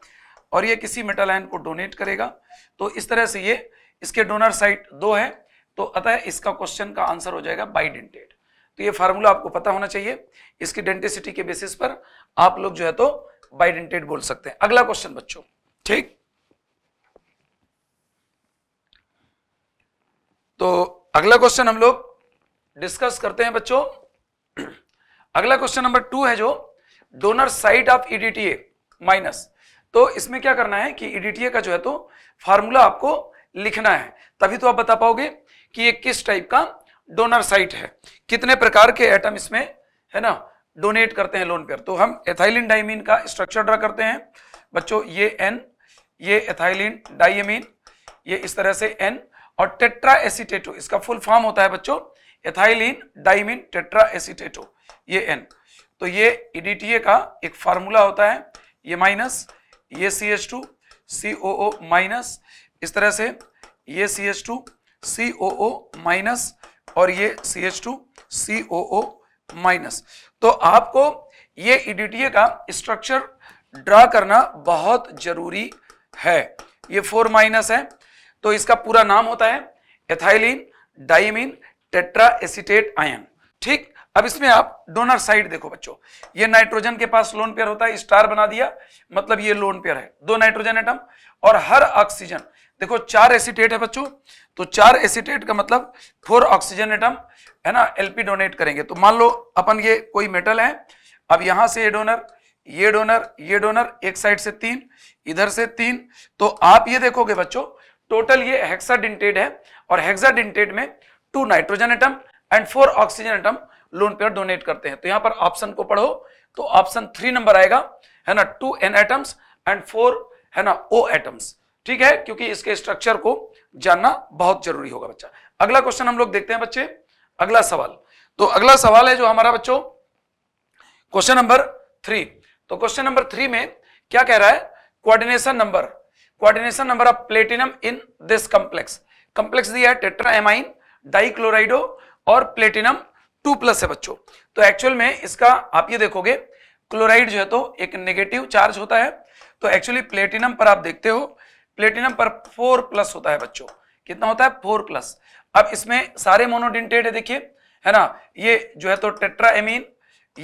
और ये किसी मेटल आयन को डोनेट करेगा तो इस तरह से ये इसके डोनर साइट दो है तो अतः इसका क्वेश्चन का आंसर हो जाएगा बाइडेंटेड तो ये फार्मूला आपको पता होना चाहिए इसकी डेंटिसिटी के बेसिस पर आप लोग जो है तो बाइडेंटेड बोल सकते हैं अगला क्वेश्चन बच्चों ठीक तो अगला क्वेश्चन हम लोग डिस्कस करते हैं बच्चों अगला क्वेश्चन नंबर टू है जो donor site of EDTA minus तो इसमें क्या करना है कि ईडीटीए e का जो है तो फार्मूला आपको लिखना है तभी तो आप बता पाओगे कि ये किस टाइप का डोनर साइट है कितने प्रकार के एटम इसमें है ना डोनेट करते हैं लोन पेयर तो हम एथाइलिन डाइमिन का स्ट्रक्चर ड्रा करते हैं बच्चों ये एन ये एथाइलिन डाइमिन ये इस तरह से एन और टेट्रा एसिटेटो इसका फुल फॉर्म होता है बच्चों एथाइलिन डाइमिन टेट्रा एसिटेटो ये एन तो ये ईडीटीए e का एक फार्मूला होता है ये माइनस ये C H two C O O minus इस तरह से ये C H two C O O minus और ये C H two C O O minus तो आपको ये ईडीटीए e का स्ट्रक्चर ड्रा करना बहुत जरूरी है ये फोर माइनस है तो इसका पूरा नाम होता है ethylene diamine tetra acetate ion ठीक अब इसमें आप डोनर साइड देखो बच्चों ये नाइट्रोजन के पास लोन पेयर होता है स्टार बना दिया मतलब ये लोन पेयर है दो नाइट्रोजन एटम और हर ऑक्सीजन देखो चार एसिटेट है बच्चों तो चार एसिटेट का मतलब फोर ऑक्सीजन एटम है ना एलपी डोनेट करेंगे तो मान लो अपन ये कोई मेटल है अब यहां से ये डोनर ये डोनर ये डोनर एक साइड से तीन इधर से तीन तो आप ये देखोगे बच्चों टोटल ये हेक्साडिंटेड है और हेक्साडिंटेड में two nitrogen atom and four oxygen atom lone pair donate करते हैं तो यहां पर ऑप्शन को पढ़ो तो ऑप्शन थ्री नंबर आएगा है ना two N atoms and four है ना ओ एटम्स ठीक है क्योंकि इसके स्ट्रक्चर को जानना बहुत जरूरी होगा बच्चा अगला क्वेश्चन हम लोग देखते हैं बच्चे अगला सवाल तो अगला सवाल है जो हमारा बच्चों क्वेश्चन नंबर थ्री तो क्वेश्चन नंबर थ्री में क्या कह रहा है coordination number coordination number of platinum in this complex complex दिया है टेट्रा एमाइन डाइक्लोराइडो और प्लेटिनम टू प्लस है बच्चों तो एक्चुअल में इसका आप ये देखोगे क्लोराइड जो है तो एक नेगेटिव चार्ज होता है तो एक्चुअली प्लेटिनम पर आप देखते हो प्लेटिनम पर फोर प्लस होता है बच्चों कितना होता है फोर प्लस अब इसमें सारे मोनोडिंटेड है देखिए है ना ये जो है तो टेट्रा एमीन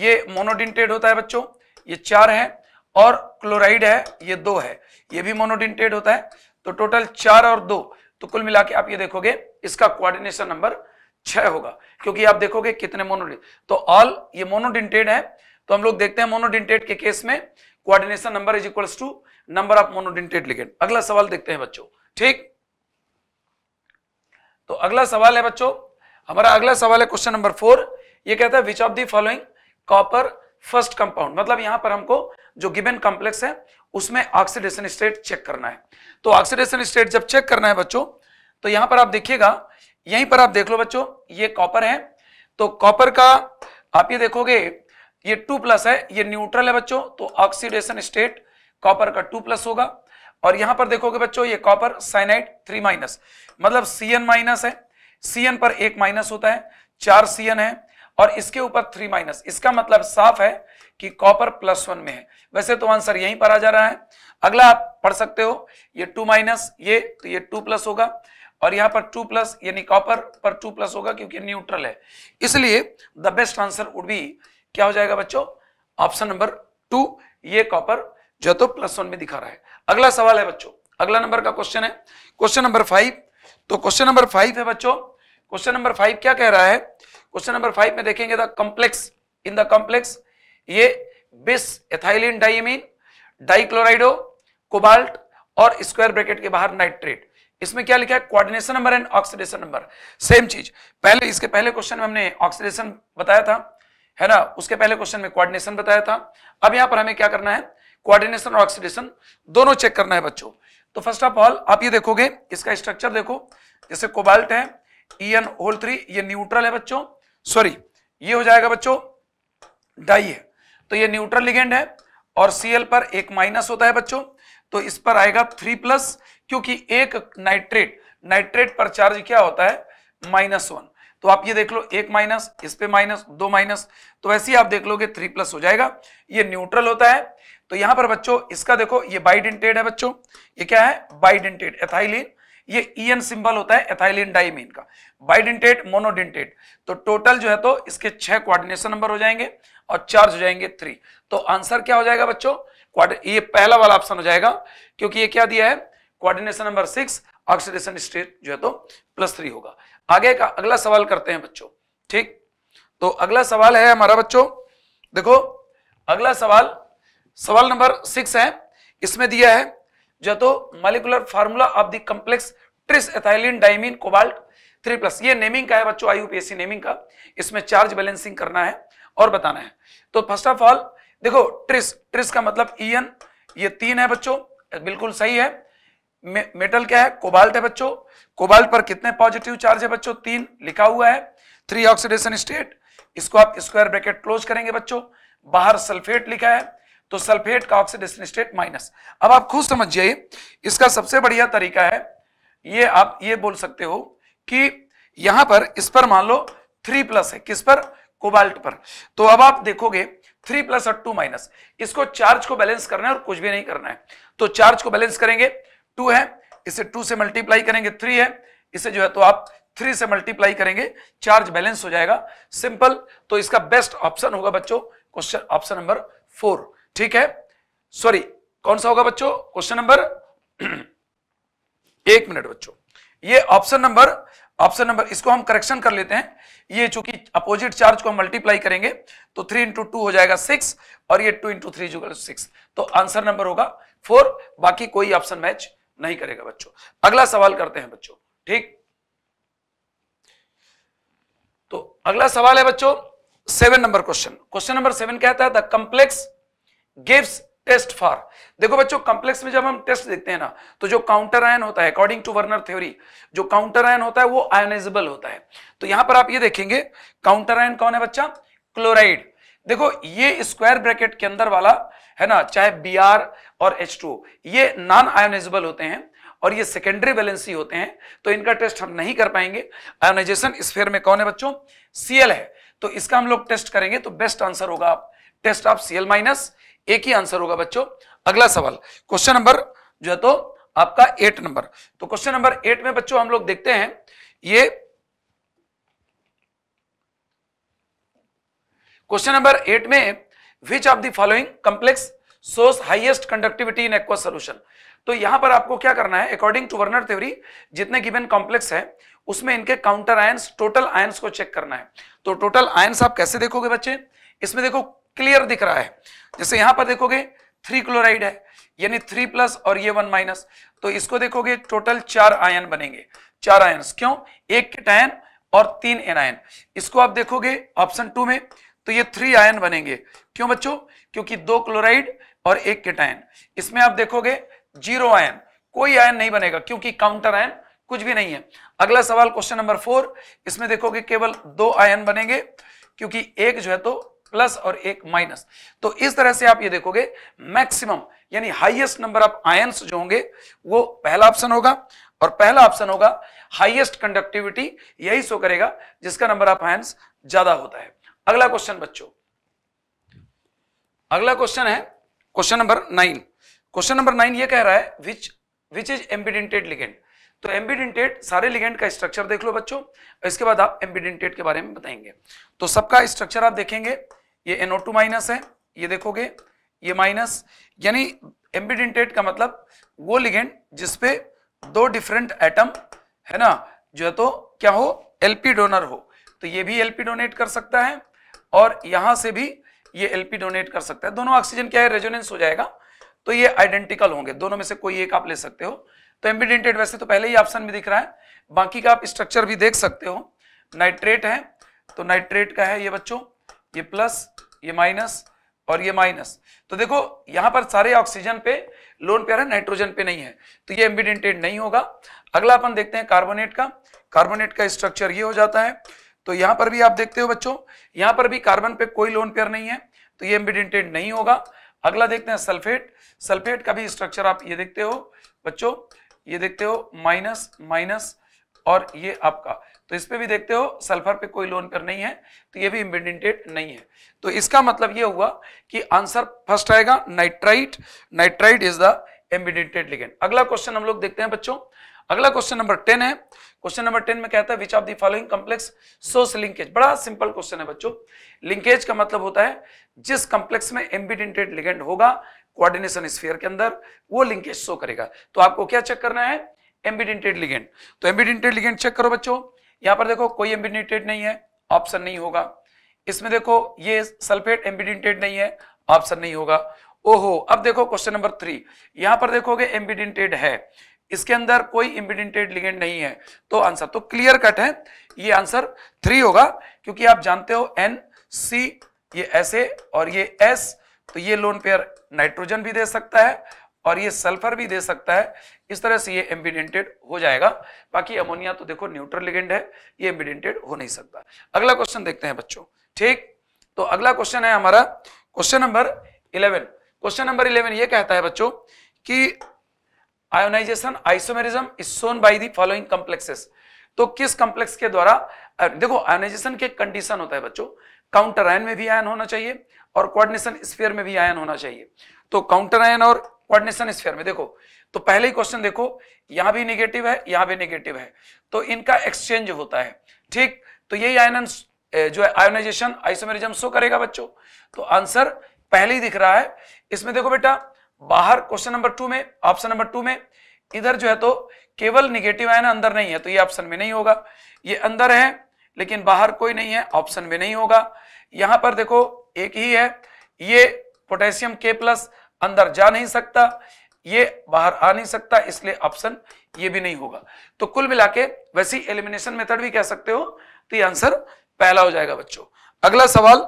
ये मोनोडिंटेड होता है बच्चों ये चार है और क्लोराइड है ये दो है ये भी मोनोडिंटेड होता है तो टोटल चार और दो तो कुल मिला के आप ये देखोगे इसका कोऑर्डिनेशन नंबर छह होगा क्योंकि आप देखोगे कितने मोनोडिन तो ऑल ये मोनोडिंटेड है तो हम लोग देखते हैं मोनोडिंटेड के केस में coordination number is equals to number of monodentate ligand अगला सवाल देखते हैं बच्चों ठीक तो अगला सवाल है बच्चों हमारा अगला सवाल है क्वेश्चन नंबर फोर ये कहता है which of the following copper first compound मतलब यहां पर हमको जो गिबन कॉम्प्लेक्स है उसमें ऑक्सीडेशन स्टेट चेक करना है तो ऑक्सीडेशन स्टेट जब चेक करना है बच्चों तो यहां पर आप देखिएगा यहीं पर आप देख लो बच्चों ये कॉपर है तो कॉपर का आप ये देखोगे ये टू प्लस है ये न्यूट्रल है बच्चों तो ऑक्सीडेशन स्टेट कॉपर का टू प्लस होगा और यहां पर देखोगे बच्चों ये कॉपर साइनाइड थ्री माइनस मतलब सी माइनस है सी पर एक माइनस होता है चार सी है और इसके ऊपर थ्री माइनस इसका मतलब साफ है कि कॉपर प्लस वन में है वैसे तो आंसर यहीं पर आ जा रहा है अगला आप पढ़ सकते हो ये टू माइनस ये तो ये टू प्लस होगा और यहां पर टू प्लस यानी कॉपर पर टू प्लस होगा क्योंकि न्यूट्रल है इसलिए the best answer would be क्या हो जाएगा बच्चों ऑप्शन नंबर टू ये कॉपर जो तो प्लस वन में दिखा रहा है अगला सवाल है बच्चों अगला नंबर का क्वेश्चन है क्वेश्चन नंबर फाइव तो क्वेश्चन नंबर फाइव है बच्चों क्वेश्चन नंबर फाइव क्या कह रहा है क्वेश्चन नंबर फाइव में देखेंगे the complex in the complex ये bis ethylene diamine dichlorido cobalt और स्क्वायर ब्रैकेट के बाहर नाइट्रेट इसमें क्या लिखा है coordination number and oxidation number same चीज पहले इसके पहले क्वेश्चन में हमने ऑक्सीडेशन बताया था है ना उसके पहले क्वेश्चन में कोऑर्डिनेशन बताया था अब यहां पर हमें क्या करना है कोऑर्डिनेशन और ऑक्सीडेशन दोनों चेक करना है बच्चों तो फर्स्ट ऑफ ऑल आप ये देखोगे इसका स्ट्रक्चर देखो जैसे कोबाल्ट है ई एन होल थ्री ये न्यूट्रल है बच्चों सॉरी ये हो जाएगा बच्चों डाई है तो ये न्यूट्रल लिगेंड है और सीएल पर एक माइनस होता है बच्चों तो इस पर आएगा थ्री प्लस क्योंकि एक नाइट्रेट नाइट्रेट पर चार्ज क्या होता है माइनस वन तो आप ये देख लो एक माइनस इस पे माइनस दो माइनस तो वैसे ही आप देख लोगे थ्री प्लस हो जाएगा ये न्यूट्रल होता है तो यहां पर बच्चों इसका देखो ये बाइडेंटेड है बच्चों ये क्या है बाइडेंटेड एथाइलिन ये ईएन सिंबल होता है एथाइलिन डाइमीन का बाइडेंटेड मोनोडेंटेड तो टोटल जो है तो इसके छह कोऑर्डिनेशन नंबर हो जाएंगे और चार्ज हो जाएंगे थ्री तो आंसर क्या हो जाएगा बच्चों ये पहला वाला ऑप्शन हो जाएगा क्योंकि ये क्या दिया है coordination number six oxidation state जो है तो प्लस थ्री होगा आगे का अगला सवाल करते हैं बच्चों ठीक तो अगला सवाल है हमारा बच्चों देखो अगला सवाल सवाल नंबर सिक्स है इसमें दिया है जो तो molecular formula of the complex tris ethylene diamine cobalt three plus ये नेमिंग का है बच्चों आईयूपीएससी नेमिंग का इसमें चार्ज बैलेंसिंग करना है और बताना है तो फर्स्ट ऑफ ऑल देखो ट्रिस ट्रिस का मतलब ई ये तीन है बच्चों बिल्कुल सही है मेटल क्या है कोबाल्ट है बच्चों कोबाल्ट पर कितने पॉजिटिव चार्ज है बच्चों तीन लिखा हुआ है थ्री ऑक्सीडेशन स्टेट इसको आप स्क्वायर ब्रैकेट क्लोज करेंगे बच्चों बाहर सल्फेट लिखा है तो सल्फेट का ऑक्सीडेशन स्टेट माइनस अब आप खुद समझ जाइए इसका सबसे बढ़िया तरीका है ये आप ये बोल सकते हो कि यहां पर इस पर मान लो थ्री प्लस है किस पर कोबाल्ट पर तो अब आप देखोगे थ्री प्लस और टू माइनस इसको चार्ज को बैलेंस करना है और कुछ भी नहीं करना है तो चार्ज को बैलेंस करेंगे टू है इसे टू से मल्टीप्लाई करेंगे थ्री है इसे जो है तो आप थ्री से मल्टीप्लाई करेंगे चार्ज बैलेंस हो जाएगा सिंपल तो इसका बेस्ट ऑप्शन होगा बच्चों क्वेश्चन ऑप्शन नंबर फोर ठीक है सॉरी कौन सा होगा बच्चों क्वेश्चन नंबर एक मिनट बच्चों ये ऑप्शन नंबर ऑप्शन नंबर इसको हम करेक्शन कर लेते हैं ये चूंकि अपोजिट चार्ज को हम मल्टीप्लाई करेंगे तो थ्री इंटू टू हो जाएगा सिक्स और ये टू इंटू थ्री सिक्स तो आंसर नंबर होगा फोर बाकी कोई ऑप्शन मैच नहीं करेगा बच्चों अगला सवाल करते हैं बच्चों ठीक तो अगला सवाल है बच्चों seven number question question number seven कहता है the complex gives test for देखो बच्चों कंप्लेक्स में जब हम टेस्ट देखते हैं ना तो जो काउंटर आयन होता है अकॉर्डिंग टू वर्नर थ्योरी जो काउंटर आयन होता है वो आयोनाइजेबल होता है तो यहां पर आप ये देखेंगे काउंटर आयन कौन है बच्चा क्लोराइड देखो ये स्क्वायर ब्रैकेट के अंदर वाला है ना चाहे बी आर और H2O ये नॉन आयोनाइजेबल होते हैं और ये सेकेंडरी बैलेंसी होते हैं तो इनका टेस्ट हम नहीं कर पाएंगे आयोनाइजेशन स्फेयर में कौन है बच्चों सीएल है तो इसका हम लोग टेस्ट करेंगे तो बेस्ट आंसर होगा आप टेस्ट ऑफ सीएल माइनस एक ही आंसर होगा बच्चों अगला सवाल क्वेश्चन नंबर जो है तो आपका एट नंबर तो क्वेश्चन नंबर एट में बच्चों हम लोग देखते हैं ये क्वेश्चन नंबर एट में which of the following complex सोर्स highest conductivity in aqua solution तो यहां पर आपको क्या करना है अकॉर्डिंग टू वर्नर थ्योरी जितने गिवन कॉम्प्लेक्स है उसमें इनके काउंटर आयंस टोटल आयंस को चेक करना है तो टोटल आयंस आप कैसे देखोगे बच्चे इसमें देखो क्लियर दिख रहा है जैसे यहां पर देखोगे थ्री क्लोराइड है यानी थ्री प्लस और ये वन माइनस तो इसको देखोगे टोटल चार आयन बनेंगे चार आयन क्यों एक किटायन और तीन एनायन इसको आप देखोगे ऑप्शन टू में तो ये थ्री आयन बनेंगे क्यों बच्चों क्योंकि दो क्लोराइड और एक किटायन इसमें आप देखोगे जीरो आयन कोई आयन नहीं बनेगा क्योंकि काउंटर आयन कुछ भी नहीं है अगला सवाल क्वेश्चन नंबर फोर इसमें देखोगे केवल दो आयन बनेंगे क्योंकि एक जो है तो प्लस और एक माइनस तो इस तरह से आप ये देखोगे मैक्सिमम यानी हाईएस्ट नंबर ऑफ आयंस जो होंगे वो पहला ऑप्शन होगा और पहला ऑप्शन होगा हाईएस्ट कंडक्टिविटी यही शो करेगा जिसका नंबर ऑफ आयंस ज्यादा होता है अगला क्वेश्चन बच्चों अगला क्वेश्चन है question number nine question number nine ये कह रहा है which which is ambidentate ligand तो एम्बिडेंटेड सारे लिगेंड का स्ट्रक्चर देख लो बच्चों इसके बाद आप एम्बिडेंटेड के बारे में बताएंगे तो सबका स्ट्रक्चर आप देखेंगे ये एनओ टू माइनस है ये देखोगे ये माइनस यानी एम्बिडेंटेड का मतलब वो लिगेंड जिसपे दो डिफरेंट एटम है ना जो है तो क्या हो एलपी डोनर हो तो ये भी एलपी डोनेट कर सकता है और यहां से भी ये एलपी डोनेट कर सकता है दोनों ऑक्सीजन क्या है रेजोनेंस हो जाएगा तो ये आइडेंटिकल होंगे दोनों में से कोई एक आप ले सकते हो तो एम्बीडेंटेड वैसे तो पहले ही ऑप्शन में दिख रहा है बाकी का आप स्ट्रक्चर भी देख सकते हो नाइट्रेट है तो नाइट्रेट का है ये बच्चों ये प्लस ये माइनस और ये माइनस तो देखो यहां पर सारे ऑक्सीजन पे लोन पेयर है नाइट्रोजन पे नहीं है तो ये एम्बीडेंटेड नहीं होगा अगला अपन देखते हैं कार्बोनेट का कार्बोनेट का स्ट्रक्चर ये हो जाता है तो यहां पर भी आप देखते हो बच्चों यहां पर भी कार्बन पे कोई लोन पेयर नहीं है तो ये एम्बिडेंटेड नहीं होगा अगला देखते हैं सल्फेट सल्फेट का भी स्ट्रक्चर आप ये देखते हो बच्चों ये देखते हो माइनस माइनस और ये आपका तो इस पे भी देखते हो सल्फर पे कोई लोन पेयर नहीं है तो ये भी इम्बिडेंटेड नहीं है तो इसका मतलब ये हुआ कि आंसर फर्स्ट आएगा nitrite nitrite is the ambidentate ligand अगला क्वेश्चन हम लोग देखते हैं बच्चों अगला क्वेश्चन नंबर टेन है क्वेश्चन नंबर टेन में कहता है which of the following complex सोर्स लिंकेज बड़ा सिंपल क्वेश्चन है बच्चों लिंकेज का मतलब होता है जिस कॉम्प्लेक्स में एम्बिडेंटेड लिगेंड होगा कोऑर्डिनेशन स्फीयर के अंदर वो लिंकेज शो करेगा तो आपको क्या चेक करना है एम्बिडेंटेड लिगेंड तो एम्बिडेंटेड लिगेंड चेक करो बच्चों यहां पर देखो कोई एम्बिडेंटेड नहीं है ऑप्शन नहीं होगा इसमें देखो ये सल्फेट एम्बिडेंटेड नहीं है ऑप्शन नहीं होगा ओहो अब देखो क्वेश्चन नंबर थ्री यहां पर देखोगे एम्बिडेंटेड है इसके अंदर कोई इम्बिडेंटेड लिगेंड नहीं है तो आंसर तो क्लियर कट है ये आंसर थ्री होगा क्योंकि आप जानते हो एन सी ये एस ए और ये एस तो ये लोन पेयर नाइट्रोजन भी दे सकता है और ये सल्फर भी दे सकता है इस तरह से ये एम्बिडेंटेड हो जाएगा बाकी अमोनिया तो देखो न्यूट्रल लिगेंड है ये एम्बिडेंटेड हो नहीं सकता अगला क्वेश्चन देखते हैं बच्चों ठीक तो अगला क्वेश्चन है हमारा question number eleven question number eleven ये कहता है बच्चों कि ionisation isomerism is shown by the following complexes तो किस कॉम्प्लेक्स के द्वारा देखो आयोनाइजेशन के कंडीशन होता है बच्चों काउंटर आयन में भी आयन होना चाहिए और कोऑर्डिनेशन स्फीयर में भी आयन होना चाहिए तो काउंटर आयन और कोऑर्डिनेशन स्फीयर में देखो तो पहले ही क्वेश्चन देखो यहां भी नेगेटिव है यहां भी नेगेटिव है तो इनका एक्सचेंज होता है ठीक तो यही आयन जो है आयोनाइजेशन आइसोमेरिज्म शो करेगा बच्चों तो आंसर पहले ही दिख रहा है इसमें देखो बेटा बाहर क्वेश्चन नंबर टू में ऑप्शन नंबर टू में इधर जो है तो केवल निगेटिव आयन अंदर नहीं है तो ये ऑप्शन में नहीं होगा ये अंदर है लेकिन बाहर कोई नहीं है ऑप्शन में नहीं होगा यहां पर देखो एक ही है ये पोटेशियम के प्लस अंदर जा नहीं सकता ये बाहर आ नहीं सकता इसलिए ऑप्शन ये भी नहीं होगा तो कुल मिला के वैसी एलिमिनेशन मेथड भी कह सकते हो तो ये आंसर पहला हो जाएगा बच्चों अगला सवाल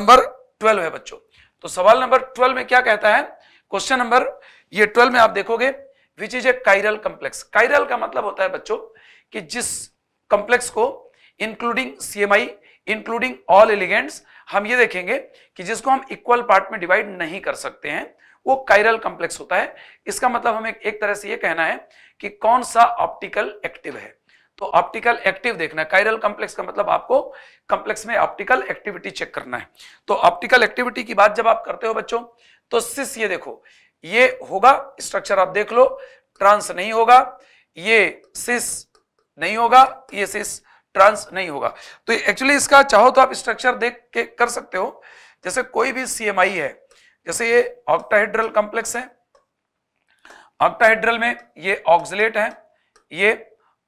नंबर ट्वेल्व है बच्चों तो सवाल नंबर ट्वेल्व में क्या कहता है क्वेश्चन नंबर ये ट्वेल्व में आप देखोगे which is a chiral complex chiral का मतलब होता है बच्चों कि जिस कम्प्लेक्स को including CMI including all ligands हम ये देखेंगे कि जिसको हम इक्वल पार्ट में डिवाइड नहीं कर सकते हैं वो काइरल कम्प्लेक्स होता है इसका मतलब हमें एक तरह से ये कहना है कि कौन सा ऑप्टिकल एक्टिव है तो ऑप्टिकल एक्टिव देखना है काइरल कम्प्लेक्स का मतलब आपको कंप्लेक्स में ऑप्टिकल एक्टिविटी चेक करना है तो ऑप्टिकल एक्टिविटी की बात जब आप करते हो बच्चों तो सिस ये देखो ये होगा स्ट्रक्चर आप देख लो ट्रांस नहीं होगा ये सिस नहीं होगा ये सिस ट्रांस नहीं होगा तो एक्चुअली इसका चाहो तो आप स्ट्रक्चर देख के कर सकते हो जैसे कोई भी सीएमआई है जैसे ये ऑक्टाहेड्रल कॉम्प्लेक्स है ऑक्टाहेड्रल में ये ऑक्सिलेट है ये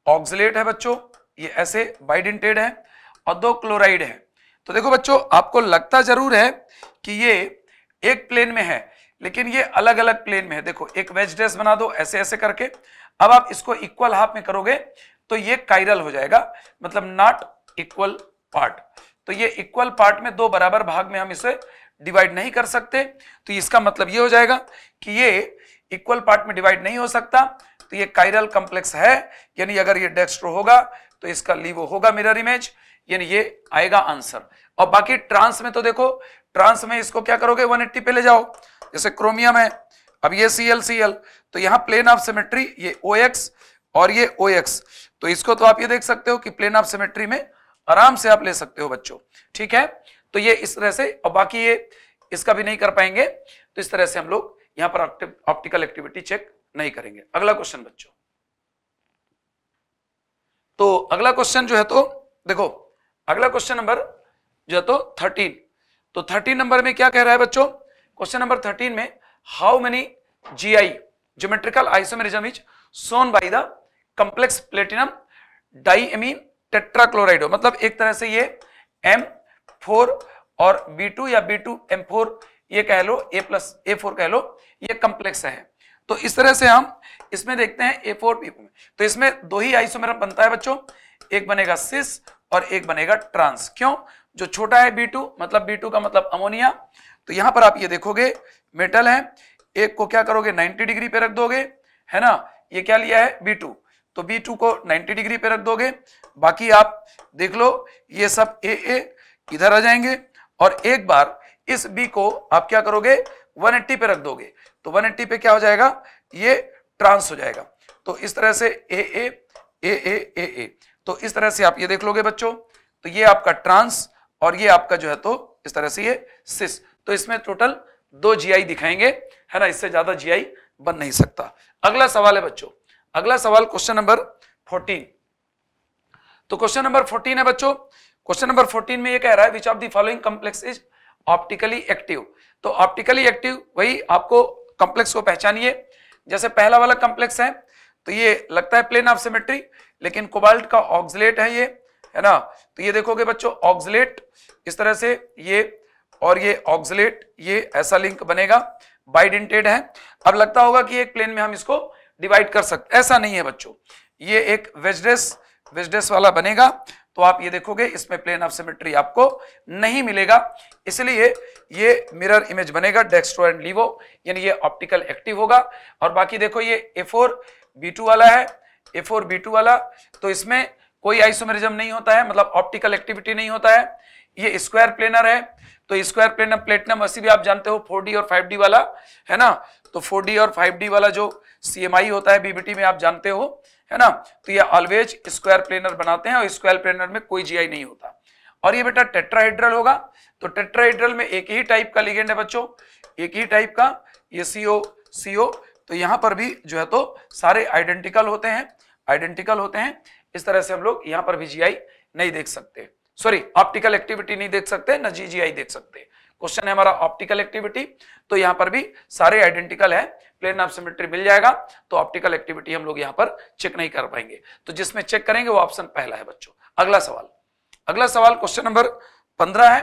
ऑक्सिलेट है बच्चों ये ऐसे बाइडेंटेड है और दो क्लोराइड है तो देखो बच्चों आपको लगता जरूर है कि ये एक प्लेन में है लेकिन ये अलग अलग प्लेन में है देखो एक वेज ड्रेस बना दो ऐसे ऐसे करके अब आप इसको इक्वल हाफ में करोगे तो ये काइरल हो जाएगा मतलब नॉट इक्वल पार्ट तो ये इक्वल पार्ट में दो बराबर भाग में हम इसे डिवाइड नहीं कर सकते तो इसका मतलब ये हो जाएगा कि ये इक्वल पार्ट में डिवाइड नहीं हो सकता तो ये काइरल कॉम्प्लेक्स है यानी अगर ये डेक्स्ट्रो होगा तो इसका लीवो होगा मिरर इमेज यानी ये आएगा आंसर और बाकी ट्रांस में तो देखो ट्रांस में इसको क्या करोगे 180 पे ले जाओ जैसे क्रोमियम है अब ये सी एल सी एल तो यहाँ प्लेन ऑफ सिमेट्री ये ओ एक्स और ये ओ एक्स तो इसको तो आप ये देख सकते हो कि प्लेन ऑफ सिमेट्री में आराम से आप ले सकते हो बच्चों ठीक है तो ये इस तरह से और बाकी ये इसका भी नहीं कर पाएंगे तो इस तरह से हम लोग यहाँ पर ऑप्टिकल एक्टिविटी चेक नहीं करेंगे अगला क्वेश्चन बच्चों तो अगला क्वेश्चन जो है तो देखो अगला क्वेश्चन नंबर जो है तो थर्टीन तो थर्टीन नंबर में क्या कह रहा है बच्चों क्वेश्चन नंबर थर्टीन में how many G I geometrical isomerism is shown by the complex platinum diamine tetrachloride मतलब एक तरह से ये एम फोर और बी टू या बी टू एम फोर ये कह लो ए प्लस ए फोर कह लो ये कंप्लेक्स है तो इस तरह से हम इसमें देखते हैं ए फोर तो इसमें दो ही आइसोमेर बनता है बच्चों एक बनेगा सिस और एक बनेगा ट्रांस क्यों जो छोटा है बी टू मतलब बी टू का मतलब अमोनिया तो यहां पर आप ये देखोगे मेटल है एक को क्या करोगे 90 डिग्री पे रख दोगे है ना ये क्या लिया है बी टू तो बी टू को 90 डिग्री पे रख दोगे बाकी आप देख लो ये सब ए ए इधर आ जाएंगे और एक बार इस बी को आप क्या करोगे 180 पे रख दोगे तो 180 पे क्या हो जाएगा ये ट्रांस हो जाएगा तो इस तरह से ए ए ए ए ए ए तो इस तरह से आप ये देख लोगे बच्चों तो ये आपका ट्रांस और ये आपका जो है तो इस तरह से ये सिस तो इसमें टोटल दो जीआई दिखाएंगे है ना इससे ज्यादा जीआई बन नहीं सकता अगला सवाल है बच्चों अगला सवाल क्वेश्चन नंबर फोर्टीन तो क्वेश्चन नंबर फोर्टीन है बच्चों क्वेश्चन नंबर फोर्टीन में ये कह रहा है which of the following complex is optically active तो ऑप्टिकली एक्टिव वही आपको कॉम्प्लेक्स को पहचानिए जैसे पहला वाला कॉम्प्लेक्स है तो ये लगता है प्लेन ऑफ सिमेट्री लेकिन कोबाल्ट का ऑक्सलेट है ये है ना तो ये देखोगे बच्चों ऑक्सलेट इस तरह से ये और ये ऑक्सलेट ये ऐसा लिंक बनेगा बाइडेंटेड है अब लगता होगा कि एक प्लेन में हम इसको डिवाइड कर सकते ऐसा नहीं है बच्चों ये एक वेजडेस वेजडेस वाला बनेगा तो आप ये देखोगे इसमें प्लेन ऑफ सिमेट्री आपको नहीं मिलेगा इसलिए ये मिरर इमेज बनेगा डेक्स्ट्रो एंड लीवो यानी ये ऑप्टिकल एक्टिव होगा और बाकी देखो ये ए फोर बी टू वाला है ए फोर बी टू वाला तो इसमें कोई आइसोमेरिज्म नहीं होता है मतलब ऑप्टिकल एक्टिविटी नहीं होता है ये स्क्वायर प्लेनर है तो स्क्वायर प्लेनर प्लेटिनम वैसे भी आप जानते हो 4D और 5D वाला है ना तो 4D और 5D वाला जो CMI होता है बीबीटी में आप जानते हो है ना तो ये ऑलवेज स्क्वायर प्लेनर बनाते हैं और स्क्वायर प्लेनर में कोई जीआई नहीं होता और ये बेटा टेट्राहेड्रल होगा तो टेट्राहेड्रल में एक ही टाइप का लिगेंड है बच्चों एक ही टाइप का ये सीओ सीओ तो यहां पर भी जो है तो सारे आइडेंटिकल होते हैं आइडेंटिकल होते हैं इस तरह से हम लोग यहाँ पर भी जीआई नहीं देख सकते सॉरी ऑप्टिकल एक्टिविटी नहीं देख सकते ना जी जीआई देख सकते क्वेश्चन है हमारा ऑप्टिकल एक्टिविटी तो यहाँ पर भी सारे आइडेंटिकल है प्लेन ऑफ सिमेट्री मिल जाएगा तो ऑप्टिकल एक्टिविटी हम लोग यहाँ पर चेक नहीं कर पाएंगे तो जिसमें चेक करेंगे वो ऑप्शन पहला है बच्चों अगला सवाल अगला सवाल क्वेश्चन नंबर पंद्रह है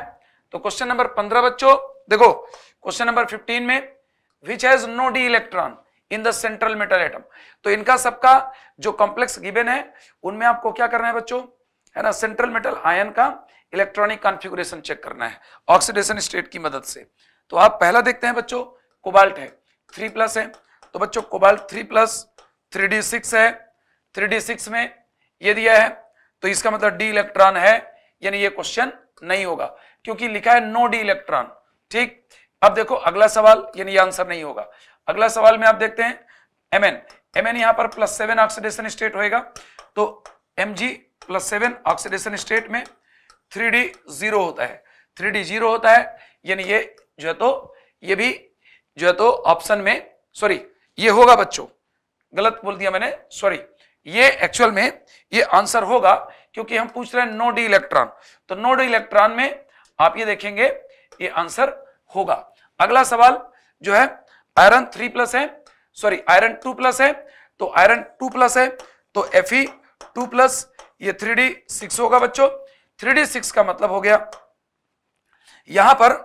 तो क्वेश्चन नंबर पंद्रह बच्चों देखो क्वेश्चन नंबर फिफ्टीन में which has no D electron in the central metal atom तो इनका सबका जो कॉम्प्लेक्स गिवन है उनमें आपको क्या करना है बच्चों है ना सेंट्रल मेटल आयन का इलेक्ट्रॉनिक कॉन्फ़िगरेशन चेक करना है ऑक्सीडेशन स्टेट की मदद से तो आप पहला देखते हैं बच्चों कोबाल्ट है थ्री प्लस है तो बच्चों cobalt three plus three D six है थ्री डी सिक्स में ये दिया है तो इसका मतलब डी इलेक्ट्रॉन है यानी ये क्वेश्चन नहीं होगा क्योंकि लिखा है नो डी इलेक्ट्रॉन ठीक अब देखो अगला सवाल यानी आंसर नहीं होगा अगला सवाल में आप देखते हैं एम एन एम एन यहां पर प्लस सेवन ऑक्सीडेशन स्टेट होएगा तो M G plus seven oxidation state में थ्री डी जीरो होता है थ्री डी जीरो होता है यानी ये जो है तो ये भी जो है तो ऑप्शन में सॉरी ये होगा बच्चों गलत बोल दिया मैंने सॉरी ये एक्चुअल में ये आंसर होगा क्योंकि हम पूछ रहे हैं नो डी इलेक्ट्रॉन तो नो डी इलेक्ट्रॉन में आप ये देखेंगे ये आंसर होगा अगला सवाल जो है आयरन थ्री प्लस है सॉरी आयरन टू प्लस है तो आयरन टू प्लस है तो एफ ई टू प्लस ये थ्री डी सिक्स होगा बच्चों थ्री डी सिक्स का मतलब हो गया यहां पर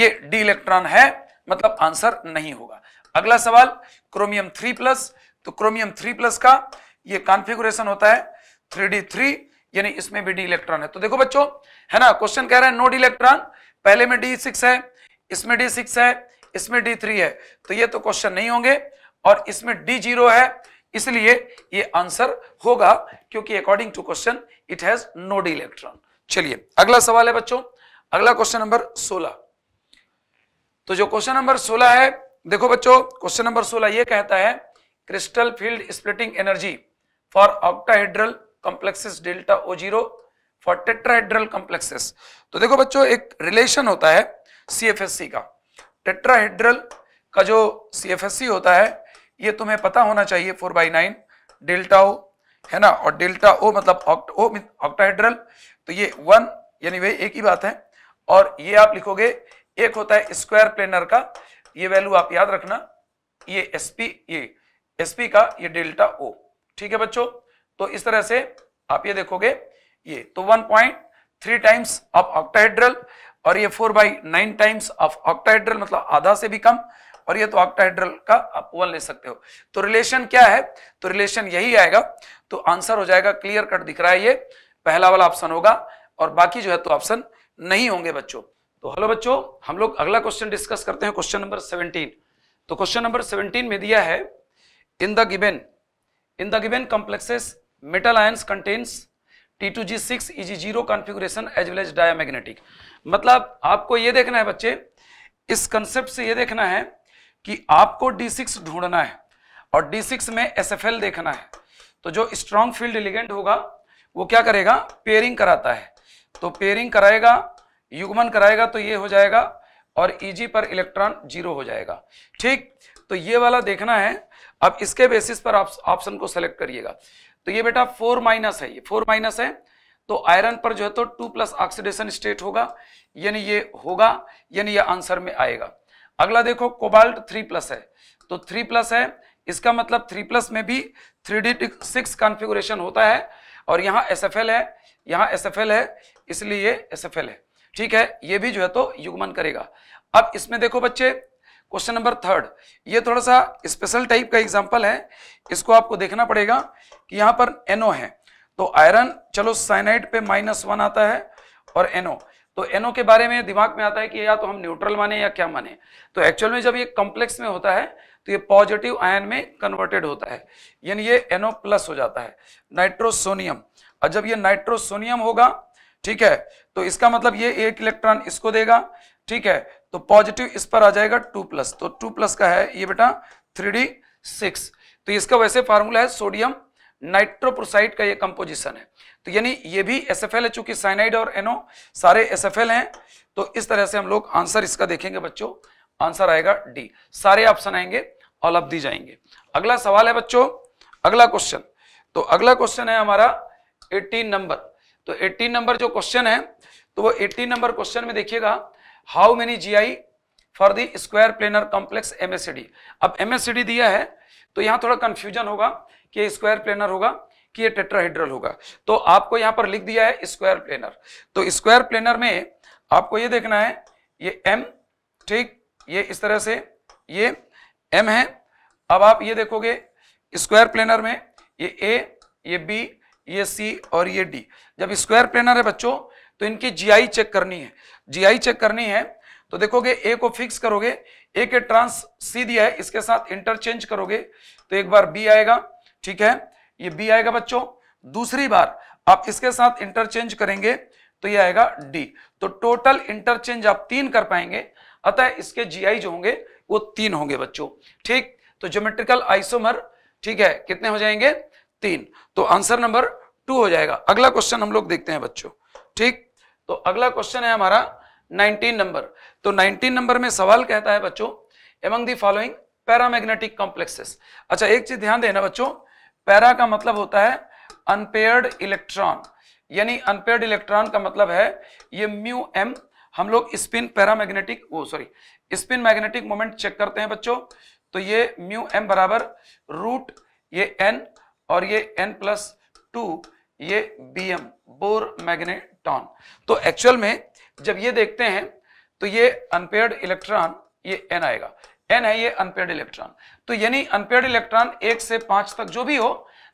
ये डी इलेक्ट्रॉन है मतलब आंसर नहीं होगा अगला सवाल क्रोमियम थ्री प्लस तो क्रोमियम थ्री प्लस का ये कॉन्फ़िगरेशन होता है थ्री डी थ्री यानी इसमें भी डी इलेक्ट्रॉन है तो देखो बच्चों है ना क्वेश्चन कह रहा है नो डी इलेक्ट्रॉन पहले में डी सिक्स है इसमें डी सिक्स है इसमें डी थ्री है तो ये तो क्वेश्चन नहीं होंगे और इसमें डी जीरो है इसलिए ये आंसर होगा क्योंकि according to question it has no D electron चलिए अगला सवाल है बच्चों अगला क्वेश्चन नंबर सोलह तो जो क्वेश्चन नंबर सोलह है देखो बच्चों क्वेश्चन नंबर सोलह ये कहता है crystal field splitting energy for octahedral complexes delta O zero for tetrahedral complexes तो देखो बच्चों एक रिलेशन होता है सीएफएससी का टेट्राहेड्रल का जो सी होता है ये तुम्हें पता होना चाहिए four by nine delta O है ना और डेल्टा ओ मतलब ऑक्टाहेड्रल तो ये वन यानी वही एक ही बात है और ये आप लिखोगे एक होता है स्क्वायर प्लेनर का ये वैल्यू आप याद रखना ये एस ये एस का ये डेल्टा ओ ठीक है बच्चों तो इस तरह से आप ये देखोगे ये तो one point three times of octahedral और ये four by nine times of octahedral मतलब आधा से भी कम और ये तो ऑक्टाइड्रल का आप वन ले सकते हो तो रिलेशन क्या है तो रिलेशन यही आएगा तो आंसर हो जाएगा क्लियर कट दिख रहा है ये पहला वाला ऑप्शन होगा और बाकी जो है तो ऑप्शन नहीं होंगे बच्चों तो हेलो बच्चों हम लोग अगला क्वेश्चन डिस्कस करते हैं क्वेश्चन नंबर सेवनटीन तो क्वेश्चन नंबर सेवनटीन में दिया है in the given in the given complexes metal ions contains T two G six is zero configuration as well as diamagnetic मतलब आपको ये देखना है बच्चे इस कंसेप्ट से ये देखना है कि आपको डी सिक्स ढूंढना है और डी सिक्स में एस एफ एल देखना है तो जो स्ट्रॉन्ग फील्ड एलिगेंट होगा वो क्या करेगा पेयरिंग कराता है तो पेयरिंग कराएगा युग्मन कराएगा तो ये हो जाएगा और ईजी पर इलेक्ट्रॉन जीरो हो जाएगा ठीक तो ये वाला देखना है अब इसके बेसिस पर आप ऑप्शन को सेलेक्ट करिएगा तो ये बेटा फोर माइनस है ये फोर माइनस है तो आयरन पर जो है तो टू प्लस ऑक्सीडेशन स्टेट होगा यानी ये होगा यानी ये आंसर में आएगा अगला देखो कोबाल्ट थ्री प्लस है तो थ्री प्लस है इसका मतलब थ्री प्लस में भी थ्री डी सिक्स कॉन्फिगुरेशन होता है और यहाँ एस एफ एल है यहाँ एस एफ एल है इसलिए ये एस एफ एल है ठीक है ये भी जो है तो युग्मन करेगा अब इसमें देखो बच्चे क्वेश्चन नंबर थर्ड ये थोड़ा सा स्पेशल टाइप का एग्जाम्पल है इसको आपको देखना पड़ेगा कि यहां पर एनओ है तो आयरन चलो साइनाइड पे माइनस वन आता है और एनओ तो एनओ के बारे में दिमाग में आता है कि या तो हम न्यूट्रल माने या क्या माने तो एक्चुअल में जब ये कॉम्प्लेक्स में होता है तो ये पॉजिटिव आयन में कन्वर्टेड होता है यानी ये एनओ प्लस हो जाता है नाइट्रोसोनियम और जब ये नाइट्रोसोनियम होगा ठीक है तो इसका मतलब ये एक इलेक्ट्रॉन इसको देगा ठीक है तो पॉजिटिव इस पर आ जाएगा टू प्लस तो टू प्लस का है ये बेटा थ्री डी सिक्स तो इसका वैसे फार्मूला है सोडियम नाइट्रोप्रोसाइड का ये कंपोजिशन है तो यानी ये भी एस एफ एल है चूंकि साइनाइड और एनो सारे एस एफ एल हैं तो इस तरह से हम लोग आंसर इसका देखेंगे बच्चों आंसर आएगा डी सारे ऑप्शन आएंगे ऑल ऑफ दी जाएंगे अगला सवाल है बच्चों अगला क्वेश्चन तो अगला क्वेश्चन है हमारा 18 नंबर तो 18 नंबर जो क्वेश्चन है तो वो 18 नंबर क्वेश्चन में देखिएगा how many G I for the square planar complex MSCD अब एमएससीडी दिया है तो यहां थोड़ा कंफ्यूजन होगा कि स्क्वायर प्लेनर होगा कि ये टेट्राहेड्रल होगा तो आपको यहां पर लिख दिया है स्क्वायर प्लेनर तो स्क्वायर प्लेनर में आपको ये देखना है ये एम ठीक ये इस तरह से ये एम है अब आप ये देखोगे स्क्वायर प्लेनर में ये ए ये बी ये सी और ये डी जब स्क्वायर प्लेनर है बच्चों तो इनकी जीआई चेक करनी है जीआई चेक करनी है तो देखोगे ए को फिक्स करोगे ए के ट्रांस सी दिया है इसके साथ इंटरचेंज करोगे तो एक बार बी आएगा ठीक है ये बी आएगा बच्चों दूसरी बार आप इसके साथ इंटरचेंज करेंगे तो ये आएगा डी तो टोटल इंटरचेंज आप तीन कर पाएंगे अतः इसके जीआई जो होंगे वो तीन होंगे बच्चों ठीक तो ज्योमेट्रिकल आइसोमर ठीक है कितने हो जाएंगे तीन तो आंसर नंबर टू हो जाएगा अगला क्वेश्चन हम लोग देखते हैं बच्चों ठीक तो अगला क्वेश्चन है हमारा नाइनटीन नंबर तो नाइनटीन नंबर में सवाल कहता है बच्चों among the following paramagnetic complexes अच्छा एक चीज ध्यान देना बच्चों पैरा का मतलब होता है अनपेयर्ड इलेक्ट्रॉन यानी अनपेयर्ड इलेक्ट्रॉन का मतलब है ये म्यू एम हम लोग स्पिन पैरामैग्नेटिक वो sorry spin magnetic moment check करते हैं बच्चों तो ये म्यू एम बराबर रूट ये एन और ये एन प्लस टू ये बी एम बोर मैग्नेटॉन तो एक्चुअल में जब ये देखते हैं तो ये अनपेयर्ड इलेक्ट्रॉन ये एन आएगा एन है ये अनपेड इलेक्ट्रॉन तो यानी अनपेड इलेक्ट्रॉन एक से पांच तक जो भी हो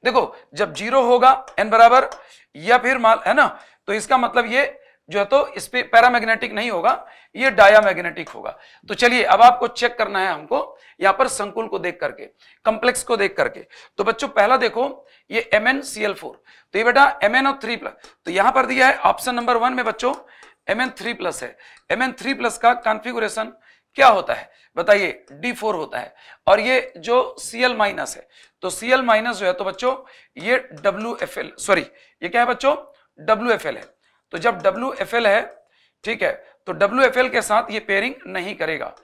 देखो जब जीरो होगा एन बराबर या फिर माल है ना तो इसका मतलब ये जो है तो इस पर पैरामैग्नेटिक नहीं होगा ये डायामैग्नेटिक होगा तो चलिए अब आपको चेक करना है हमको यहां पर संकुल को देख करके कंप्लेक्स को देख करके तो बच्चों पहला देखो ये M N C L four तो ये बेटा एम एन और थ्री प्लस तो यहां पर दिया है ऑप्शन नंबर वन में बच्चों एम एन थ्री प्लस है एम एन थ्री प्लस का कॉन्फिगुरेशन क्या होता है बताइए D4 होता है और ये जो Cl है तो Cl जो है तो बच्चों ये WFL सॉरी ये क्या है बच्चों WFL है तो जब WFL है ठीक है तो WFL के साथ ये पेयरिंग नहीं करेगा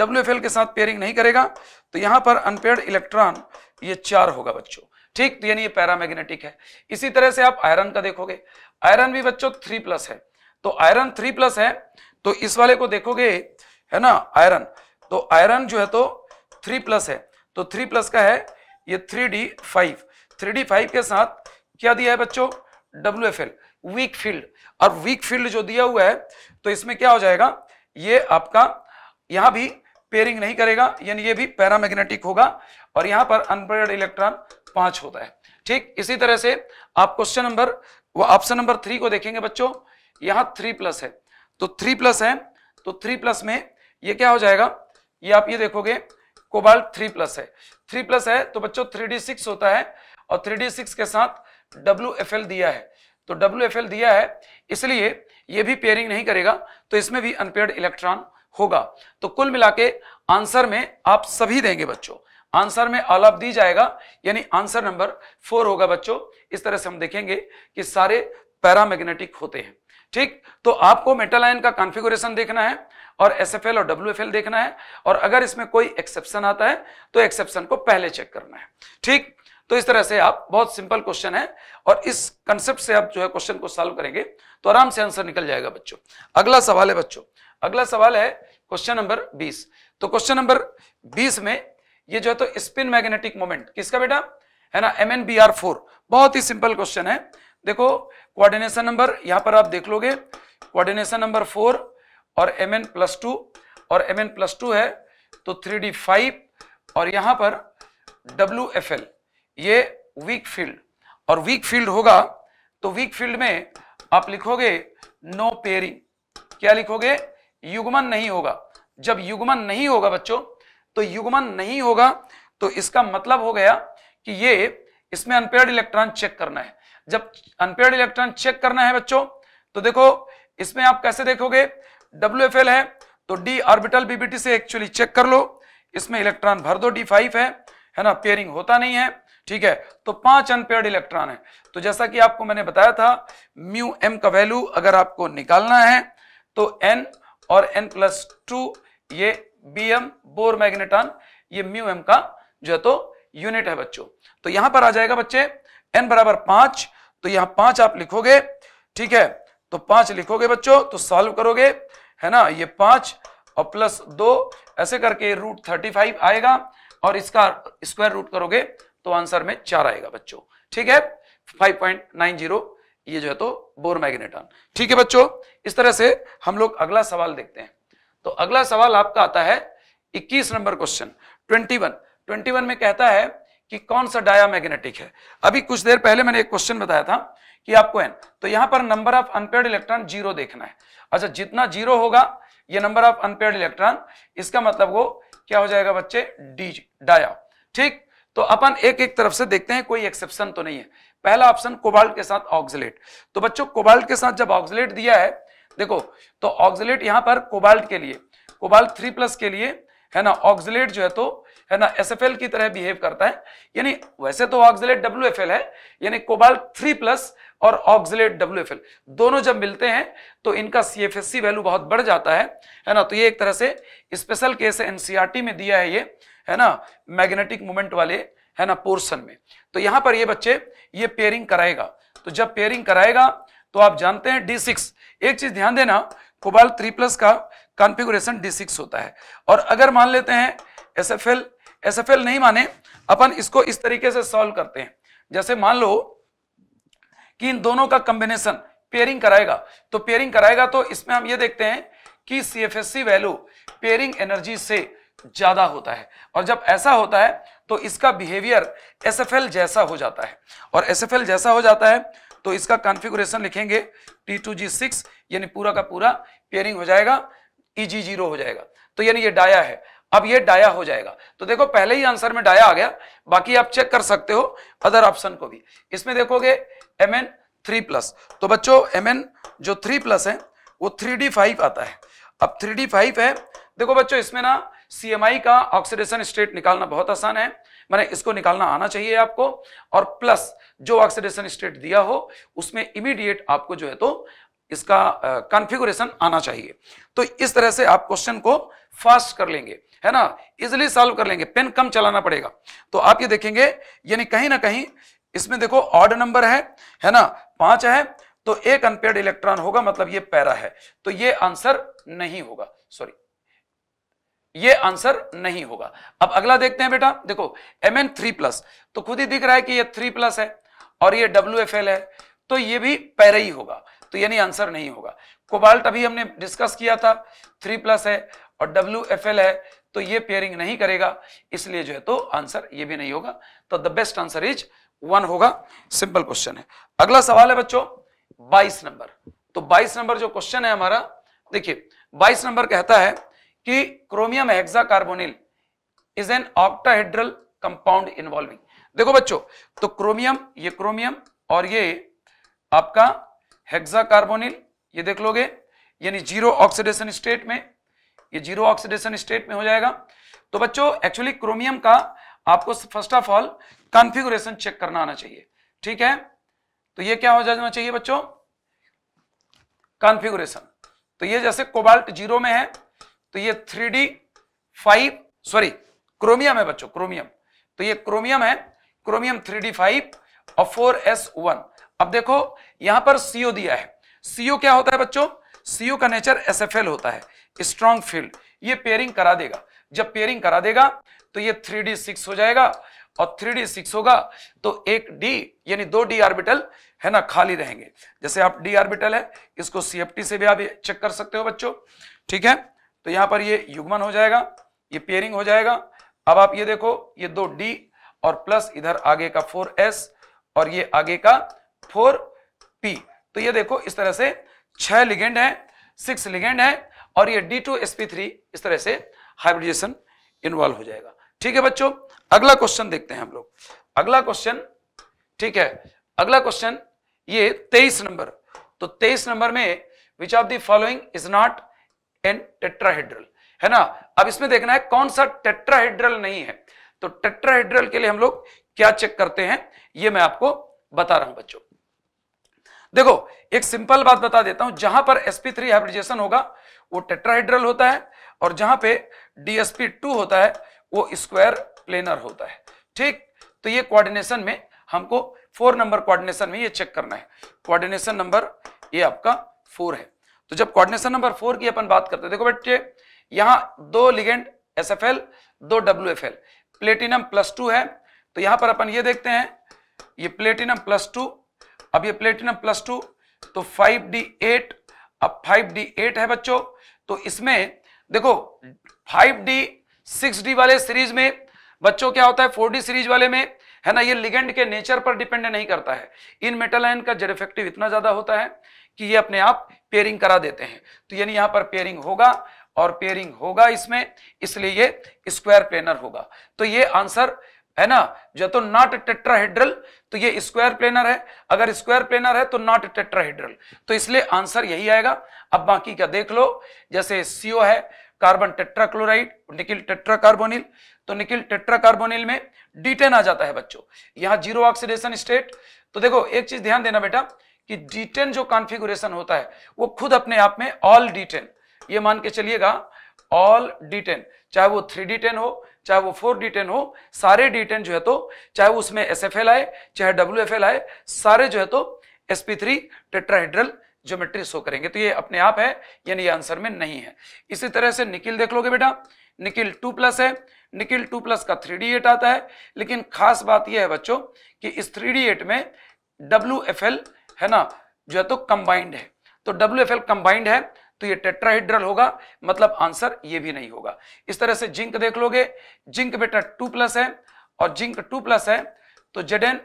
WFL के साथ पेयरिंग नहीं करेगा तो यहां पर अनपेड इलेक्ट्रॉन ये चार होगा बच्चों ठीक तो यानी ये पैरामैग्नेटिक है इसी तरह से आप आयरन का देखोगे आयरन भी बच्चों थ्री प्लस है तो आयरन थ्री प्लस है तो इस वाले को देखोगे है ना आयरन तो आयरन जो है तो थ्री प्लस है तो थ्री प्लस का है ये three D five three D five के साथ क्या दिया है बच्चों W F L weak field और वीक फील्ड जो दिया हुआ है तो इसमें क्या हो जाएगा ये आपका यहां भी पेयरिंग नहीं करेगा यानी ये भी पैरामैग्नेटिक होगा और यहां पर अनपेयर्ड इलेक्ट्रॉन पांच होता है ठीक इसी तरह से आप क्वेश्चन नंबर वो ऑप्शन नंबर थ्री को देखेंगे बच्चों यहां थ्री प्लस है तो थ्री प्लस है तो थ्री प्लस में ये क्या हो जाएगा ये आप ये देखोगे कोबाल्ट थ्री प्लस है थ्री प्लस है तो बच्चों थ्री डी सिक्स होता है और थ्री डी सिक्स के साथ डब्ल्यू एफ एल दिया है तो डब्ल्यू एफ एल दिया है इसलिए ये भी पेयरिंग नहीं करेगा तो इसमें भी अनपेड इलेक्ट्रॉन होगा तो कुल मिला के आंसर में आप सभी देंगे बच्चों आंसर में ऑल ऑफ दी जाएगा यानी आंसर नंबर फोर होगा बच्चों इस तरह से हम देखेंगे कि सारे पैरामैग्नेटिक होते हैं ठीक तो आपको मेटल आयन का कॉन्फ़िगरेशन देखना है और एस और डब्ल्यू देखना है और अगर इसमें कोई एक्सेप्शन आता है तो एक्सेप्शन को पहले चेक करना है ठीक तो इस तरह से आप बहुत सिंपल क्वेश्चन है और इस कंसेप्ट से आप जो है क्वेश्चन को सॉल्व करेंगे तो आराम से आंसर निकल जाएगा बच्चों अगला सवाल है बच्चों अगला सवाल है क्वेश्चन नंबर 20 तो क्वेश्चन नंबर 20 में ये जो है तो स्पिन मैग्नेटिक मोमेंट किसका बेटा है ना M N B R four बहुत ही सिंपल क्वेश्चन है देखो कोऑर्डिनेशन नंबर यहां पर आप देख लोगे कोऑर्डिनेशन नंबर फोर और एम एन प्लस टू और एम एन प्लस टू है तो थ्री डी फाइव और यहां पर डब्ल्यू एफ एल ये वीक फील्ड और वीक फील्ड होगा तो वीक फील्ड में आप लिखोगे नो पेयरिंग क्या लिखोगे युगमन नहीं होगा जब युगमन नहीं होगा बच्चों तो युगमन नहीं होगा तो इसका मतलब हो गया कि ये इसमें अनपेयर्ड इलेक्ट्रॉन चेक करना है जब अनपेयर्ड इलेक्ट्रॉन चेक करना है बच्चों तो देखो इसमें आप कैसे देखोगे डब्ल्यू एफ एल है तो डी ऑर्बिटल बीबीटी से एक्चुअली चेक कर लो इसमें इलेक्ट्रॉन भर दो डी फाइव है है ना पेयरिंग होता नहीं है ठीक है तो पांच अनपेयर्ड इलेक्ट्रॉन है तो जैसा कि आपको मैंने बताया था म्यू एम का वैल्यू अगर आपको निकालना है तो एन और एन प्लस टू ये बी एम बोर मैग्नेटॉन ये म्यू एम का जो है तो यूनिट है बच्चों तो यहां पर आ जाएगा बच्चे एन बराबर पांच तो यहां पांच आप लिखोगे ठीक है तो पांच लिखोगे बच्चों तो सॉल्व करोगे है ना ये पांच और प्लस दो ऐसे करके रूट थर्टी फाइव आएगा और इसका स्क्वायर रूट करोगे तो आंसर में चार आएगा बच्चों ठीक है फाइव पॉइंट नाइन जीरो ये जो है तो बोर मैग्नेटॉन ठीक है बच्चों इस तरह से हम लोग अगला सवाल देखते हैं तो अगला सवाल आपका आता है इक्कीस number question twenty one twenty one में कहता है कि कौन सा डाया मैग्नेटिक है अभी कुछ देर पहले मैंने एक क्वेश्चन बताया था कि आपको एन तो यहां पर number of unpaired electron zero देखना है अच्छा जितना जीरो होगा ये नंबर ऑफ अनपेड इलेक्ट्रॉन इसका मतलब वो क्या हो जाएगा बच्चे डी डाया ठीक तो अपन एक एक तरफ से देखते हैं कोई एक्सेप्शन तो नहीं है पहला ऑप्शन कोबाल्ट के साथ ऑक्सिलेट तो बच्चों कोबाल्ट के साथ जब ऑक्सिलेट दिया है देखो तो ऑक्सिलेट यहां पर कोबाल्ट के लिए कोबाल्ट थ्री प्लस के लिए है ना ऑक्सिलेट जो है तो है ना एस की तरह बिहेव करता है यानी वैसे तो ऑक्सिलेट डब्ल्यू है यानी कोबाल्ट थ्री प्लस और ऑक्सिलेट डब्ल्यू दोनों जब मिलते हैं तो इनका C F S C value बहुत बढ़ जाता है है ना तो ये एक तरह से स्पेशल केस है एनसीआरटी e में दिया है ये है ना मैग्नेटिक मोमेंट वाले है ना पोर्सन में तो यहां पर ये बच्चे ये पेयरिंग कराएगा तो जब पेयरिंग कराएगा तो आप जानते हैं डी सिक्स एक चीज ध्यान देना कोबाल थ्री प्लस का कॉन्फ़िगरेशन डी सिक्स होता है और अगर मान लेते हैं S F L S F L नहीं माने अपन इसको इस तरीके से सॉल्व करते हैं जैसे मान लो कि इन दोनों का कंबिनेशन पेयरिंग कराएगा तो पेयरिंग कराएगा तो इसमें हम ये देखते हैं कि सी वैल्यू पेयरिंग एनर्जी से ज्यादा होता है और जब ऐसा होता है तो इसका बिहेवियर एस जैसा हो जाता है और एस जैसा हो जाता है तो इसका कॉन्फ़िगरेशन लिखेंगे टी टू जी सिक्स यानी पूरा का पूरा पेयरिंग हो जाएगा ई जी जीरो हो जाएगा तो यानी ये डाया है अब ये डाया हो जाएगा तो देखो पहले ही आंसर में डाया आ गया बाकी आप चेक कर सकते हो अदर ऑप्शन को भी इसमें देखोगे एम एन थ्री प्लस तो बच्चों एम एन जो थ्री प्लस है वो थ्री डी फाइव आता है अब थ्री डी फाइव है देखो बच्चों इसमें ना सी एम आई का ऑक्सीडेशन स्टेट निकालना बहुत आसान है मैंने इसको निकालना आना चाहिए आपको और प्लस जो ऑक्सीडेशन स्टेट दिया हो उसमें इमीडिएट आपको जो है तो इसका कॉन्फ़िगरेशन uh, आना चाहिए तो इस तरह से आप क्वेश्चन को फास्ट कर लेंगे है ना इजिली सॉल्व कर लेंगे पेन कम चलाना पड़ेगा तो आप ये देखेंगे यानी कहीं ना कहीं इसमें देखो ऑड नंबर है है ना पांच है तो एक अनपेड इलेक्ट्रॉन होगा मतलब ये पैरा है तो ये आंसर नहीं होगा सॉरी ये आंसर नहीं होगा अब अगला देखते हैं बेटा देखो एम एन थ्री प्लस तो खुद ही दिख रहा है कि ये थ्री प्लस है और ये डब्ल्यू एफ एल है तो ये भी पैरा ही होगा तो यानी आंसर नहीं होगा कोबाल्ट अभी हमने डिस्कस किया था थ्री प्लस है और डब्ल्यू एफ एल है तो ये पेयरिंग नहीं करेगा इसलिए जो है तो आंसर ये भी नहीं होगा तो the best answer is one होगा सिंपल क्वेश्चन है अगला सवाल है बच्चों बाईस नंबर तो बाईस नंबर जो क्वेश्चन है हमारा देखिए बाईस नंबर कहता है कि chromium hexacarbonyl is an octahedral compound involving देखो बच्चों तो क्रोमियम ये क्रोमियम और ये आपका हेक्सा कार्बोनिल ये देख लोगे यानी जीरो ऑक्सीडेशन स्टेट में ये जीरो ऑक्सीडेशन स्टेट में हो जाएगा तो बच्चों एक्चुअली क्रोमियम का आपको first of all configuration check करना आना चाहिए ठीक है तो ये क्या हो जाना चाहिए बच्चों कॉन्फ़िगरेशन तो ये जैसे कोबाल्ट जीरो में है तो ये three D five sorry chromium है बच्चों क्रोमियम तो ये क्रोमियम है क्रोमियम थ्री डी फाइव और फोर एस वन अब देखो यहां पर सीओ दिया है सीओ क्या होता है बच्चों सीओ का नेचर एसएफएल होता है स्ट्रॉन्ग फील्ड ये पेयरिंग करा देगा जब पेयरिंग करा देगा तो ये थ्री डी सिक्स हो जाएगा और थ्री डी सिक्स होगा तो एक डी यानी दो डी आर्बिटल है ना खाली रहेंगे जैसे आप डी आर्बिटल है इसको सीएफटी से भी आप चेक कर सकते हो बच्चों ठीक है तो यहाँ पर ये युग्मन हो जाएगा ये पेयरिंग हो जाएगा अब आप ये देखो ये दो डी और प्लस इधर आगे का फोर एस और ये आगे का फोर पी तो ये देखो इस तरह से छह लिगेंड है सिक्स लिगेंड है और ये D two S P three इस तरह से हाइब्रिडेशन इन्वॉल्व हो जाएगा ठीक है बच्चों अगला क्वेश्चन देखते हैं हम लोग अगला क्वेश्चन ठीक है अगला क्वेश्चन ये तेईस नंबर तो तेईस नंबर में which of the following is not an tetrahedral है ना अब इसमें देखना है कौन सा टेट्राहेड्रल नहीं है तो टेट्राहेड्रल के लिए हम लोग क्या चेक करते हैं ये मैं आपको बता रहा हूं बच्चों देखो एक सिंपल बात बता देता हूं जहां पर sp3 हाइब्रिडेशन होगा वो टेट्राहेड्रल होता है और जहां पे dsp2 टू होता है वो स्क्वायर प्लेनर होता है ठीक तो ये कोऑर्डिनेशन में हमको फोर नंबर कोऑर्डिनेशन में ये चेक करना है कोऑर्डिनेशन नंबर ये आपका फोर है तो जब कोऑर्डिनेशन नंबर फोर की अपन बात करते हैं देखो बच्चे यहाँ दो लिगेंड एस एफ एल दो W F L platinum plus two है तो यहाँ पर अपन ये देखते हैं ये प्लेटिनम प्लस टू अब ये प्लेटिनम प्लस टू तो फाइव डी एट अब फाइव डी एट है बच्चों तो इसमें देखो फाइव डी सिक्स डी वाले सीरीज में बच्चों क्या होता है फोर सीरीज वाले में है ना ये लिगेंड के नेचर पर डिपेंड नहीं करता है इन मेटल आयन का जेड इतना ज्यादा होता है कि ये अपने आप पेयरिंग करा देते हैं तो यानी यहां पर पेयरिंग होगा और पेयरिंग होगा इसमें इसलिए ये स्क्वायर प्लेनर होगा तो ये आंसर है ना जो तो नॉट टेट्राहेड्रल तो ये स्क्वायर प्लेनर है अगर स्क्वायर प्लेनर है तो नॉट टेट्राहेड्रल तो इसलिए आंसर यही आएगा अब बाकी का देख लो जैसे सीओ है कार्बन टेट्राक्लोराइड निकिल टेट्राकार्बोनिल तो निकिल टेट्राकार्बोनिल में डीटेन आ जाता है बच्चों यहाँ जीरो ऑक्सीडेशन स्टेट तो देखो एक चीज ध्यान देना बेटा कि डीटेन जो कॉन्फिगुरेशन होता है वो खुद अपने आप में ऑल डीटेन ये मान के चलिएगा ऑल डीटेन चाहे वो थ्री डीटेन हो चाहे वो फोर डीटेन हो सारे डीटेन जो है तो चाहे उसमें एस एफ एल आए चाहे डब्ल्यू एफ एल आए सारे जो है तो S P three tetrahedral geometry show करेंगे तो ये अपने आप है यानी ये आंसर में नहीं है इसी तरह से निकिल देख लोगे बेटा निकिल टू प्लस है निकिल टू प्लस का थ्री डी एट आता है लेकिन खास बात यह है बच्चों कि इस थ्री डी एट में डब्ल्यू एफ एल है ना जो है तो कंबाइंड है तो डब्ल्यू एफ एल कंबाइंड है तो ये टेट्राहीड्रल होगा मतलब आंसर ये भी नहीं होगा इस तरह से जिंक देख लोगे जिंक बेटा टू प्लस है और जिंक टू प्लस है तो जेड एन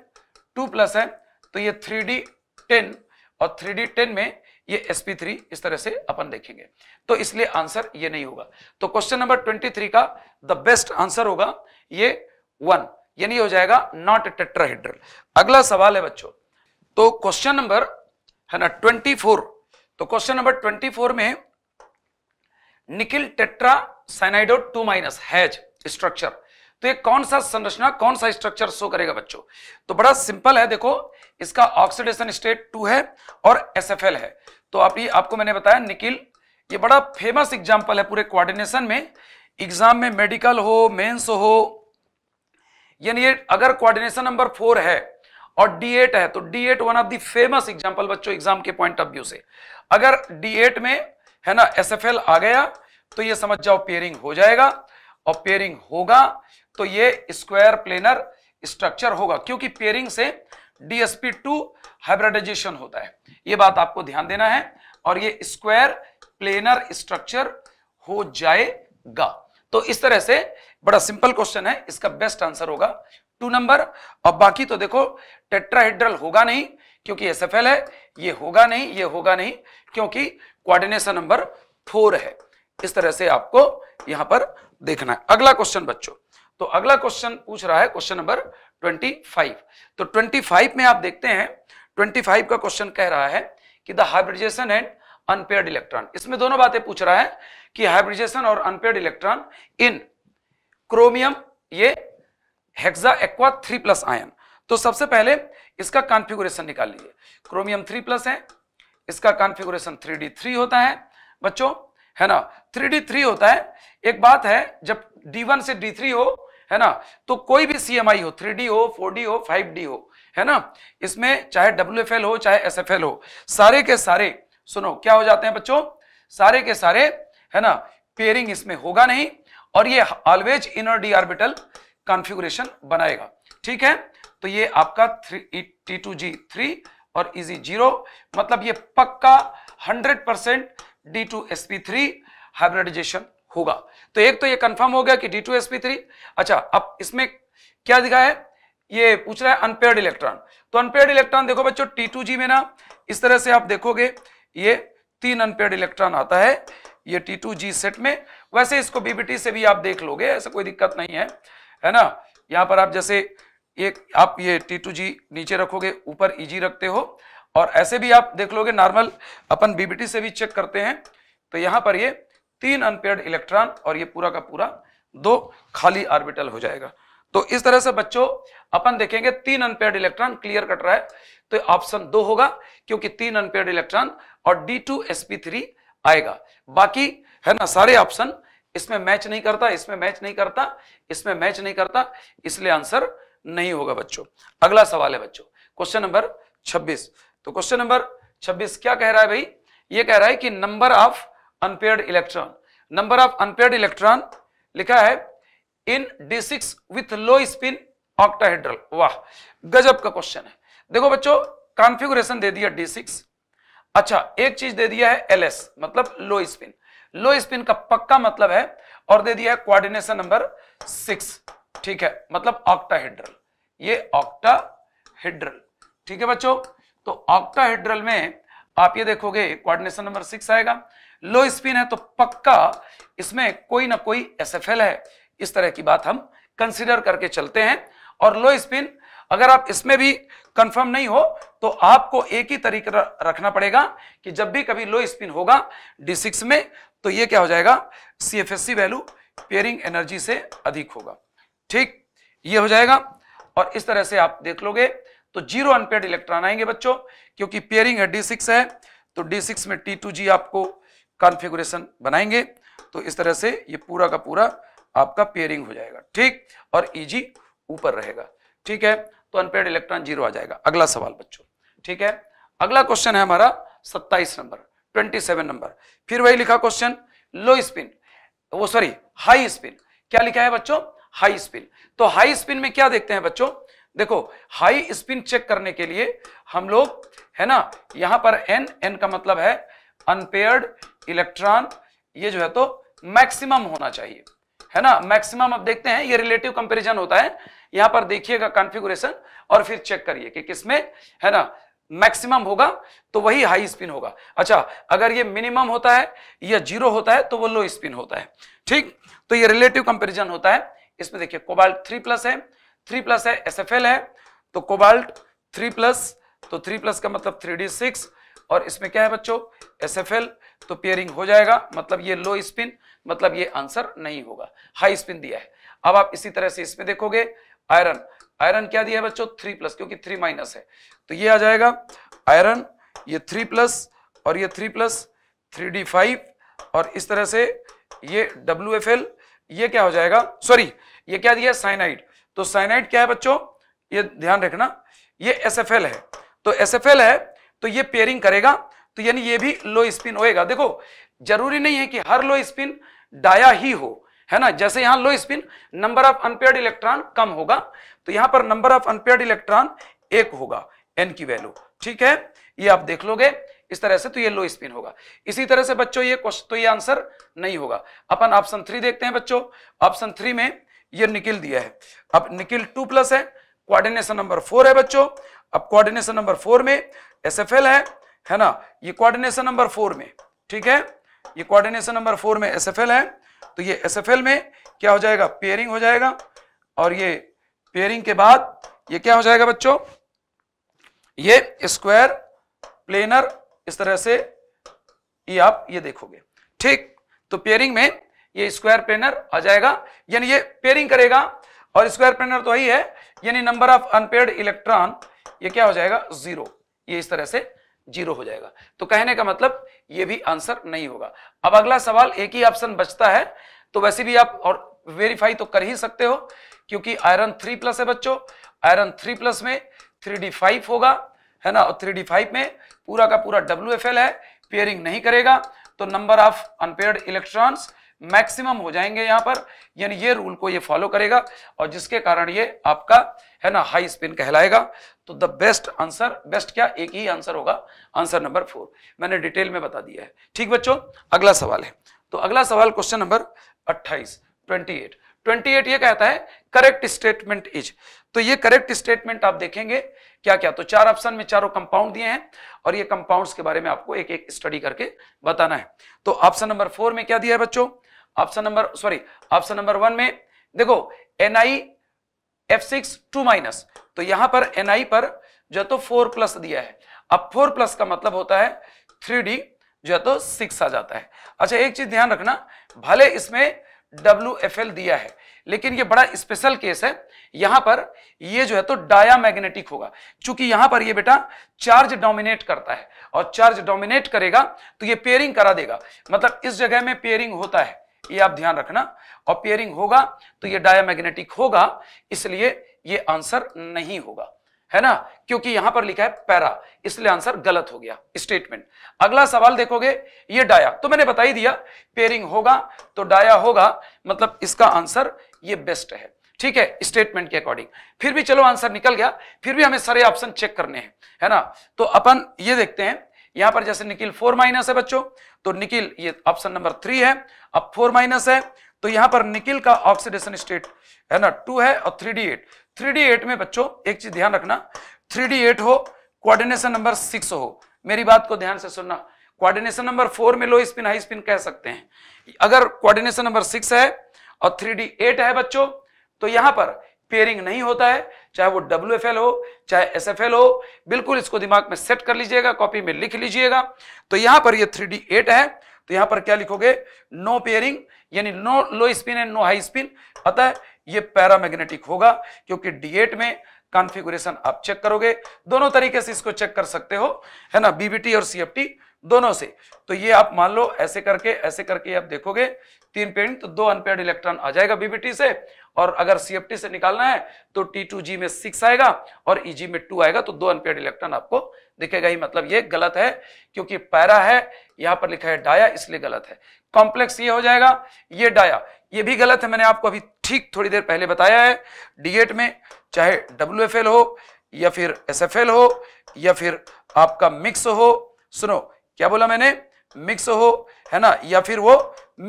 टू प्लस है तो ये थ्री डी टेन और थ्री डी टेन में ये एस पी थ्री इस तरह से अपन देखेंगे तो इसलिए आंसर ये नहीं होगा तो क्वेश्चन नंबर ट्वेंटी थ्री का द बेस्ट आंसर होगा ये वन यानी हो जाएगा नॉट टेट्राहेड्रल अगला सवाल है बच्चों तो क्वेश्चन नंबर है ना ट्वेंटी फोर तो क्वेश्चन नंबर ट्वेंटी फोर में nickel tetra cyanido two minus has structure तो ये कौन सा संरचना कौन सा स्ट्रक्चर शो करेगा बच्चों तो बड़ा सिंपल है देखो इसका ऑक्सीडेशन स्टेट टू है और एस है तो आप ये आपको मैंने बताया निकिल ये बड़ा फेमस एग्जाम्पल है पूरे कोऑर्डिनेशन में एग्जाम में मेडिकल हो मेंस हो यानी ये अगर कोऑर्डिनेशन नंबर फोर है और D8 है तो D8 one of the famous example बच्चों एग्जाम के पॉइंट ऑफ व्यू से अगर D8 में है ना एस आ गया तो ये समझ जाओ पेयरिंग हो जाएगा और पेयरिंग होगा तो ये स्क्वायर प्लेनर स्ट्रक्चर होगा क्योंकि पेयरिंग से डीएसपी टू हाइब्रिडाइजेशन होता है ये बात आपको ध्यान देना है और ये स्क्वायर प्लेनर स्ट्रक्चर हो जाएगा तो इस तरह से बड़ा सिंपल क्वेश्चन है इसका बेस्ट आंसर होगा टू नंबर और बाकी तो देखो टेट्राहेड्रल होगा नहीं क्योंकि एस है ये होगा नहीं ये होगा नहीं क्योंकि कोऑर्डिनेशन नंबर फोर है इस तरह से आपको यहां पर देखना है अगला क्वेश्चन बच्चों तो अगला क्वेश्चन पूछ रहा है क्वेश्चन नंबर 25 तो 25 में आप देखते हैं 25 का क्वेश्चन कह रहा है कि the hybridisation and unpaired electron इसमें दोनों बातें पूछ रहा है कि हाइब्रिडेशन और अनपेयर्ड इलेक्ट्रॉन इन क्रोमियम ये hexa aqua three plus ion तो सबसे पहले इसका कॉन्फ़िगरेशन निकाल लीजिए क्रोमियम थ्री प्लस है इसका कॉन्फ़िगरेशन थ्री डी थ्री होता है बच्चों है ना थ्री डी थ्री होता है एक बात है जब डी वन से डी थ्री हो है ना तो कोई भी सीएमआई हो थ्री डी हो फोर डी हो फाइव डी हो है ना इसमें चाहे डब्ल्यू हो चाहे एस हो सारे के सारे सुनो क्या हो जाते हैं बच्चों सारे के सारे है ना पेयरिंग इसमें होगा नहीं और ये always inner D orbital configuration बनाएगा ठीक है तो ये आपका three T two G three और इजी जीरो मतलब ये पक्का hundred percent D two S P three hybridisation होगा तो एक तो ये कंफर्म हो गया कि D two S P three अच्छा अब इसमें क्या दिखा है ये पूछ रहा है अनपेयर्ड इलेक्ट्रॉन तो अनपेयर्ड इलेक्ट्रॉन देखो बच्चों टी टू जी में ना इस तरह से आप देखोगे ये तीन अनपेयर्ड इलेक्ट्रॉन आता है ये टी टू जी सेट में वैसे इसको बीबीटी से भी आप देख लोगे ऐसा कोई दिक्कत नहीं है है ना यहाँ पर आप जैसे एक आप ये टी टू जी नीचे रखोगे ऊपर ईजी e रखते हो और ऐसे भी आप देख लोगे नॉर्मल अपन बीबीटी से भी चेक करते हैं तो यहाँ पर ये तीन अनपेड इलेक्ट्रॉन और ये पूरा का पूरा दो खाली ऑर्बिटल हो जाएगा तो इस तरह से बच्चों अपन देखेंगे तीन अनपेड इलेक्ट्रॉन क्लियर कट रहा है तो ऑप्शन दो होगा क्योंकि तीन अनपेड इलेक्ट्रॉन और D two S P three आएगा बाकी है ना सारे ऑप्शन इसमें मैच नहीं करता इसमें मैच नहीं करता इसमें मैच नहीं करता इसलिए आंसर नहीं होगा बच्चों अगला सवाल है बच्चों क्वेश्चन नंबर 26 तो क्वेश्चन नंबर 26 क्या कह रहा है भाई ये कह रहा है कि number of unpaired electron number of unpaired electron लिखा है in D six with low spin octahedral वाह गजब का क्वेश्चन है देखो बच्चों कॉन्फ़िगरेशन दे दिया डी सिक्स अच्छा एक चीज दे दिया है एल एस मतलब लो स्पिन लो स्पिन का पक्का मतलब है और दे दिया है कोऑर्डिनेशन नंबर सिक्स ठीक है मतलब ऑक्टाहेड्रल ये ऑक्टाहेड्रल ठीक है बच्चों तो ऑक्टाहेड्रल में आप ये देखोगे कोऑर्डिनेशन नंबर सिक्स आएगा लो स्पिन है तो पक्का इसमें कोई ना कोई एस है इस तरह की बात हम कंसिडर करके चलते हैं और लो स्पिन अगर आप इसमें भी कंफर्म नहीं हो तो आपको एक ही तरीका रखना पड़ेगा कि जब भी कभी लो स्पिन होगा D6 में तो ये क्या हो जाएगा सी वैल्यू पेयरिंग एनर्जी से अधिक होगा ठीक ये हो जाएगा और इस तरह से आप देख लोगे तो जीरो अनपेड इलेक्ट्रॉन आएंगे बच्चों क्योंकि पेयरिंग है डी सिक्स है तो डी सिक्स में टी टू जी आपको कॉन्फ़िगरेशन बनाएंगे तो इस तरह से ये पूरा का पूरा आपका पेयरिंग हो जाएगा ठीक और ईजी e ऊपर रहेगा ठीक है तो अनपेड इलेक्ट्रॉन जीरो आ जाएगा अगला सवाल बच्चों ठीक है अगला क्वेश्चन है हमारा सत्ताईस नंबर ट्वेंटी सेवन नंबर फिर वही लिखा क्वेश्चन लो स्पिन वो सॉरी हाई स्पिन क्या लिखा है बच्चों हाई स्पिन तो हाई स्पिन में क्या देखते हैं बच्चों देखो हाई स्पिन चेक करने के लिए हम लोग है ना यहां पर एन एन का मतलब है अनपेयर्ड इलेक्ट्रॉन ये जो है तो मैक्सिमम होना चाहिए है ना मैक्सिमम अब देखते हैं ये रिलेटिव कंपैरिजन होता है यहां पर देखिएगा कॉन्फ़िगरेशन और फिर चेक करिए कि किसमें है ना मैक्सिमम होगा तो वही हाई स्पिन होगा अच्छा अगर ये मिनिमम होता है या जीरो होता है तो वो लो स्पिन होता है ठीक तो ये रिलेटिव कंपेरिजन होता है इसमें देखिए कोबाल्ट थ्री प्लस है थ्री प्लस है एस है तो कोबाल्ट थ्री प्लस तो थ्री प्लस का मतलब थ्री डी सिक्स और इसमें क्या है बच्चों एस एफ एल तो पेयरिंग हो जाएगा मतलब ये लो स्पिन मतलब ये आंसर नहीं होगा हाई स्पिन दिया है अब आप इसी तरह से इसमें देखोगे आयरन आयरन क्या दिया है बच्चों थ्री प्लस क्योंकि थ्री माइनस है तो ये आ जाएगा आयरन ये थ्री प्लस और ये three plus three D five और इस तरह से ये डब्ल्यू एफ एल ये क्या हो जाएगा सॉरी ये क्या दिया साइनाइड तो साइनाइड क्या है बच्चों ये ध्यान रखना ये एस एफ एल है तो एस एफ एल है तो ये पेयरिंग करेगा तो यानी ये भी लो स्पिन होएगा देखो जरूरी नहीं है कि हर लो स्पिन डाया ही हो है ना जैसे यहां low spin number of unpaired electron कम होगा तो यहां पर नंबर ऑफ अनपेयर्ड इलेक्ट्रॉन एक होगा एन की वैल्यू ठीक है ये आप देख लोगे इस तरह से तो ये लो स्पिन होगा इसी तरह से बच्चों ये क्वेश्चन तो ये आंसर नहीं होगा अपन ऑप्शन थ्री देखते हैं बच्चों ऑप्शन थ्री में ये निकिल दिया है अब निकिल टू प्लस है कोऑर्डिनेशन नंबर फोर है बच्चों अब कोऑर्डिनेशन नंबर फोर में एस है है ना ये कोऑर्डिनेशन नंबर फोर में ठीक है ये कोऑर्डिनेशन नंबर फोर में एस है तो ये एस में क्या हो जाएगा पेयरिंग हो जाएगा और ये पेयरिंग के बाद ये क्या हो जाएगा बच्चों ये स्क्वायर प्लेनर इस तरह से ये आप ये देखोगे ठीक तो पेयरिंग में ये स्क्वायर प्लेनर आ जाएगा यानी ये पेयरिंग करेगा और स्क्वायर प्लेनर तो यही है यानी नंबर ऑफ अनपेड इलेक्ट्रॉन ये क्या हो जाएगा जीरो ये इस तरह से जीरो हो जाएगा तो कहने का मतलब ये भी आंसर नहीं होगा अब अगला सवाल एक ही ऑप्शन बचता है तो वैसे भी आप और वेरीफाई तो कर ही सकते हो क्योंकि आयरन थ्री प्लस है बच्चों आयरन थ्री प्लस में थ्री डी फाइव होगा है ना और थ्री डी फाइव में पूरा का पूरा डब्ल्यू एफ एल है पेयरिंग नहीं करेगा तो number of unpaired electrons maximum हो जाएंगे यहां पर यानी ये रूल को ये फॉलो करेगा और जिसके कारण ये आपका है ना हाई स्पिन कहलाएगा तो द बेस्ट आंसर बेस्ट क्या एक ही आंसर होगा आंसर नंबर फोर मैंने डिटेल में बता दिया है ठीक बच्चों अगला सवाल है तो अगला सवाल क्वेश्चन नंबर अट्ठाईस ट्वेंटी एट ट्वेंटी एट ये कहता है करेक्ट स्टेटमेंट इज तो ये करेक्ट स्टेटमेंट आप देखेंगे क्या क्या तो चार ऑप्शन में चारों कंपाउंड दिए हैं और ये कंपाउंड्स के बारे में आपको एक एक स्टडी करके बताना है तो ऑप्शन नंबर फोर में क्या दिया है बच्चों option number sorry option number one में देखो N I F six two minus तो यहां पर एन आई पर जो तो फोर प्लस दिया है अब फोर प्लस का मतलब होता है थ्री डी जो तो सिक्स आ जाता है अच्छा एक चीज ध्यान रखना भले इसमें डब्ल्यू एफ एल दिया है लेकिन ये बड़ा स्पेशल केस है यहां पर ये जो है तो डाया मैग्नेटिक होगा क्योंकि यहां पर ये बेटा चार्ज डोमिनेट करता है और चार्ज डोमिनेट करेगा तो ये पेयरिंग करा देगा मतलब इस जगह में पेयरिंग होता है ये आप ध्यान रखना और होगा तो ये डायामैग्नेटिक होगा इसलिए ये आंसर नहीं होगा है ना क्योंकि यहां पर लिखा है पैरा इसलिए आंसर गलत हो गया स्टेटमेंट अगला सवाल देखोगे ये डाया तो मैंने बताई दिया पेयरिंग होगा तो डाया होगा मतलब इसका आंसर ये बेस्ट है ठीक है स्टेटमेंट के अकॉर्डिंग फिर भी चलो आंसर निकल गया फिर भी हमें सारे ऑप्शन चेक करने हैं है ना तो अपन ये देखते हैं यहां पर जैसे निकिल फोर माइनस है बच्चों तो निकिल ये ऑप्शन नंबर थ्री है अब फोर माइनस है तो यहां पर निकिल का ऑक्सीडेशन स्टेट है ना टू है और three D eight three D eight में बच्चों एक चीज ध्यान रखना थ्री डी एट हो कोऑर्डिनेशन नंबर सिक्स हो मेरी बात को ध्यान से सुनना कोऑर्डिनेशन नंबर फोर में लो स्पिन हाई स्पिन कह सकते हैं अगर कोऑर्डिनेशन नंबर सिक्स है और थ्री डी एट है बच्चों तो यहां पर पेयरिंग नहीं होता है चाहे वो डब्ल्यू हो चाहे एस हो बिल्कुल इसको दिमाग में सेट कर लीजिएगा कॉपी में लिख लीजिएगा तो यहाँ पर ये थ्री है तो यहाँ पर क्या लिखोगे नो पेयरिंग यानी no low spin and no high spin अतः ये पैरामैग्नेटिक होगा क्योंकि डी में कॉन्फ़िगरेशन आप चेक करोगे दोनों तरीके से इसको चेक कर सकते हो है ना बीबीटी और सीएफटी दोनों से तो ये आप मान लो ऐसे करके ऐसे करके आप देखोगे तीन पेयरिंग तो दो अनपेड इलेक्ट्रॉन आ जाएगा बीबीटी से और अगर सीएफटी से निकालना है तो टी टू जी में सिक्स आएगा और ई e जी में टू आएगा तो दो अनपेड इलेक्ट्रॉन आपको दिखेगा ही मतलब ये गलत है क्योंकि पैरा है यहां पर लिखा है डाया इसलिए गलत है कॉम्प्लेक्स ये हो जाएगा ये डाया ये भी गलत है मैंने आपको अभी ठीक थोड़ी देर पहले बताया है डीएट में चाहे डब्ल्यू हो या फिर एस हो या फिर आपका मिक्स हो सुनो क्या बोला मैंने मिक्स हो है ना या फिर वो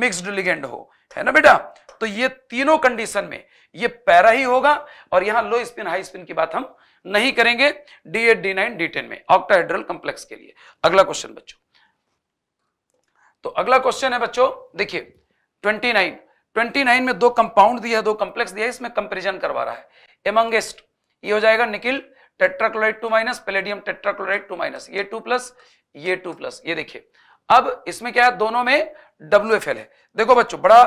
मिक्सड लिगेंड हो है ना बेटा तो ये तीनों कंडीशन में ये पैरा ही होगा और यहां लो स्पिन हाई स्पिन की बात हम नहीं करेंगे D eight D nine D ten में ऑक्टाहेड्रल कंप्लेक्स के लिए अगला क्वेश्चन बच्चों तो अगला क्वेश्चन है बच्चों देखिए 29 29 में दो कंपाउंड दिया है दो कंप्लेक्स दिया है इसमें कंपेरिजन करवा रहा है एमंगेस्ट ये हो जाएगा nickel tetrachloride two minus palladium tetrachloride two minus ये टू प्लस ये टू प्लस ये देखिए अब इसमें क्या है दोनों में डब्ल्यू एफ एल है देखो बच्चों बड़ा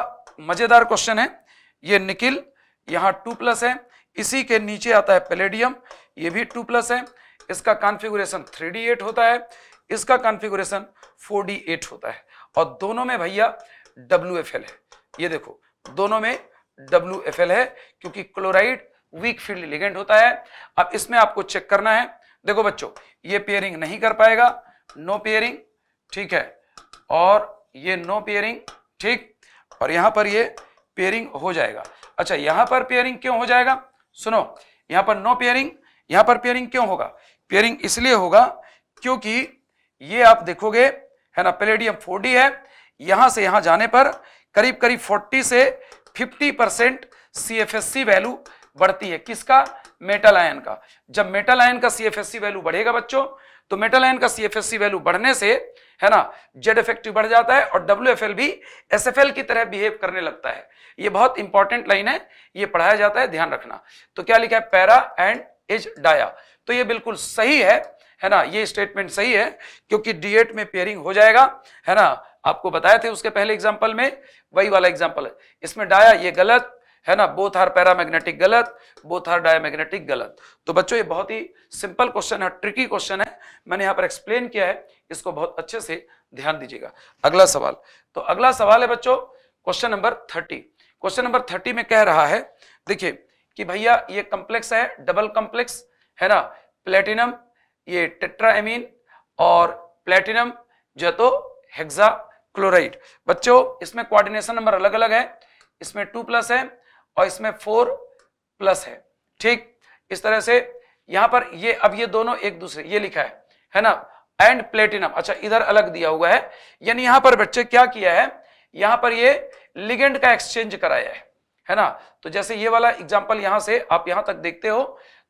मजेदार क्वेश्चन है ये निकिल यहाँ टू प्लस है इसी के नीचे आता है पेलेडियम ये भी टू प्लस है इसका कॉन्फ़िगरेशन एट होता है इसका कॉन्फ़िगरेशन एट होता है और दोनों में भैया एल है ये देखो दोनों में एल है क्योंकि क्लोराइड वीक फील्ड लिगेंड होता है अब इसमें आपको चेक करना है देखो बच्चों ये पेयरिंग नहीं कर पाएगा नो पेयरिंग ठीक है और ये नो पेयरिंग ठीक और यहां पर ये पेयरिंग हो जाएगा अच्छा यहां पर पेयरिंग क्यों हो जाएगा सुनो यहां पर नो पेयरिंग यहां पर पेयरिंग क्यों होगा पेयरिंग इसलिए होगा क्योंकि ये आप देखोगे है ना पेलेडियम फोर है यहां से यहां जाने पर करीब करीब 40 से 50 परसेंट सी वैल्यू बढ़ती है किसका मेटल आयन का जब मेटल आयन का सी वैल्यू बढ़ेगा बच्चों तो मेटल आयन का सी वैल्यू बढ़ने से है ना जेड इफेक्टिव बढ़ जाता है और डब्ल्यू भी एस की तरह बिहेव करने लगता है ये बहुत इंपॉर्टेंट लाइन है ये पढ़ाया जाता है ध्यान रखना तो क्या लिखा है पैरा एंड इज डाया तो ये बिल्कुल सही है है ना ये स्टेटमेंट सही है क्योंकि डीएट में पेयरिंग हो जाएगा है ना आपको बताया थे उसके पहले एग्जाम्पल में वही वाला एग्जाम्पल है इसमें डाया ये गलत है ना बोथ आर पैरामैग्नेटिक गलत बोथ आर डायमैग्नेटिक गलत तो बच्चों ये बहुत ही सिंपल क्वेश्चन है ट्रिकी क्वेश्चन है मैंने यहाँ पर एक्सप्लेन किया है इसको बहुत अच्छे से ध्यान दीजिएगा अगला सवाल तो अगला सवाल है बच्चों question number thirty question number thirty में कह रहा है देखिए कि भैया ये कम्प्लेक्स है डबल कॉम्प्लेक्स है ना प्लेटिनम ये टेट्राएमीन और प्लेटिनम जो तो हेक्सा क्लोराइड बच्चों इसमें कोऑर्डिनेशन नंबर अलग अलग है इसमें टू प्लस है और इसमें फोर प्लस है ठीक इस तरह से यहां पर ये अब ये दोनों एक दूसरे ये लिखा है है ना एंड प्लेटिनम अच्छा इधर अलग दिया हुआ है यानी यहां पर बच्चे क्या किया है यहां पर ये लिगेंड का एक्सचेंज कराया है है ना तो जैसे ये वाला एग्जांपल यहां से आप यहां तक देखते हो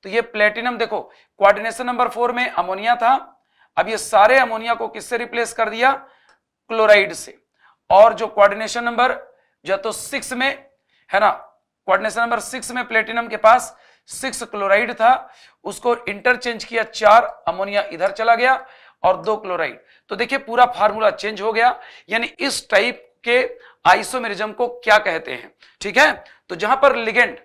तो ये प्लेटिनम देखो क्वारिनेशन नंबर फोर में अमोनिया था अब ये सारे अमोनिया को किससे रिप्लेस कर दिया क्लोराइड से और जो क्वारिनेशन नंबर जो तो सिक्स में है ना क्वार्डिनेशन नंबर सिक्स में प्लेटिनम के पास सिक्स क्लोराइड था उसको इंटरचेंज किया चार अमोनिया इधर चला गया और दो क्लोराइड तो देखिए पूरा फार्मूला चेंज हो गया यानी इस टाइप के आइसोमेरिज्म को क्या कहते हैं ठीक है तो जहां पर लिगेंड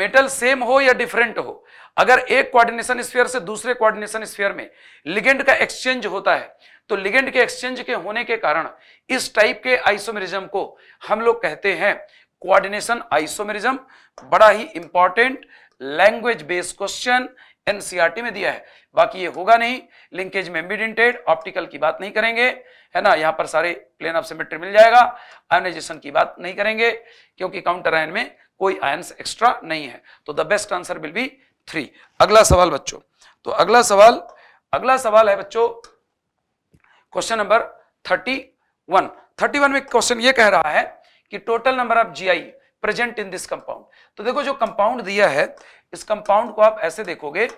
मेटल सेम हो या डिफरेंट हो अगर एक कोऑर्डिनेशन स्फीयर से दूसरे कोऑर्डिनेशन स्फीयर में लिगेंड का एक्सचेंज होता है तो लिगेंड के एक्सचेंज के होने के कारण इस टाइप के आइसोमेरिज्म को हम लोग कहते हैं कोऑर्डिनेशन आइसोमेरिज्म बड़ा ही important language based question NCERT में दिया है बाकी ये होगा नहीं लिंकेज में ऑप्टिकल की बात नहीं करेंगे है ना यहां पर सारे प्लेन ऑफ सिमेट्री मिल जाएगा आयोनाइजेशन की बात नहीं करेंगे क्योंकि काउंटर आयन में कोई आयन्स एक्स्ट्रा नहीं है तो the best answer will be three अगला सवाल बच्चों तो अगला सवाल अगला सवाल है बच्चों question number thirty one thirty one में क्वेश्चन ये कह रहा है कि total number of G present in this compound तो देखो जो कंपाउंड दिया है इस कंपाउंड को आप ऐसे देखोगे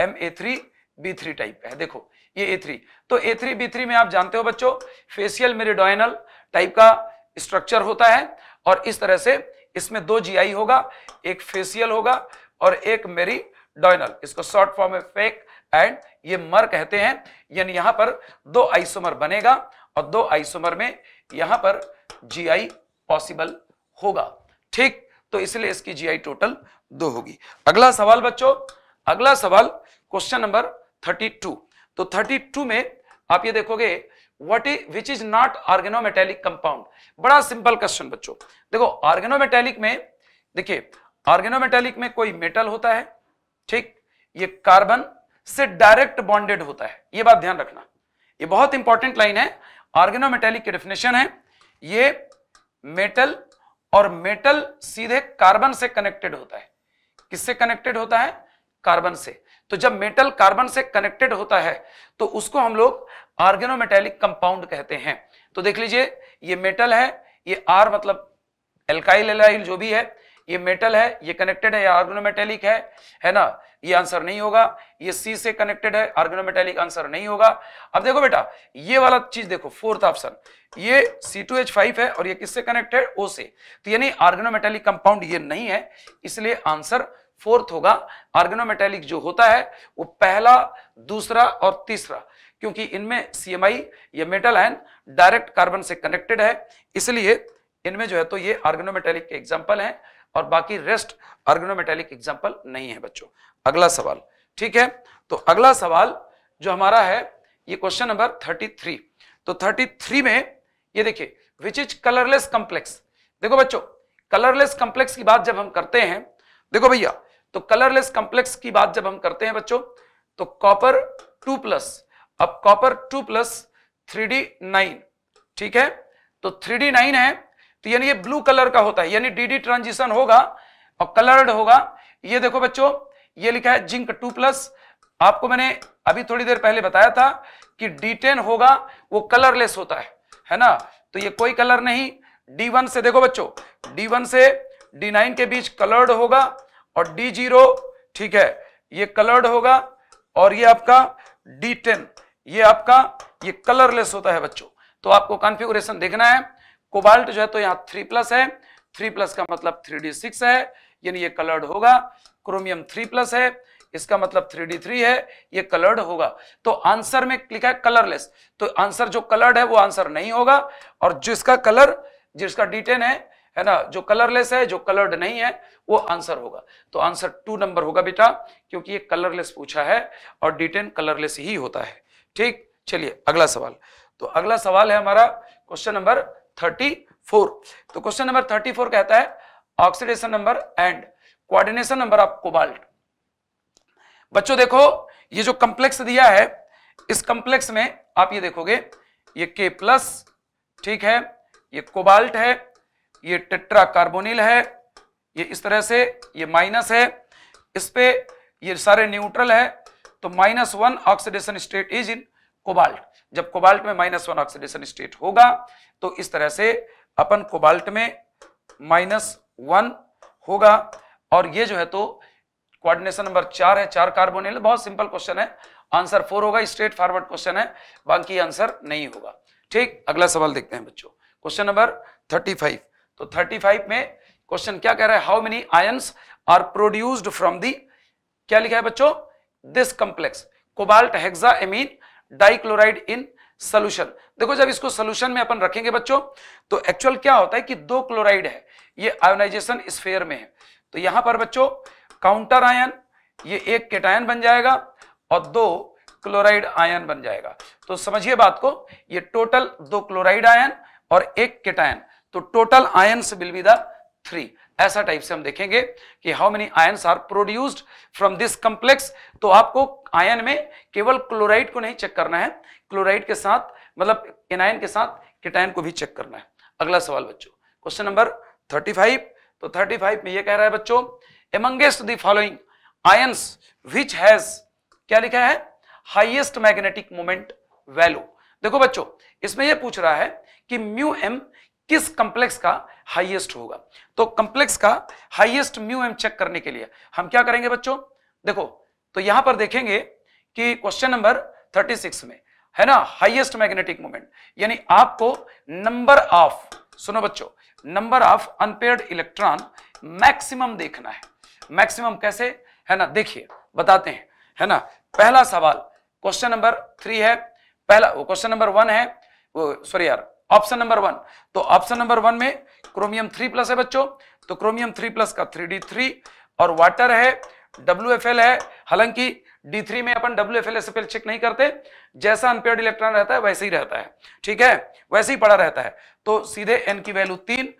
M A three B three type है देखो ये ए थ्री तो ए थ्री बी थ्री में आप जानते हो बच्चों फेसियल मेरिडोइनल टाइप का स्ट्रक्चर होता है और इस तरह से इसमें दो जीआई होगा एक फेसियल होगा और एक मेरी मेरिडोइनल इसको शॉर्ट फॉर्म में फेक एंड ये मर कहते हैं यानी यहां पर दो आइसोमर बनेगा और दो आइसोमर में यहां पर जीआई पॉसिबल होगा ठीक तो इसलिए इसकी जीआई टोटल दो होगी अगला सवाल बच्चों अगला सवाल क्वेश्चन नंबर 32 तो 32 में आप ये देखोगे what is which is not organometallic compound बड़ा सिंपल क्वेश्चन बच्चों देखो ऑर्गेनोमेटेलिक में देखिए ऑर्गेनोमेटेलिक में कोई मेटल होता है ठीक ये कार्बन से डायरेक्ट बॉन्डेड होता है ये बात ध्यान रखना ये बहुत इंपॉर्टेंट लाइन है ऑर्गेनोमेटेलिक की डेफिनेशन है ये मेटल और मेटल सीधे कार्बन से कनेक्टेड होता है किससे कनेक्टेड होता है कार्बन से तो जब मेटल कार्बन से कनेक्टेड होता है तो उसको हम लोग आर्गेनोमेटेलिक कंपाउंड कहते हैं तो देख लीजिए ये मेटल है ये आर मतलब एल्काइल एलाइल जो भी है ये मेटल है ये कनेक्टेड है ऑर्गेनोमेटेलिक है है ना ये आंसर नहीं होगा ये सी से कनेक्टेड है ऑर्गेनोमेटेलिक आंसर नहीं होगा अब देखो बेटा ये वाला चीज देखो फोर्थ ऑप्शन ये C2H5 है और ये किससे कनेक्टेड ओ से तो यानी ऑर्गेनोमेटेलिक कंपाउंड ये नहीं है इसलिए आंसर फोर्थ होगा ऑर्गेनोमेटेलिक जो होता है वो पहला दूसरा और तीसरा क्योंकि इनमें सीएमआई या मेटल आयन डायरेक्ट कार्बन से कनेक्टेड है इसलिए इनमें जो है तो ये ऑर्गेनोमेटेलिक के एग्जांपल हैं और बाकी रेस्ट आर्गेनोमेटेलिक एग्जाम्पल नहीं है बच्चों अगला सवाल ठीक है तो अगला सवाल जो हमारा है ये क्वेश्चन नंबर 33 तो 33 में ये देखिए विच इज कलरलेस कॉम्प्लेक्स देखो बच्चों कलरलेस कॉम्प्लेक्स की बात जब हम करते हैं देखो भैया तो कलरलेस कॉम्प्लेक्स की बात जब हम करते हैं बच्चों तो कॉपर टू प्लस अब copper two plus three D nine ठीक है तो थ्री डी नाइन है तो यानी ये ब्लू कलर का होता है यानी डीडी ट्रांजिशन होगा और कलर्ड होगा ये देखो बच्चों ये लिखा है जिंक टू प्लस आपको मैंने अभी थोड़ी देर पहले बताया था कि डी होगा वो कलरलेस होता है है ना तो ये कोई कलर नहीं वन से देखो बच्चों वन से नाइन के बीच कलर्ड होगा और डी ठीक है ये कलर्ड होगा और ये आपका D10 ये आपका ये कलरलेस होता है बच्चों तो आपको कॉन्फ़िगरेशन देखना है कोबाल्ट जो है तो यहाँ थ्री प्लस है थ्री प्लस का मतलब थ्री डी सिक्स है यानी ये कलर्ड होगा क्रोमियम थ्री प्लस है इसका मतलब थ्री डी थ्री है ये कलर्ड होगा तो आंसर में लिखा है कलरलेस तो आंसर जो कलर्ड है वो आंसर नहीं होगा और जिसका कलर जिसका डिटेन है है ना जो कलरलेस है जो कलर्ड नहीं है वो आंसर होगा तो आंसर टू नंबर होगा बेटा क्योंकि ये कलरलेस पूछा है और डिटेन कलरलेस ही होता है ठीक चलिए अगला सवाल तो अगला सवाल है हमारा क्वेश्चन नंबर 34 तो क्वेश्चन नंबर 34 कहता है oxidation number and coordination number of cobalt बच्चों देखो ये जो कंप्लेक्स दिया है इस कंप्लेक्स में आप ये देखोगे ये के प्लस ठीक है ये कोबाल्ट है ये टेट्रा कार्बोनिल है ये इस तरह से ये माइनस है इस पे ये सारे न्यूट्रल है तो minus one oxidation state is in cobalt जब कोबाल्ट में माइनस वन ऑक्सीडेशन स्टेट होगा तो इस तरह से अपन कोबाल्ट में माइनस वन होगा और ये जो है तो कोऑर्डिनेशन नंबर चार है चार कार्बोनिल बहुत सिंपल क्वेश्चन है आंसर फोर होगा स्ट्रेट फॉरवर्ड क्वेश्चन है बाकी आंसर नहीं होगा ठीक अगला सवाल देखते हैं बच्चों क्वेश्चन नंबर थर्टी फाइव तो थर्टी फाइव में क्वेश्चन क्या कह रहा है how many ions are produced from the क्या लिखा है बच्चों this complex cobalt hexa ammine dichloride in solution देखो जब इसको सोल्यूशन में अपन रखेंगे बच्चों तो एक्चुअल क्या होता है कि दो क्लोराइड है ये आयोनाइजेशन स्फेयर में है तो यहां पर बच्चों काउंटर आयन ये एक केटायन बन जाएगा और दो क्लोराइड आयन बन जाएगा तो समझिए बात को ये टोटल दो क्लोराइड आयन और एक केटायन तो total ion will be the three ऐसा टाइप से हम देखेंगे कि how many ion are produced from this complex तो आपको आयन में केवल क्लोराइड को नहीं चेक करना है क्लोराइड के साथ मतलब एनायन के साथ किटायन को भी चेक करना है अगला सवाल बच्चों क्वेश्चन नंबर 35 तो 35 में ये कह रहा है बच्चों amongst the following ions which has क्या लिखा है हाइएस्ट मैग्नेटिक मोमेंट वैल्यू देखो बच्चों इसमें यह पूछ रहा है कि म्यू एम किस कंप्लेक्स का हाईएस्ट होगा तो कंप्लेक्स का हाईएस्ट म्यू एम चेक करने के लिए हम क्या करेंगे बच्चों देखो तो यहां पर देखेंगे कि क्वेश्चन नंबर 36 में है ना हाईएस्ट मैग्नेटिक मोमेंट यानी आपको नंबर ऑफ सुनो बच्चों number of unpaired electron maximum देखना है मैक्सिमम कैसे है ना देखिए बताते हैं है ना पहला सवाल क्वेश्चन नंबर थ्री है पहला क्वेश्चन नंबर वन है सॉरी यार ऑप्शन नंबर वन तो ऑप्शन नंबर वन में क्रोमियम थ्री प्लस है बच्चों तो क्रोमियम थ्री प्लस का थ्री डी थ्री और वाटर है डब्ल्यू एफ एल है हालांकि डी थ्री में अपन W F L S F L check नहीं करते जैसा अनपेड इलेक्ट्रॉन रहता है वैसे ही रहता है ठीक है वैसे ही पड़ा रहता है तो सीधे एन की वैल्यू तीन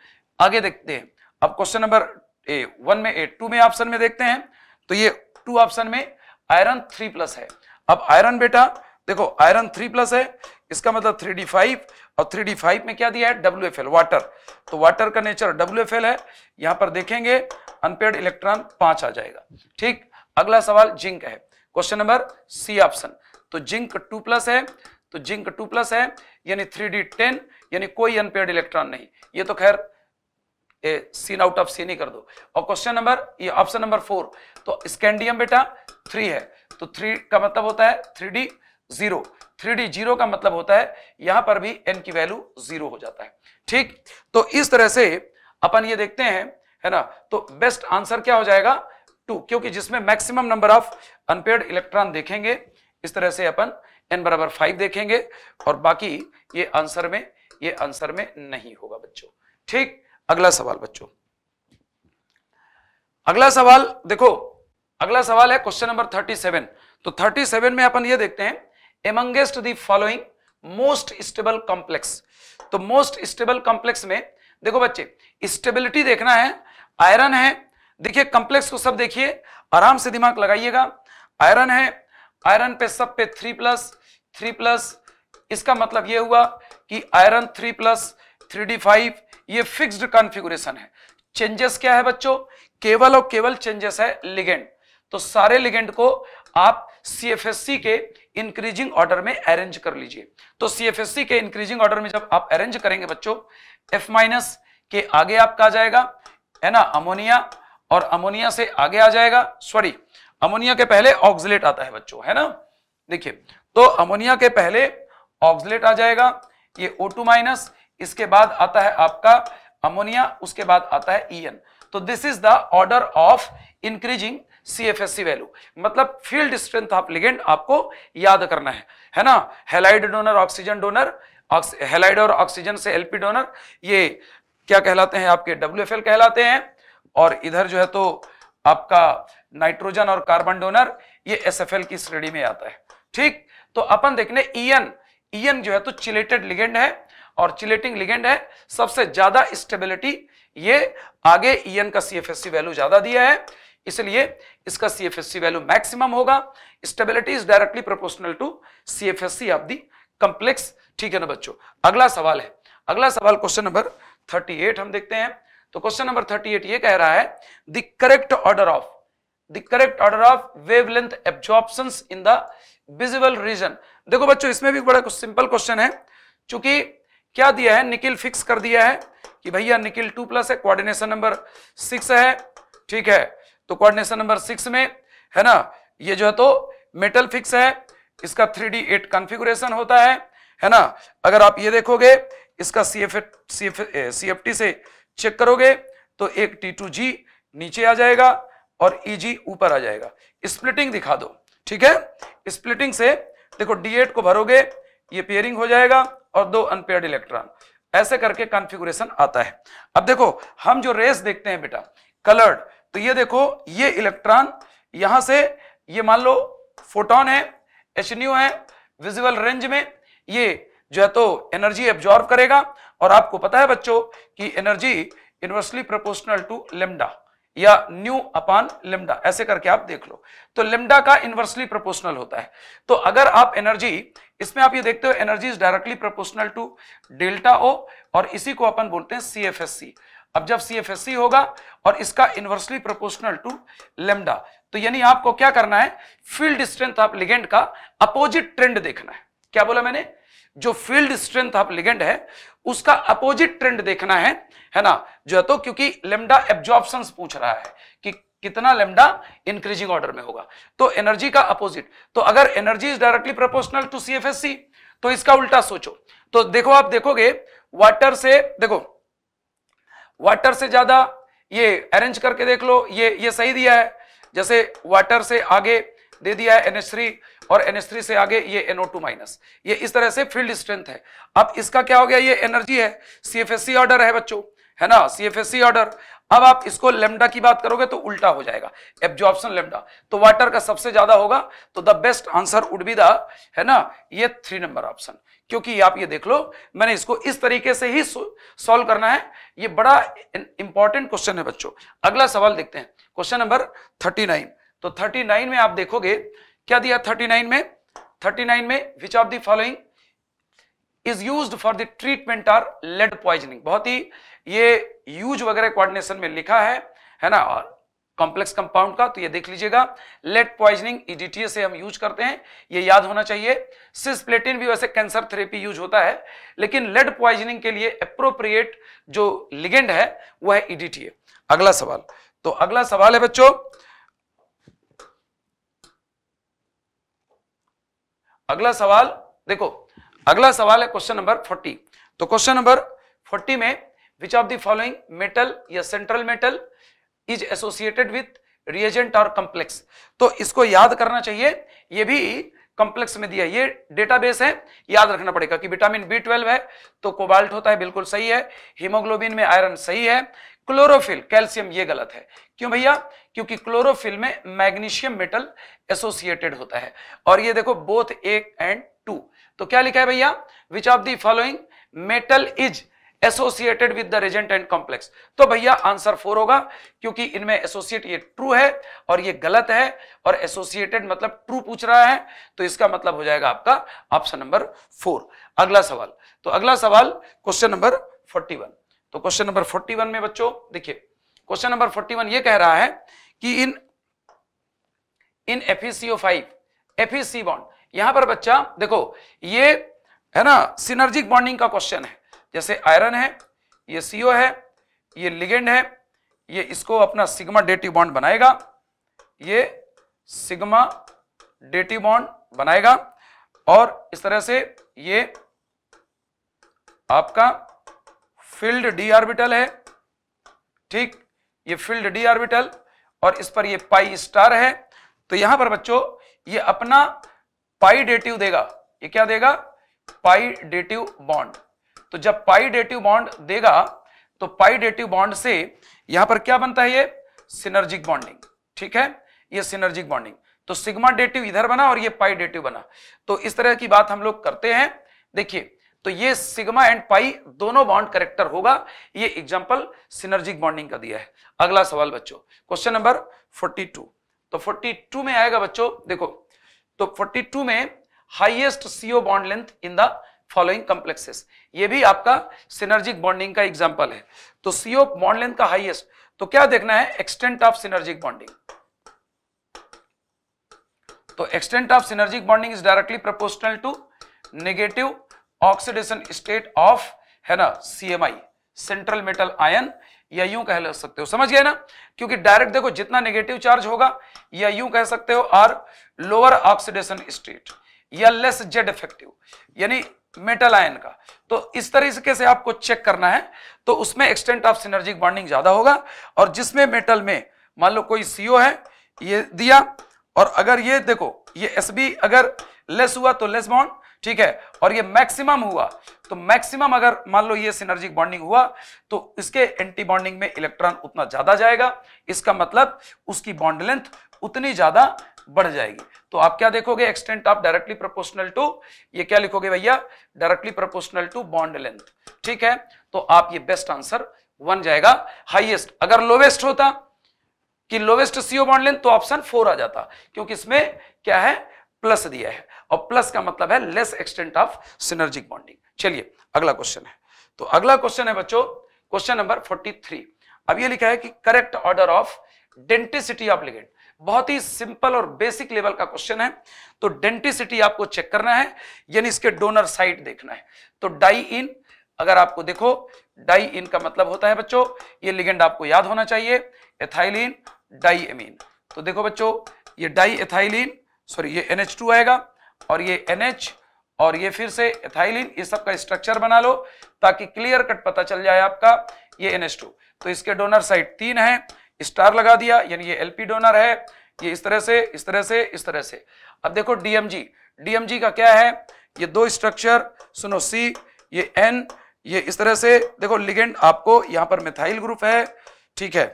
आगे देखते हैं अब क्वेश्चन नंबर ए वन में ए टू में ऑप्शन में देखते हैं तो ये टू ऑप्शन में आयरन थ्री प्लस है अब आयरन बेटा देखो आयरन थ्री प्लस है इसका मतलब थ्री डी फाइव और थ्री डी फाइव में क्या दिया है डब्ल्यू एफ एल वाटर तो वाटर का नेचर डब्ल्यू एफ एल है यहां पर देखेंगे अनपेड इलेक्ट्रॉन पांच आ जाएगा ठीक अगला सवाल जिंक है क्वेश्चन नंबर सी ऑप्शन तो जिंक टू प्लस है तो जिंक टू प्लस है यानी थ्री डी टेन यानी कोई अनपेड इलेक्ट्रॉन नहीं ये तो खैर A scene out of scene ही कर दो और क्वेश्चन नंबर ये ऑप्शन नंबर फोर तो स्कैंडियम बेटा थ्री है तो थ्री का मतलब होता है three D zero three zero का मतलब होता है यहां पर भी एन की वैल्यू जीरो हो जाता है ठीक तो इस तरह से अपन ये देखते हैं है ना तो बेस्ट आंसर क्या हो जाएगा टू क्योंकि जिसमें maximum number of unpaired electron देखेंगे इस तरह से अपन एन बराबर फाइव देखेंगे और बाकी ये आंसर में ये आंसर में नहीं होगा बच्चों ठीक अगला सवाल बच्चों अगला सवाल देखो अगला सवाल है क्वेश्चन नंबर थर्टी सेवन तो थर्टी सेवन में अपन ये देखते हैं amongst the following most stable complex तो मोस्ट स्टेबल कॉम्प्लेक्स में देखो बच्चे स्टेबिलिटी देखना है आयरन है देखिए कॉम्प्लेक्स को सब देखिए आराम से दिमाग लगाइएगा आयरन है आयरन पे सब पे थ्री प्लस थ्री प्लस इसका मतलब यह हुआ कि iron three plus three D five ये फिक्स्ड कॉन्फ़िगरेशन है चेंजेस क्या है बच्चों केवल और केवल चेंजेस है लिगेंड तो सारे लिगेंड को आप सी के इंक्रीजिंग ऑर्डर में अरेंज कर लीजिए तो सीएफएससी के इंक्रीजिंग ऑर्डर में जब आप अरेंज करेंगे बच्चों एफ माइनस के आगे आपका आ जाएगा है ना अमोनिया और अमोनिया से आगे आ जाएगा सॉरी अमोनिया के पहले ऑक्सिलेट आता है बच्चों है ना देखिए तो अमोनिया के पहले ऑक्सिलेट आ जाएगा ये O2 माइनस इसके बाद आता है आपका अमोनिया उसके बाद आता है ईएन तो this is the order of increasing C F S C value मतलब फील्ड स्ट्रेंथ ऑफ लिगेंड आपको याद करना है है ना halide donor oxygen donor halide और ऑक्सीजन से एलपी डोनर ये क्या कहलाते हैं आपके डब्ल्यू कहलाते हैं और इधर जो है तो आपका नाइट्रोजन और कार्बन डोनर ये एस की श्रेणी में आता है ठीक तो अपन देखने ईएन e ईएन e जो है तो चिलेटेड लिगेंड है और चिलेटिंग लिगेंड है सबसे ज्यादा स्टेबिलिटी ये आगे ईएन e का सीएफएससी वैल्यू ज्यादा दिया है इसलिए इसका C F S C value maximum होगा stability is directly proportional to C F S C of the complex ठीक है ना बच्चों अगला सवाल है अगला सवाल क्वेश्चन नंबर 38 हम देखते हैं तो क्वेश्चन नंबर 38 ये कह रहा है the correct order of the correct order of wavelength absorption in the visible region देखो बच्चों इसमें भी बड़ा सिंपल क्वेश्चन है क्योंकि क्या दिया है निकिल फिक्स कर दिया है कि भैया निकिल टू प्लस है कोऑर्डिनेशन नंबर सिक्स है ठीक है तो कोऑर्डिनेशन नंबर सिक्स में है ना ये जो है तो मेटल फिक्स है इसका थ्री डी एट कॉन्फिगुरेशन होता है है ना अगर आप ये देखोगे इसका C F C F C F T से चेक करोगे तो एक टी टू जी नीचे आ जाएगा और ई e जी ऊपर आ जाएगा स्प्लिटिंग दिखा दो ठीक है स्प्लिटिंग से देखो डी एट को भरोगे ये पेयरिंग हो जाएगा और दो अनपेयर्ड इलेक्ट्रॉन ऐसे करके कॉन्फ़िगरेशन आता है अब देखो हम जो रेस देखते हैं बेटा कलर्ड तो ये देखो ये इलेक्ट्रॉन यहां से ये मान लो फोटोन है एच है विजिबल रेंज में ये जो है तो एनर्जी एब्जॉर्व करेगा और आपको पता है बच्चों कि energy inversely proportional to lambda या न्यू अपान लेमडा ऐसे करके आप देख लो तो लेमडा का इनवर्सली प्रोपोर्शनल होता है तो अगर आप एनर्जी इसमें आप ये देखते हो energy is directly proportional to delta O और इसी को अपन बोलते हैं सी एफ एस सी अब जब सी होगा और इसका इनवर्सली प्रोपोर्शनल टू लेमडा तो यानी आपको क्या करना है फील्ड स्ट्रेंथ ऑफ लिगेंड का अपोजिट ट्रेंड देखना है क्या बोला मैंने जो फील्ड स्ट्रेंथ ऑफ लिगेंड है उसका अपोजिट ट्रेंड देखना है है ना जो है तो क्योंकि लेमडा एब्जॉर्प्शन पूछ रहा है कि कितना लेमडा इंक्रीजिंग ऑर्डर में होगा तो एनर्जी का अपोजिट तो अगर energy is directly proportional to C तो इसका उल्टा सोचो तो देखो आप देखोगे वाटर से देखो वाटर से ज्यादा ये अरेंज करके देख लो ये ये सही दिया है जैसे वाटर से आगे दे दिया है एन और एन से आगे ये एनओ टू माइनस ये इस तरह से फील्ड स्ट्रेंथ है अब इसका क्या हो गया ये एनर्जी है C F S C order है बच्चों है ना C F S C order अब आप इसको लेमडा की बात करोगे तो उल्टा हो जाएगा एब्जॉर्प्शन लेमडा तो वाटर का सबसे ज्यादा होगा तो the best answer would be the है ना ये थ्री नंबर ऑप्शन क्योंकि आप ये देख लो मैंने इसको इस तरीके से ही सॉल्व करना है ये बड़ा इंपॉर्टेंट क्वेश्चन है बच्चों अगला सवाल देखते हैं क्वेश्चन नंबर थर्टी नाइन तो थर्टी नाइन में आप देखोगे क्या दिया थर्टी नाइन में थर्टी नाइन में which of the following is use for the treatment और लेड पॉइजनिंग बहुत ही ये यूज वगैरह कोऑर्डिनेशन में लिखा है है ना और कॉम्प्लेक्स कंपाउंड का तो ये देख लीजिएगा लेड पॉइजनिंग ईडीटीए से हम यूज करते हैं ये याद होना चाहिए सिस्प्लेटिन भी वैसे कैंसर थेरेपी यूज होता है लेकिन लेड पॉइजनिंग के लिए अप्रोप्रिएट जो लिगेंड है वो है ईडीटीए e अगला सवाल तो अगला सवाल है बच्चों अगला सवाल देखो अगला सवाल है क्वेश्चन नंबर फोर्टी तो क्वेश्चन नंबर फोर्टी में which of the following metal या central metal is associated with reagent और कंप्लेक्स तो इसको याद करना चाहिए ये भी कंप्लेक्स में दिया ये डेटाबेस है याद रखना पड़ेगा कि विटामिन बी ट्वेल्व है तो कोबाल्ट होता है बिल्कुल सही है हीमोग्लोबिन में आयरन सही है क्लोरोफिल कैल्शियम ये गलत है क्यों भैया क्योंकि क्लोरोफिल में मैग्नीशियम मेटल एसोसिएटेड होता है और ये देखो बोथ एक एंड टू तो क्या लिखा है भैया which of the following metal is associated with the reagent and complex तो भैया आंसर फोर होगा क्योंकि इनमें एसोसिएट ये ट्रू है और ये गलत है और एसोसिएटेड मतलब ट्रू पूछ रहा है तो इसका मतलब हो जाएगा आपका ऑप्शन नंबर फोर अगला सवाल तो अगला सवाल क्वेश्चन नंबर फोर्टी वन तो क्वेश्चन नंबर फोर्टी वन में बच्चों देखिए क्वेश्चन नंबर फोर्टी वन ये कह रहा है कि in in F five F bond यहां पर बच्चा देखो ये है ना सिनर्जिक बॉन्डिंग का क्वेश्चन है जैसे आयरन है ये सीओ है ये लिगेंड है ये इसको अपना सिग्मा डेटिव बॉन्ड बनाएगा ये सिग्मा डेटिव बॉन्ड बनाएगा और इस तरह से ये आपका फील्ड डी ऑर्बिटल है ठीक ये फील्ड डी ऑर्बिटल और इस पर ये पाई स्टार है तो यहां पर बच्चों ये अपना पाई देगा ये क्या देगा पाई बॉन्ड तो जब पाई बॉन्ड देगा तो पाई बॉन्ड से यहां पर क्या बनता है ये सिनर्जिक बॉन्डिंग ठीक है ये सिनर्जिक बॉन्डिंग तो सिग्मा डेटिव इधर बना और ये पाई डेटिव बना तो इस तरह की बात हम लोग करते हैं देखिए तो ये सिग्मा एंड पाई दोनों बॉन्ड करेक्टर होगा ये एग्जांपल सिनर्जिक बॉन्डिंग का दिया है अगला सवाल बच्चों क्वेश्चन नंबर 42 तो 42 में आएगा बच्चों देखो तो 42 में highest CO bond length in the following complexes ये भी आपका सिनर्जिक बॉन्डिंग का एग्जांपल है तो सीओ बॉन्ड लेंथ का हाईएस्ट तो क्या देखना है एक्सटेंट ऑफ सिनर्जिक बॉन्डिंग तो extent of synergic bonding is directly proportional to negative oxidation state of है ना सीएमआई सेंट्रल मेटल आयन या यूं कह सकते हो समझ गए ना क्योंकि डायरेक्ट देखो जितना नेगेटिव चार्ज होगा या यूं कह सकते हो आर लोअर ऑक्सीडेशन स्टेट या लेस जेड इफेक्टिव यानी मेटल आयन का तो इस तरीके से आपको चेक करना है तो उसमें एक्सटेंट ऑफ सिनर्जिक बॉन्डिंग ज्यादा होगा और जिसमें मेटल में मान लो कोई सीओ है ये दिया और अगर ये देखो ये एस अगर लेस हुआ तो लेस बॉन्ड ठीक है और ये मैक्सिमम हुआ तो मैक्सिमम अगर मान लो ये सिनर्जिक बॉन्डिंग हुआ तो इसके एंटी बॉन्डिंग में इलेक्ट्रॉन उतना ज्यादा जाएगा इसका मतलब उसकी बॉन्ड लेंथ उतनी ज्यादा बढ़ जाएगी तो आप क्या देखोगे एक्सटेंट आप डायरेक्टली प्रोपोर्शनल टू ये क्या लिखोगे भैया directly proportional to bond length ठीक है तो आप ये बेस्ट आंसर वन जाएगा हाईएस्ट अगर लोवेस्ट होता कि लोवेस्ट सीओ बॉन्ड लेंथ तो ऑप्शन फोर आ जाता क्योंकि इसमें क्या है प्लस दिया है और प्लस का मतलब है less extent of synergic bonding चलिए अगला क्वेश्चन है तो अगला क्वेश्चन है बच्चों क्वेश्चन नंबर 43 अब ये लिखा है कि correct order of denticity of ligand बहुत ही सिंपल और बेसिक लेवल का क्वेश्चन है तो डेंटिसिटी आपको चेक करना है यानी इसके डोनर साइट देखना है तो डाई इन अगर आपको देखो डाई इन का मतलब होता है बच्चों ये लिगेंड आपको याद होना चाहिए एथाइलिन डाई एमीन तो देखो बच्चों ये डाई एथाइलिन सॉरी ये एनएच टू आएगा और ये एनएच और ये फिर से एथाइलिन ये सब का स्ट्रक्चर बना लो ताकि क्लियर कट पता चल जाए आपका ये एन तो इसके डोनर साइड तीन है स्टार लगा दिया यानी ये एलपी डोनर है ये इस तरह से इस तरह से इस तरह से अब देखो डीएमजी डीएमजी का क्या है ये दो स्ट्रक्चर सुनो सी ये एन ये इस तरह से देखो लिगेंड आपको यहाँ पर मिथाइल ग्रुप है ठीक है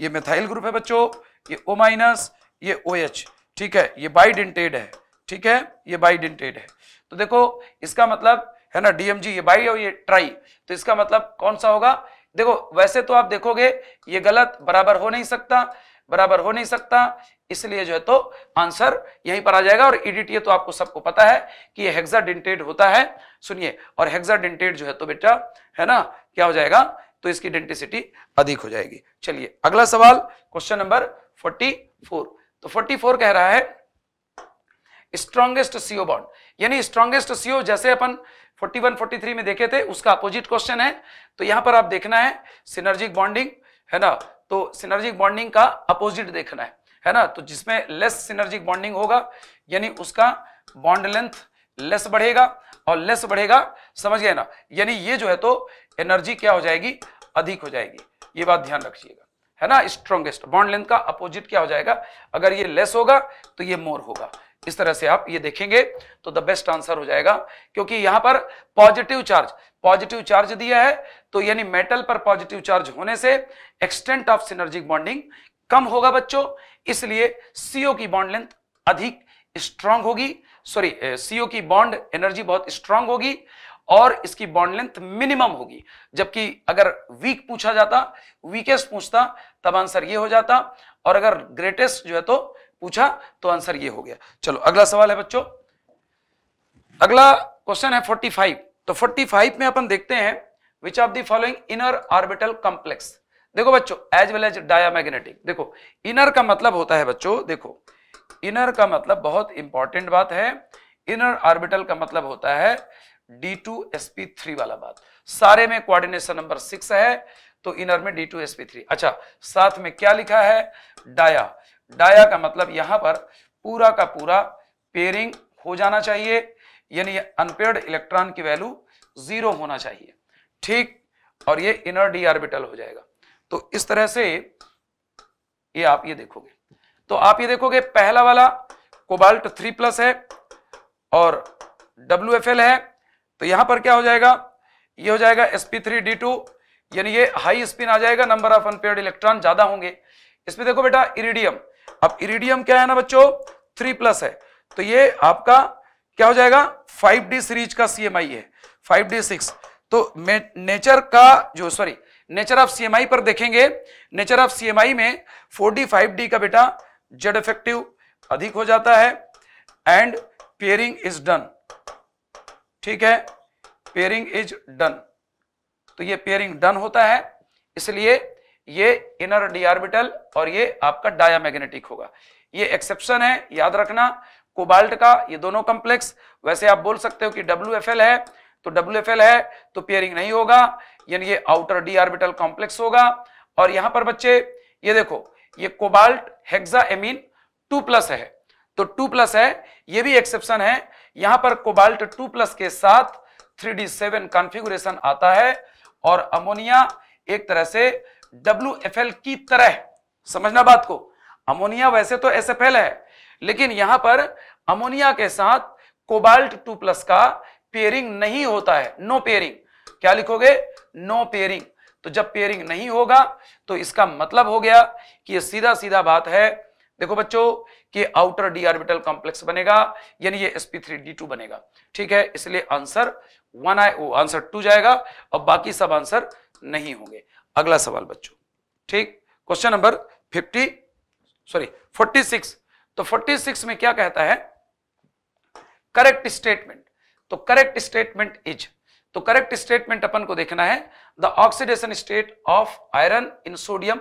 ये मिथाइल ग्रुप है बच्चों ये ओ माइनस ये ओ OH, एच ठीक है ये बाइडेंटेड है ठीक है ये बाई डेंटेड है तो देखो इसका मतलब है ना डीएमजी ये बाई और ये ट्राई तो इसका मतलब कौन सा होगा देखो वैसे तो आप देखोगे ये गलत बराबर हो नहीं सकता बराबर हो नहीं सकता इसलिए जो है तो आंसर यहीं पर आ जाएगा और ईडीटीए e तो आपको सबको पता है कि ये डेंटेड होता है सुनिए और डेंटेड जो है तो बेटा है ना क्या हो जाएगा तो इसकी डेंटिसिटी अधिक हो जाएगी चलिए अगला सवाल क्वेश्चन नंबर 44 तो 44 कह रहा है स्ट्रॉन्गेस्ट सीओ बॉन्ड यानी स्ट्रॉन्गेस्ट सीओ जैसे अपन 41 43 में देखे थे उसका अपोजिट क्वेश्चन है तो यहां पर आप देखना है सिनर्जिक बॉन्डिंग है ना तो सिनर्जिक बॉन्डिंग का अपोजिट देखना है है ना तो जिसमें लेस सिनर्जिक बॉन्डिंग होगा यानी उसका बॉन्ड लेंथ लेस बढ़ेगा और लेस बढ़ेगा समझ गए ना यानी ये जो है तो एनर्जी क्या हो जाएगी अधिक हो जाएगी ये बात ध्यान रखिएगा है ना स्ट्रॉन्गेस्ट बॉन्ड लेंथ का अपोजिट क्या हो जाएगा अगर ये लेस होगा तो ये मोर होगा इस तरह से आप ये देखेंगे तो द बेस्ट आंसर हो जाएगा क्योंकि यहां पर पॉजिटिव चार्ज पॉजिटिव चार्ज दिया है तो यानी मेटल पर पॉजिटिव चार्ज होने से एक्सटेंट ऑफ सिनर्जिक बॉन्डिंग कम होगा बच्चों इसलिए सीओ की बॉन्ड लेंथ अधिक स्ट्रांग होगी सॉरी सीओ की बॉन्ड एनर्जी बहुत स्ट्रांग होगी और इसकी बॉन्ड लेंथ मिनिमम होगी जबकि अगर वीक पूछा जाता वीकेस्ट पूछता तब आंसर ये हो जाता और अगर ग्रेटेस्ट जो है तो पूछा तो आंसर ये हो गया चलो अगला सवाल है बच्चों अगला क्वेश्चन है 45 तो 45 में अपन देखते हैं which of the following inner orbital complex देखो बच्चों एज वेल एज डायमैग्नेटिक देखो इनर का मतलब होता है बच्चों देखो इनर का मतलब बहुत इंपॉर्टेंट बात है इनर ऑर्बिटल का मतलब होता है डी D2sp3 वाला बात सारे में कोऑर्डिनेशन नंबर सिक्स है तो इनर में डी D2sp3 अच्छा साथ में क्या लिखा है डाया डाया का मतलब यहां पर पूरा का पूरा पेयरिंग हो जाना चाहिए यानी अनपेयर्ड इलेक्ट्रॉन की वैल्यू जीरो होना चाहिए ठीक और ये इनर डी ऑर्बिटल हो जाएगा तो इस तरह से ये आप ये देखोगे तो आप ये देखोगे पहला वाला कोबाल्ट थ्री प्लस है और डब्ल्यू एफ एल है तो यहां पर क्या हो जाएगा ये हो जाएगा S P three D two यानी ये हाई स्पिन आ जाएगा नंबर ऑफ अनपेयर्ड इलेक्ट्रॉन ज्यादा होंगे इसमें देखो बेटा इरिडियम अब इरिडियम क्या है ना बच्चों थ्री प्लस है तो ये आपका क्या हो जाएगा फाइव डी सीरीज का सीएमआई है फाइव डी सिक्स तो नेचर का जो सॉरी नेचर ऑफ सीएमआई पर देखेंगे नेचर ऑफ सीएमआई में फोर डी फाइव डी का बेटा जेड इफेक्टिव अधिक हो जाता है एंड पेयरिंग इज डन ठीक है पेयरिंग इज डन तो ये पेयरिंग डन होता है इसलिए ये इनर डी ऑर्बिटल और ये आपका डायामैग्नेटिक होगा ये एक्सेप्शन है याद रखना कोबाल्ट का ये दोनों कॉम्प्लेक्स वैसे आप बोल सकते हो कि डब्ल्यू है तो डब्ल्यू है तो पेयरिंग नहीं होगा यानी ये आउटर डी ऑर्बिटल कॉम्प्लेक्स होगा और यहां पर बच्चे ये देखो ये cobalt hexa amine two plus है तो टू प्लस है ये भी एक्सेप्शन है यहां पर कोबाल्ट टू प्लस के साथ थ्री डी सेवन कॉन्फिगुरेशन आता है और अमोनिया एक तरह से डब्ल्यू एफ एल की तरह समझना बात को अमोनिया वैसे तो एस एफ एल है लेकिन यहां पर अमोनिया के साथ कोबाल्ट टू प्लस का पेयरिंग नहीं होता है नो पेयरिंग क्या लिखोगे नो पेयरिंग तो जब पेयरिंग नहीं होगा तो इसका मतलब हो गया कि ये सीधा सीधा बात है देखो बच्चों कि आउटर डी ऑर्बिटल कॉम्प्लेक्स बनेगा यानी ये sp3 d2 बनेगा ठीक है इसलिए आंसर वन आए आंसर टू जाएगा और बाकी सब आंसर नहीं होंगे अगला सवाल बच्चों ठीक question number fifty sorry forty six तो फोर्टी सिक्स में क्या कहता है करेक्ट स्टेटमेंट तो करेक्ट स्टेटमेंट इज तो करेक्ट स्टेटमेंट अपन को देखना है the oxidation state of iron in sodium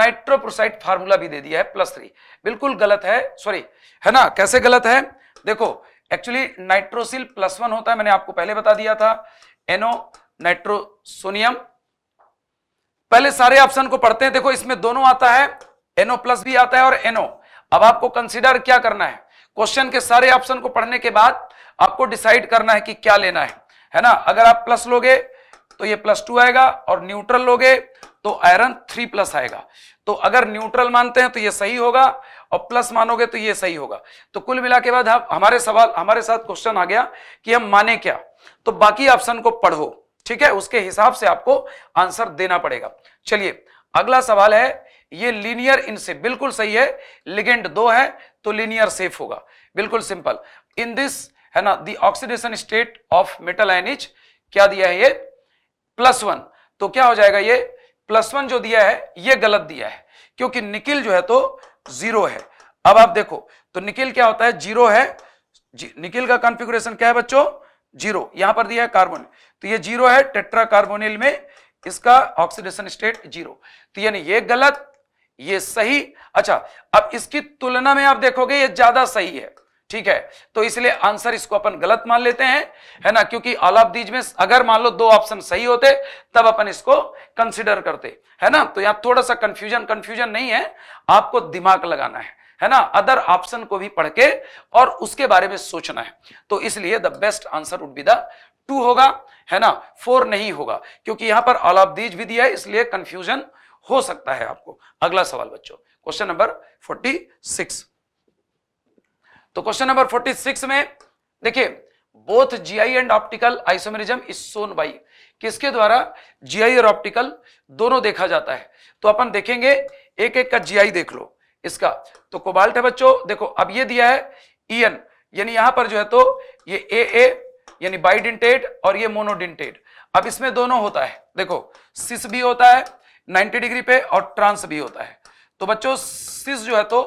nitroprusside formula भी दे दिया है प्लस थ्री बिल्कुल गलत है सॉरी है ना कैसे गलत है देखो एक्चुअली नाइट्रोसिल प्लस वन होता है मैंने आपको पहले बता दिया था एनो नाइट्रोसोनियम पहले सारे ऑप्शन को पढ़ते हैं देखो इसमें दोनों आता है एनओ प्लस भी आता है और एनओ अब आपको कंसिडर क्या करना है क्वेश्चन के सारे ऑप्शन को पढ़ने के बाद आपको डिसाइड करना है कि क्या लेना है है ना अगर आप प्लस लोगे तो ये प्लस टू आएगा और न्यूट्रल लोगे तो आयरन थ्री प्लस आएगा तो अगर न्यूट्रल मानते हैं तो ये सही होगा और प्लस मानोगे तो ये सही होगा तो कुल मिला के बाद हमारे सवाल हमारे साथ क्वेश्चन आ गया कि हम माने क्या तो बाकी ऑप्शन को पढ़ो ठीक है उसके हिसाब से आपको आंसर देना पड़ेगा चलिए अगला सवाल है ये लीनियर इनसे बिल्कुल सही है लिगेंड दो है तो लीनियर सेफ होगा बिल्कुल सिंपल इन दिस है ना the oxidation state of metal N क्या दिया है ये प्लस वन तो क्या हो जाएगा ये प्लस वन जो दिया है ये गलत दिया है क्योंकि निकिल जो है तो जीरो है अब आप देखो तो निकिल क्या होता है जीरो है जी, निकिल का कॉन्फ़िगरेशन क्या है बच्चों जीरो यहां पर दिया है कार्बन तो ये जीरो है टेट्रा कार्बोनिल में इसका ऑक्सीडेशन स्टेट जीरो तो यानी ये गलत ये सही अच्छा अब इसकी तुलना में आप देखोगे ये ज्यादा सही है ठीक है तो इसलिए आंसर इसको अपन गलत मान लेते हैं है ना क्योंकि दीज में अगर मान लो दो ऑप्शन सही होते तब अपन इसको कंसिडर करते है ना तो यहां थोड़ा सा कंफ्यूजन कंफ्यूजन नहीं है आपको दिमाग लगाना है है ना अदर ऑप्शन को भी पढ़ के और उसके बारे में सोचना है तो इसलिए the best answer would be the two होगा है ना फोर नहीं होगा क्योंकि यहां पर ऑल ऑफ दीज भी दिया है इसलिए कंफ्यूजन हो सकता है आपको अगला सवाल बच्चों क्वेश्चन नंबर फोर्टी सिक्स तो क्वेश्चन नंबर फोर्टी सिक्स में देखिए both GI and optical isomerism is shown by किसके द्वारा जीआई और ऑप्टिकल दोनों देखा जाता है तो अपन देखेंगे एक एक का जीआई देख लो इसका तो कोबाल्ट है बच्चों देखो अब ये दिया है ईएन e यानी यहां पर जो है तो ये ए ए यानी बाइडेंटेड और ये मोनोडेंटेड अब इसमें दोनों होता है देखो सिस भी होता है 90 डिग्री पे और ट्रांस भी होता है तो बच्चों सिस जो है तो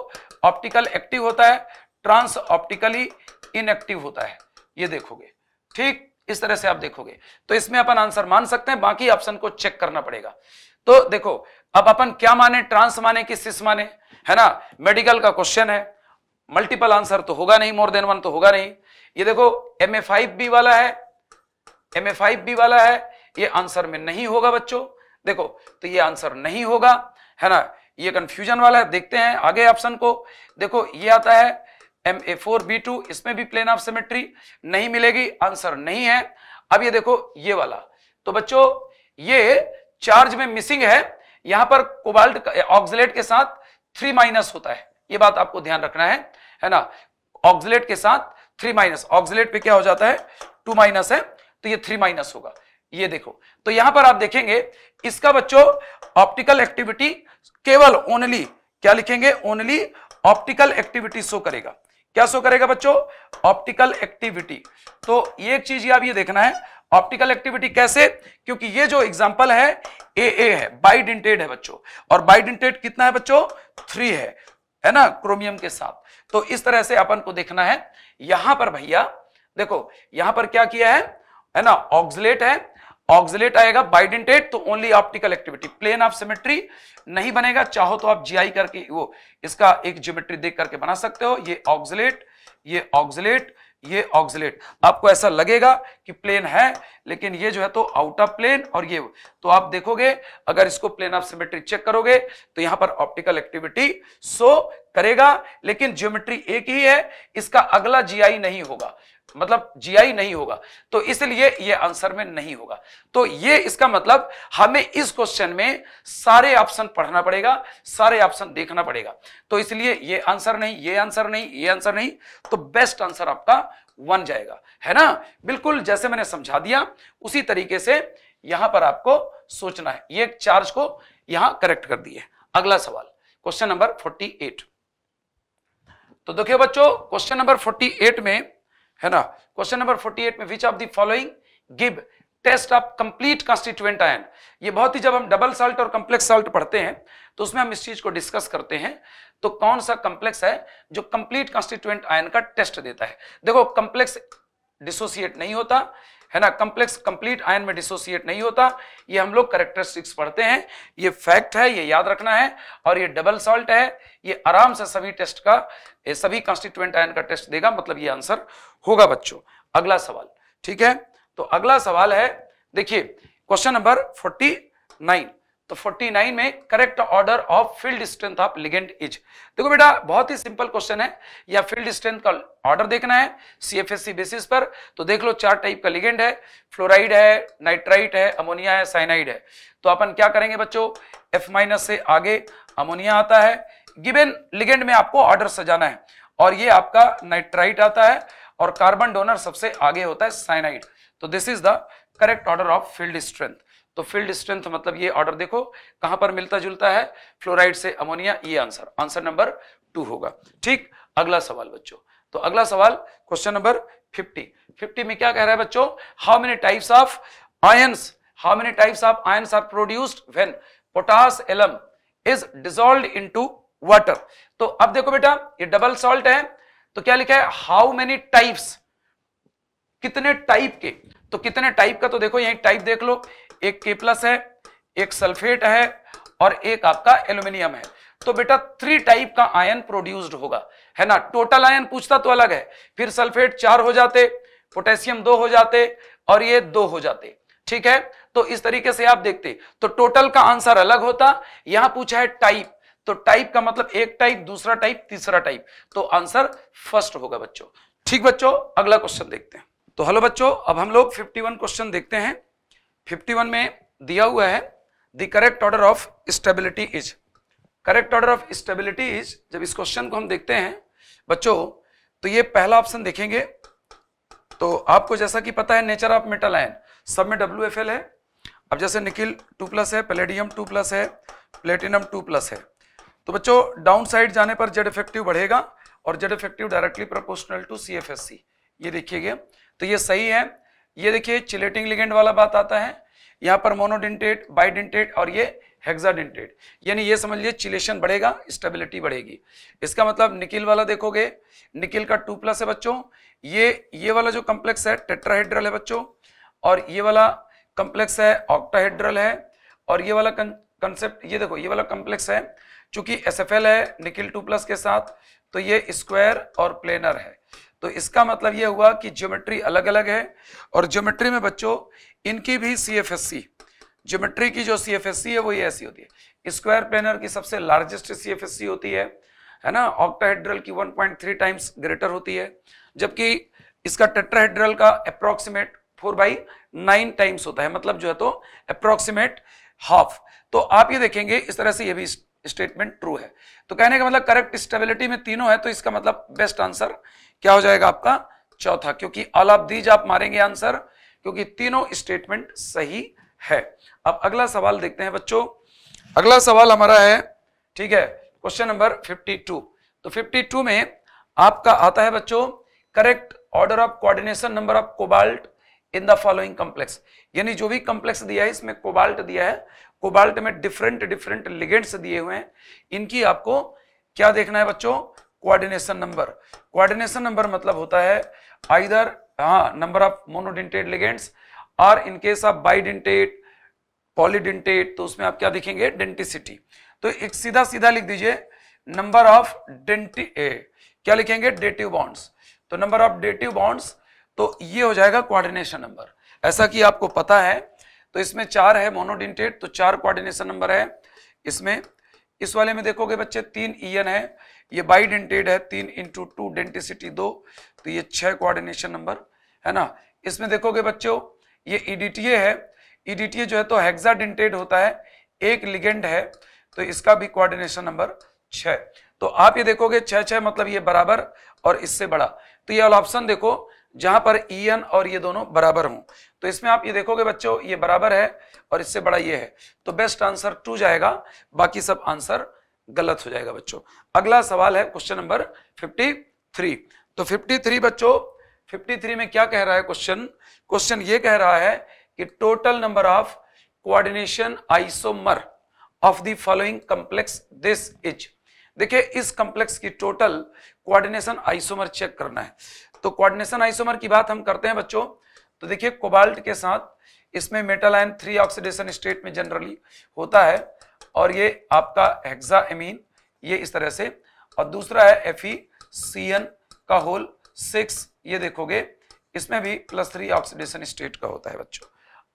ऑप्टिकल एक्टिव होता है ट्रांस ऑप्टिकली इनएक्टिव होता है ये देखोगे ठीक इस तरह से आप देखोगे तो इसमें अपन आंसर मान सकते हैं बाकी ऑप्शन को चेक करना पड़ेगा तो देखो अब अपन क्या माने ट्रांस माने कि सिस माने है ना मेडिकल का क्वेश्चन है मल्टीपल आंसर तो होगा नहीं मोर देन वन तो होगा नहीं ये देखो एम ए फाइव बी वाला है एम ए फाइव बी वाला है ये आंसर में नहीं होगा बच्चों देखो तो ये आंसर नहीं होगा है ना ये कंफ्यूजन वाला है देखते हैं आगे ऑप्शन को देखो ये आता है M A four B two इसमें भी प्लेन ऑफ सिमेट्री नहीं मिलेगी आंसर नहीं है अब ये देखो ये वाला तो बच्चों ये चार्ज में मिसिंग है यहां पर कोबाल्ट ऑक्सलेट के साथ थ्री माइनस होता है ये बात आपको ध्यान रखना है है ना ऑक्सिलेट के साथ थ्री माइनस ऑक्सिलेट पे क्या हो जाता है टू माइनस है तो ये थ्री माइनस होगा ये देखो तो यहां पर आप देखेंगे इसका बच्चों ऑप्टिकल एक्टिविटी केवल ओनली क्या लिखेंगे ओनली ऑप्टिकल एक्टिविटी शो करेगा क्या शो करेगा बच्चों ऑप्टिकल एक्टिविटी तो ये एक चीज आप ये देखना है ऑप्टिकल एक्टिविटी कैसे क्योंकि ये जो एग्जाम्पल है ए ए है बाइडेंटेड है बच्चों और बाइडेंटेड कितना है बच्चों थ्री है है ना क्रोमियम के साथ तो इस तरह से अपन को देखना है यहां पर भैया देखो यहां पर क्या किया है है ना ऑक्सलेट है ऑक्सलेट आएगा बाइडेंटेड तो only optical activity plane of symmetry नहीं बनेगा चाहो तो आप जी करके वो इसका एक ज्योमेट्री देख करके बना सकते हो ये ऑक्सलेट ये ऑक्सलेट ये ऑक्सिलेट आपको ऐसा लगेगा कि प्लेन है लेकिन ये जो है तो आउट ऑफ प्लेन और ये तो आप देखोगे अगर इसको प्लेन ऑफ सिमेट्री चेक करोगे तो यहां पर ऑप्टिकल एक्टिविटी सो करेगा लेकिन ज्योमेट्री एक ही है इसका अगला जीआई नहीं होगा मतलब जीआई नहीं होगा तो इसलिए ये आंसर में नहीं होगा तो ये इसका मतलब हमें इस क्वेश्चन में सारे ऑप्शन पढ़ना पड़ेगा सारे ऑप्शन देखना पड़ेगा तो इसलिए ये आंसर नहीं ये आंसर नहीं ये आंसर नहीं तो बेस्ट आंसर आपका वन जाएगा है ना बिल्कुल जैसे मैंने समझा दिया उसी तरीके से यहां पर आपको सोचना है ये चार्ज को यहां करेक्ट कर दिए अगला सवाल क्वेश्चन नंबर फोर्टी एट तो देखिए बच्चों क्वेश्चन नंबर फोर्टी एट में है ना क्वेश्चन नंबर 48 में which of the following give test of complete constituent ion ये बहुत ही जब हम डबल साल्ट और कंप्लेक्स साल्ट पढ़ते हैं तो उसमें हम इस चीज को डिस्कस करते हैं तो कौन सा कंप्लेक्स है जो कंप्लीट कॉन्स्टिट्यूएंट आयन का टेस्ट देता है देखो कंप्लेक्स डिसोसिएट नहीं होता है ना कंप्लेक्स कंप्लीट आयन में डिसोसिएट नहीं होता ये हम लोग करेक्टरिस्टिक्स पढ़ते हैं ये फैक्ट है ये याद रखना है और ये डबल सॉल्ट है ये आराम से सभी टेस्ट का ये सभी कॉन्स्टिट्यूएंट आयन का टेस्ट देगा मतलब ये आंसर होगा बच्चों अगला सवाल ठीक है तो अगला सवाल है देखिए क्वेश्चन नंबर 49 तो 49 में correct order of field strength of ligand is देखो बेटा बहुत ही सिंपल क्वेश्चन है या फील्ड स्ट्रेंथ का ऑर्डर देखना है सीएफएससी बेसिस पर तो देख लो चार टाइप का लिगेंड है फ्लोराइड है नाइट्राइट है अमोनिया है साइनाइड है तो अपन क्या करेंगे बच्चों एफ माइनस से आगे अमोनिया आता है गिवन लिगेंड में आपको ऑर्डर सजाना है और ये आपका नाइट्राइट आता है और कार्बन डोनर सबसे आगे होता है साइनाइट तो this is the correct order of field strength तो फील्ड स्ट्रेंथ मतलब ये ऑर्डर देखो कहां पर मिलता जुलता है फ्लोराइड से अमोनिया ये आंसर आंसर नंबर टू होगा ठीक अगला सवाल बच्चों तो अगला सवाल क्वेश्चन नंबर 50 50 में क्या कह रहा है बच्चों how many types of ions how many types of ions are produced when potash alum is dissolve into water तो अब देखो बेटा ये डबल सॉल्ट है तो क्या लिखा है हाउ मेनी टाइप्स कितने टाइप के तो कितने टाइप का तो देखो यही टाइप देख लो एक के प्लस है एक सल्फेट है और एक आपका एल्यूमिनियम है तो बेटा थ्री टाइप का आयन प्रोड्यूस्ड होगा है ना टोटल आयन पूछता तो अलग है फिर सल्फेट चार हो जाते पोटेशियम दो हो जाते और ये दो हो जाते ठीक है तो इस तरीके से आप देखते तो टोटल का आंसर अलग होता यहां पूछा है टाइप तो टाइप का मतलब एक टाइप दूसरा टाइप तीसरा टाइप तो आंसर फर्स्ट होगा बच्चों ठीक बच्चों अगला क्वेश्चन देखते हैं तो हेलो बच्चों अब हम लोग 51 क्वेश्चन देखते हैं 51 में दिया हुआ है the correct order of stability is correct order of stability is जब इस क्वेश्चन को हम देखते हैं बच्चों तो ये पहला ऑप्शन देखेंगे तो आपको जैसा कि पता है नेचर ऑफ मेटल आयन सब में डब्ल्यू है अब जैसे निकिल टू प्लस है प्लेडियम टू प्लस है प्लेटिनम टू प्लस है तो बच्चों डाउन साइड जाने पर जेड इफेक्टिव बढ़ेगा और Z effective directly proportional to C F S C ये देखिएगा तो ये सही है ये देखिए चिलेटिंग लिगेंड वाला बात आता है यहाँ पर मोनोडेंटेड बाइडेंटेड और ये हेक्साडेंटेड यानी ये समझ लीजिए चिलेशन बढ़ेगा स्टेबिलिटी बढ़ेगी इसका मतलब निकिल वाला देखोगे निकिल का टू प्लस है बच्चों ये ये वाला जो कम्प्लेक्स है टेट्राहेड्रल है बच्चों और ये वाला कम्प्लेक्स है ऑक्टाहेड्रल है और ये वाला कंसेप्ट ये देखो ये वाला कम्प्लेक्स है चूंकि एस है निकिल टू प्लस के साथ तो ये स्क्वायर और प्लेनर है तो इसका मतलब ये हुआ कि ज्योमेट्री अलग अलग है और ज्योमेट्री में बच्चों इनकी भी C F S C geometry की जो सी एफ एस सी है वो ये ऐसी होती है स्क्वायर प्लेनर की सबसे largest C F S C होती है है ना ऑक्टाहेड्रल की 1.3 टाइम्स ग्रेटर होती है जबकि इसका टेट्राहेड्रल का approximate four by nine times होता है मतलब जो है तो अप्रोक्सीमेट हाफ तो आप ये देखेंगे इस तरह से ये भी स्टेटमेंट ट्रू है तो कहने का मतलब करेक्ट स्टेबिलिटी में तीनों है तो इसका मतलब बेस्ट आंसर क्या हो जाएगा आपका चौथा क्योंकि ऑल ऑफ दीज आप मारेंगे आंसर क्योंकि तीनों स्टेटमेंट सही है अब अगला सवाल देखते हैं बच्चों अगला सवाल हमारा है ठीक है क्वेश्चन नंबर 52 तो 52 में आपका आता है बच्चों correct order of coordination number of cobalt in the following complex यानी जो भी कॉम्प्लेक्स दिया है इसमें कोबाल्ट दिया है कोबाल्ट में डिफरेंट डिफरेंट लिगेंट्स दिए हुए हैं इनकी आपको क्या देखना है बच्चों कोऑर्डिनेशन नंबर कोऑर्डिनेशन नंबर मतलब होता है आइदर हाँ नंबर ऑफ मोनोडेंटेड लिगेंट्स और इनकेस ऑफ बाइडेंटेड पॉलीडेंटेड तो उसमें आप क्या देखेंगे डेंटिसिटी तो एक सीधा सीधा लिख दीजिए नंबर ऑफ डेंटी क्या लिखेंगे डेटिव बॉन्ड्स तो नंबर ऑफ डेटिव बॉन्ड्स तो ये हो जाएगा क्वारिनेशन नंबर ऐसा कि आपको पता है तो इसमें चार है मोनोडिंटेट तो चार क्वारिनेशन नंबर है इसमें इस वाले में देखोगे बच्चे तीन ईएन है ये बाईडेंटेड है तीन इंटू टू डेंटिसिटी दो तो ये छह क्वारिनेशन नंबर है ना इसमें देखोगे बच्चों ये ईडीटीए e है ईडीटीए e जो है तो हेक्साडेंटेड होता है एक लिगेंड है तो इसका भी क्वारिनेशन नंबर छः तो आप ये देखोगे छह छह मतलब ये बराबर और इससे बड़ा तो ये ऑप्शन देखो जहां पर ई एन और ये दोनों बराबर हों तो इसमें आप ये देखोगे बच्चों ये बराबर है और इससे बड़ा ये है तो बेस्ट आंसर टू जाएगा बाकी सब आंसर गलत हो जाएगा बच्चों अगला सवाल है क्वेश्चन नंबर 53 तो 53 बच्चों 53 में क्या कह रहा है क्वेश्चन क्वेश्चन ये कह रहा है कि total number of coordination isomer of the following complex this is देखिए इस कॉम्प्लेक्स की टोटल कोऑर्डिनेशन आइसोमर चेक करना है तो कोऑर्डिनेशन आइसोमर की बात हम करते हैं बच्चों तो देखिए कोबाल्ट के साथ इसमें metal ion three oxidation state में जनरली होता है और ये आपका हेक्सा एमीन ये इस तरह से और दूसरा है एफ का होल सिक्स ये देखोगे इसमें भी प्लस थ्री ऑक्सीडेशन स्टेट का होता है बच्चों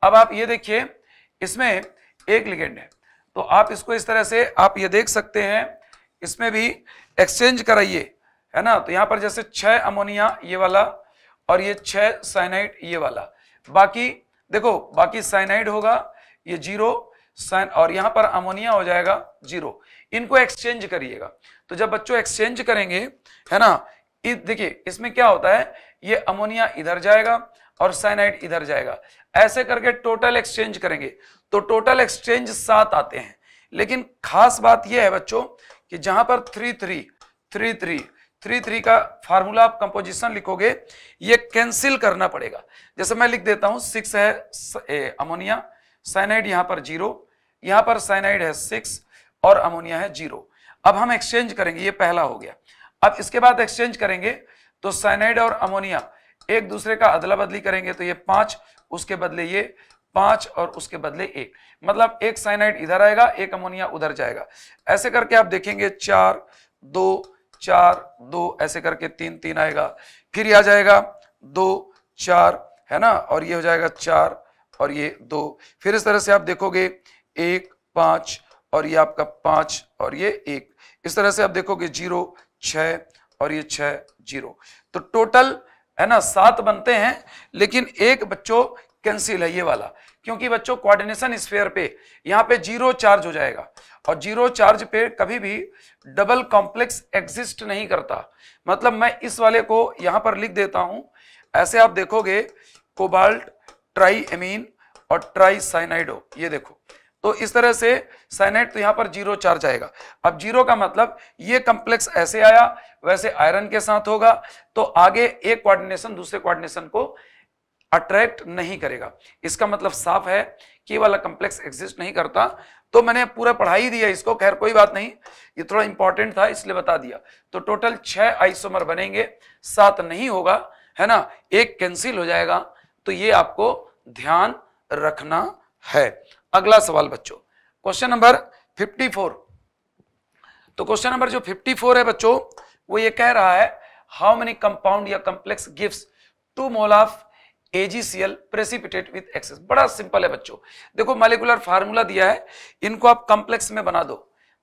अब आप ये देखिए इसमें एक लिगेंड है तो आप इसको इस तरह से आप ये देख सकते हैं इसमें भी एक्सचेंज कराइए है ना तो यहां पर जैसे छह अमोनिया ये वाला और ये छह साइनाइड ये वाला बाकी देखो बाकी साइनाइड होगा ये जीरो साइन और यहां पर अमोनिया हो जाएगा जीरो इनको एक्सचेंज करिएगा तो जब बच्चों एक्सचेंज करेंगे है ना देखिए इसमें क्या होता है ये अमोनिया इधर जाएगा और साइनाइड इधर जाएगा ऐसे करके टोटल एक्सचेंज करेंगे तो टोटल एक्सचेंज सात आते हैं लेकिन खास बात यह है बच्चों कि जहां पर three three three three three three का फार्मूला आप कंपोजिशन लिखोगे ये कैंसिल करना पड़ेगा जैसे मैं लिख देता हूं सिक्स है अमोनिया साइनाइड यहाँ पर जीरो यहां पर साइनाइड है सिक्स और अमोनिया है जीरो अब हम एक्सचेंज करेंगे ये पहला हो गया अब इसके बाद एक्सचेंज करेंगे तो साइनाइड और अमोनिया एक दूसरे का अदला बदली करेंगे तो ये पांच उसके बदले ये पांच और उसके बदले एक मतलब एक साइनाइड इधर आएगा एक अमोनिया उधर जाएगा ऐसे करके आप देखेंगे चार दो चार दो ऐसे करके तीन तीन आएगा फिर यह आ जाएगा दो चार है ना और ये हो जाएगा चार और ये दो फिर इस तरह से आप देखोगे एक पांच और ये आपका पांच और ये एक इस तरह से आप देखोगे जीरो छ और ये छ जीरो तो टोटल है ना सात बनते हैं लेकिन एक बच्चों कैंसिल है ये वाला क्योंकि बच्चों कोऑर्डिनेशन स्फेयर पे यहाँ पे जीरो चार्ज हो जाएगा और जीरो चार्ज पे कभी भी डबल कॉम्प्लेक्स एग्जिस्ट नहीं करता मतलब मैं इस वाले को यहाँ पर लिख देता हूँ ऐसे आप देखोगे कोबाल्ट ट्राई एमीन और ट्राई साइनाइडो ये देखो तो इस तरह से साइनाइड तो यहाँ पर जीरो चार्ज आएगा अब जीरो का मतलब ये कॉम्प्लेक्स ऐसे आया वैसे आयरन के साथ होगा तो आगे एक कोऑर्डिनेशन दूसरे कोऑर्डिनेशन को अट्रैक्ट नहीं करेगा इसका मतलब साफ है कि वाला कंप्लेक्स एग्जिस्ट नहीं करता तो मैंने पूरा पढ़ाई दिया इसको खैर कोई बात नहीं ये थोड़ा इंपॉर्टेंट था इसलिए बता दिया तो टोटल छह आइसोमर बनेंगे सात नहीं होगा है ना एक कैंसिल हो जाएगा तो ये आपको ध्यान रखना है अगला सवाल बच्चों क्वेश्चन नंबर 54 तो क्वेश्चन नंबर जो 54 है बच्चों वो ये कह रहा है हाउ मेनी कंपाउंड या कंप्लेक्स गिफ्ट two mole of AgCl precipitate with excess. बड़ा सिंपल है बच्चों देखो मालिकुलर फार्मूला दिया है इनको आप कॉम्प्लेक्स में बना दो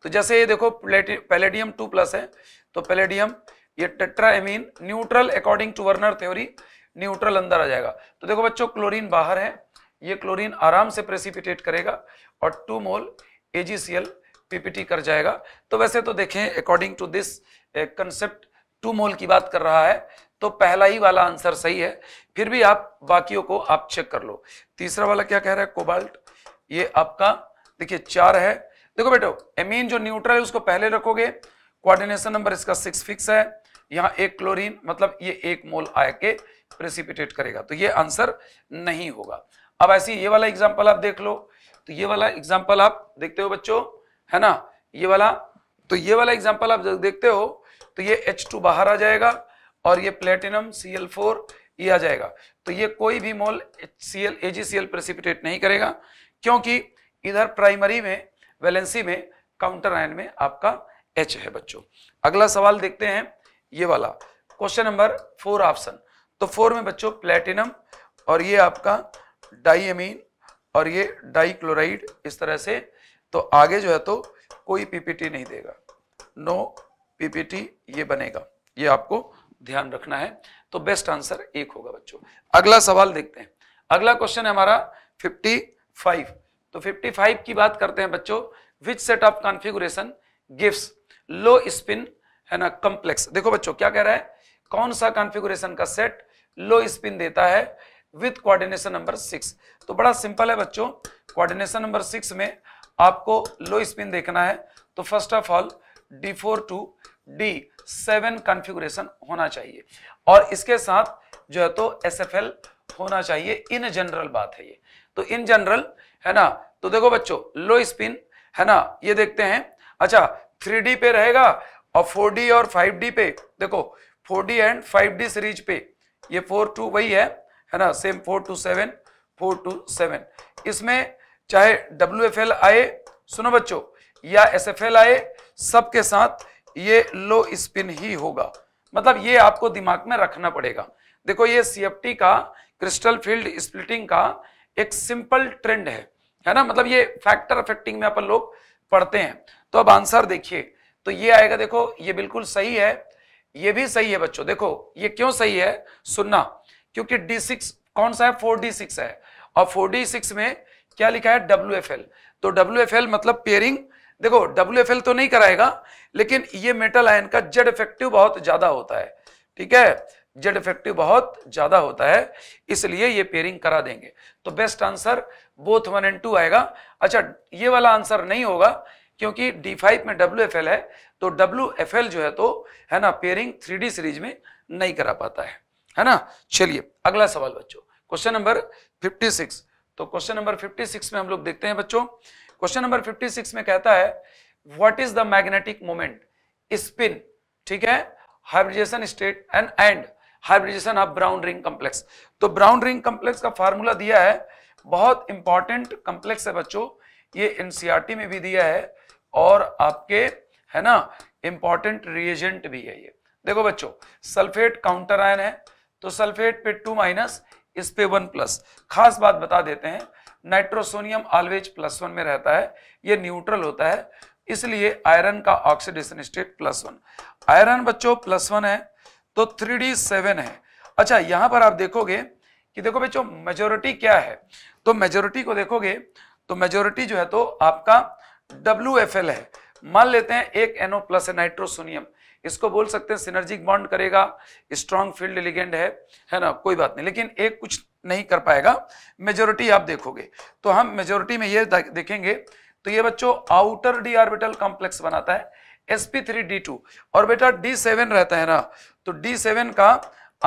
तो जैसे ये देखो पैलेडियम टू प्लस है तो पैलेडियम ये tetraammine neutral according to Werner theory neutral अंदर आ जाएगा तो देखो बच्चों क्लोरीन बाहर है ये क्लोरीन आराम से प्रेसिपिटेट करेगा और टू मोल एजीसीएल पीपीटी कर जाएगा तो वैसे तो देखें according to this concept two mole की बात कर रहा है तो पहला ही वाला आंसर सही है फिर भी आप बाकियों को आप चेक कर लो तीसरा वाला क्या कह रहा है कोबाल्ट ये आपका देखिए चार है देखो बेटो एमीन जो न्यूट्रल है उसको पहले रखोगे कोऑर्डिनेशन नंबर इसका सिक्स फिक्स है यहाँ एक क्लोरीन मतलब ये एक मोल आय के प्रेसिपिटेट करेगा तो ये आंसर नहीं होगा अब ऐसे ये वाला एग्जाम्पल आप देख लो तो ये वाला एग्जाम्पल आप देखते हो बच्चों है ना ये वाला तो ये वाला एग्जाम्पल आप देखते हो तो ये H2 बाहर आ जाएगा और ये प्लेटिनम सी ये आ जाएगा तो ये कोई भी mole C L A G C L precipitate नहीं करेगा क्योंकि इधर प्राइमरी में वैलेंसी में काउंटर आयन में आपका एच है बच्चों अगला सवाल देखते हैं ये वाला क्वेश्चन नंबर फोर ऑप्शन तो फोर में बच्चों प्लेटिनम और ये आपका डाईमीन और ये डाईक्लोराइड इस तरह से तो आगे जो है तो कोई पीपीटी नहीं देगा नो पीपीटी ये बनेगा ये आपको ध्यान रखना है तो बेस्ट आंसर एक होगा बच्चों अगला सवाल देखते हैं अगला क्वेश्चन है हमारा 55 तो 55 की बात करते हैं बच्चों which set of configuration gives low spin है ना कॉम्प्लेक्स देखो बच्चों क्या कह रहा है कौन सा कॉन्फिगुरेशन का सेट लो स्पिन देता है विथ कोऑर्डिनेशन नंबर सिक्स तो बड़ा सिंपल है बच्चों कोऑर्डिनेशन नंबर सिक्स में आपको लो स्पिन देखना है तो first of all D four to D seven configuration होना चाहिए और इसके साथ जो है तो एस एफ एल होना चाहिए इन जनरल बात है ये तो इन जनरल है ना तो देखो बच्चों लो स्पिन है ना ये देखते हैं अच्छा थ्री डी पे रहेगा और फोर डी और फाइव डी पे देखो four D and five D series पे ये फोर टू वही है है ना same four to seven four to seven इसमें चाहे डब्ल्यू एफ एल आए सुनो बच्चों या एस एफ एल आए सबके साथ ये लो स्पिन ही होगा मतलब ये आपको दिमाग में रखना पड़ेगा देखो ये सी का क्रिस्टल फील्ड स्प्लिटिंग का एक सिंपल ट्रेंड है है ना मतलब ये फैक्टर अफेक्टिंग में अपन लोग पढ़ते हैं तो अब आंसर देखिए तो ये आएगा देखो ये बिल्कुल सही है ये भी सही है बच्चों देखो ये क्यों सही है सुनना क्योंकि D6 कौन सा है 4D6 है और 4D6 में क्या लिखा है WFL तो WFL मतलब पेयरिंग देखो डब्ल्यू तो नहीं कराएगा लेकिन ये मेटल आयन का जेड इफेक्टिव बहुत ज़्यादा होता है ठीक है जेड इफेक्टिव बहुत ज़्यादा होता है इसलिए ये पेयरिंग करा देंगे तो best answer both one and two आएगा अच्छा ये वाला आंसर नहीं होगा क्योंकि डी फाइव में डब्ल्यू एफ एल है तो डब्ल्यू एफ एल जो है तो है ना पेयरिंग थ्री डी सीरीज में नहीं करा पाता है है ना चलिए अगला सवाल बच्चों क्वेश्चन नंबर फिफ्टी सिक्स तो क्वेश्चन नंबर फिफ्टी सिक्स में हम लोग देखते हैं बच्चों क्वेश्चन नंबर 56 में कहता है what is the magnetic moment spin ठीक है hybridization state and and hybridization of brown ring complex तो ब्राउन रिंग कॉम्प्लेक्स का फार्मूला दिया है बहुत इंपॉर्टेंट कॉम्प्लेक्स है बच्चों ये एनसीईआरटी e में भी दिया है और आपके है ना इंपॉर्टेंट रिएजेंट भी है ये देखो बच्चों सल्फेट काउंटर आयन है तो सल्फेट पे टू माइनस इस पे वन प्लस खास बात बता देते हैं नाइट्रोसोनियम ऑलवेज प्लस वन में रहता है ये न्यूट्रल होता है इसलिए आयरन का oxidation state plus one iron बच्चों प्लस वन है तो थ्री डी सेवन है अच्छा यहां पर आप देखोगे कि देखो बच्चों मेजोरिटी क्या है तो मेजोरिटी को देखोगे तो मेजोरिटी जो है तो आपका डब्ल्यू एफ एल है मान लेते हैं एक एनओ प्लस है नाइट्रोसोनियम इसको बोल सकते हैं सिनर्जिक बॉन्ड करेगा स्ट्रॉन्ग फील्ड लिगेंड है है ना कोई बात नहीं लेकिन एक कुछ नहीं कर पाएगा मेजोरिटी आप देखोगे तो हम मेजोरिटी में ये देखेंगे तो ये बच्चों आउटर डी ऑर्बिटल कॉम्प्लेक्स बनाता है sp3 d2 और बेटा d7 रहता है ना तो d7 का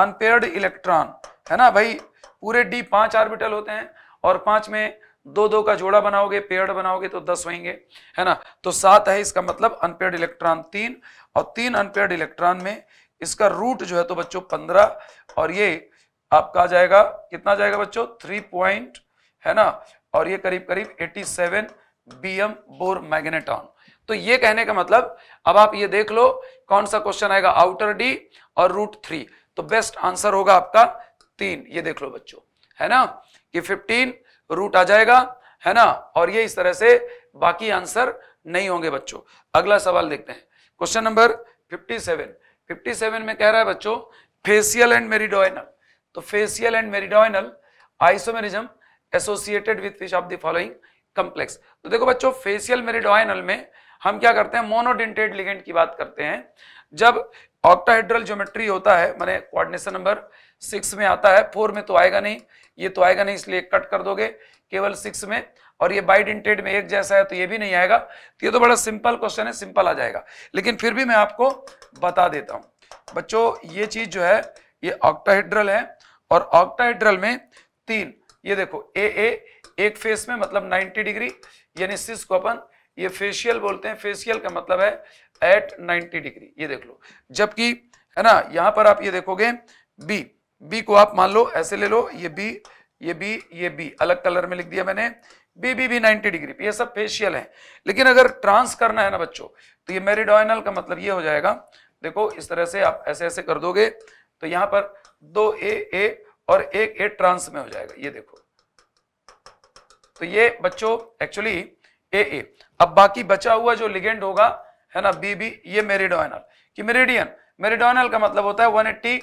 अनपेयर्ड इलेक्ट्रॉन है ना भाई पूरे d पांच ऑर्बिटल होते हैं और पांच में दो दो का जोड़ा बनाओगे पेयर्ड बनाओगे तो दस होंगे है ना तो सात है इसका मतलब अनपेयर्ड इलेक्ट्रॉन तीन और तीन अनपेयर्ड इलेक्ट्रॉन में इसका रूट जो है तो बच्चों पंद्रह और ये आपका आ जाएगा कितना जाएगा बच्चों थ्री पॉइंट है ना और ये करीब करीब eighty seven B M Bohr magneton तो ये कहने का मतलब अब आप ये देख लो कौन सा क्वेश्चन आएगा आउटर डी और रूट थ्री तो बेस्ट आंसर होगा आपका तीन ये देख लो बच्चों है ना कि फिफ्टीन रूट आ जाएगा है ना और ये इस तरह से बाकी आंसर नहीं होंगे बच्चों अगला सवाल देखते हैं question number fifty seven fifty seven में कह रहा है बच्चों फेसियल एंड मेरिडोइनल तो facial and meridional isomerism associated with which of the following तो देखो बच्चों फेसियल meridional में हम क्या करते हैं मोनोडेंटेड लिगेंट की बात करते हैं जब ऑक्टाहेड्रल ज्योमेट्री होता है मैंने कोऑर्डिनेशन नंबर सिक्स में आता है फोर में तो आएगा नहीं ये तो आएगा नहीं इसलिए कट कर दोगे केवल सिक्स में और ये बाइडेंटेड में एक जैसा है तो ये भी नहीं आएगा तो ये तो बड़ा सिंपल क्वेश्चन है सिंपल आ जाएगा लेकिन फिर भी मैं आपको बता देता हूँ बच्चों ये चीज़ जो है ये ऑक्टाहेड्रल है और ऑक्टाइड्रल में तीन ये देखो ए ए एक फेस में मतलब 90 डिग्री यानी सिस को अपन ये फेशियल बोलते हैं फेशियल का मतलब है एट 90 डिग्री ये देख लो जबकि है ना यहाँ पर आप ये देखोगे बी बी को आप मान लो ऐसे ले लो ये बी ये बी ये बी अलग कलर में लिख दिया मैंने बी बी बी 90 डिग्री ये सब फेशियल है लेकिन अगर ट्रांस करना है ना बच्चों तो ये मेरिडोइनल का मतलब ये हो जाएगा देखो इस तरह से आप ऐसे ऐसे कर दोगे तो यहाँ पर दो ए ए और एक ए ट्रांस में हो जाएगा ये देखो तो ये बच्चों एक्चुअली ए ए अब बाकी बचा हुआ जो लिगेंड होगा है ना बी बी ये मेरिडोनल कि मेरिडियन मेरिडोनल का मतलब होता है 180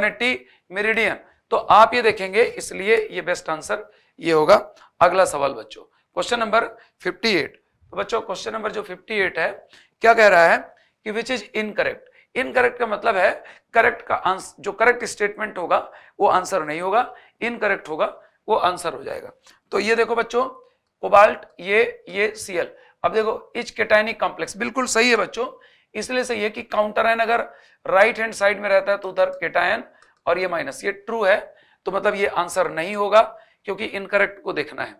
180 मेरिडियन तो आप ये देखेंगे इसलिए ये बेस्ट आंसर ये होगा अगला सवाल बच्चों क्वेश्चन नंबर 58 तो बच्चों क्वेश्चन नंबर जो 58 है क्या कह रहा है कि विच इज इनकरेक्ट इनकरेक्ट का मतलब है करेक्ट का आंसर जो करेक्ट स्टेटमेंट होगा वो आंसर नहीं होगा इनकरेक्ट होगा वो आंसर हो जाएगा तो ये देखो बच्चों कोबाल्ट ये ये सीएल अब देखो इच केटाइनिक कॉम्प्लेक्स बिल्कुल सही है बच्चों इसलिए सही है कि काउंटर एन अगर राइट हैंड साइड में रहता है तो उधर केटायन और ये माइनस ये ट्रू है तो मतलब ये आंसर नहीं होगा क्योंकि इनकरेक्ट को देखना है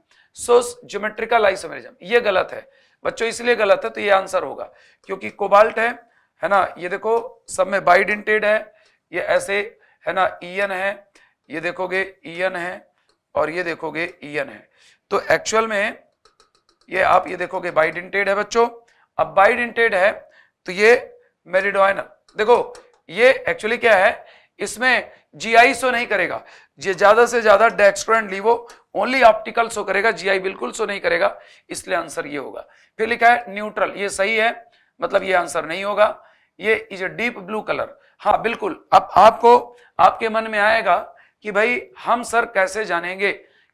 सो ज्योमेट्रिकल आइसोमेरिज्म ये गलत है बच्चों इसलिए गलत है तो ये आंसर होगा क्योंकि कोबाल्ट है है ना ये देखो सब में बाइडेंटेड है ये ऐसे है ना ईयन है ये देखोगे ईयन है और ये देखोगे ईयन है तो एक्चुअल में ये आप ये देखोगे बाइडेंटेड है बच्चों अब बाइडेंटेड है तो ये मेरिडोइनल देखो ये एक्चुअली क्या है इसमें जीआई शो नहीं करेगा ये ज्यादा से ज्यादा डेक्सट्रेंट लीवो ओनली ऑप्टिकल शो करेगा जीआई बिल्कुल सो नहीं करेगा इसलिए आंसर ये होगा फिर लिखा है न्यूट्रल ये सही है मतलब ये आंसर नहीं होगा ये इज डीप ब्लू कलर हाँ बिल्कुल अब आपको आपके मन में आएगा कि भाई हम सर कैसे जानेंगे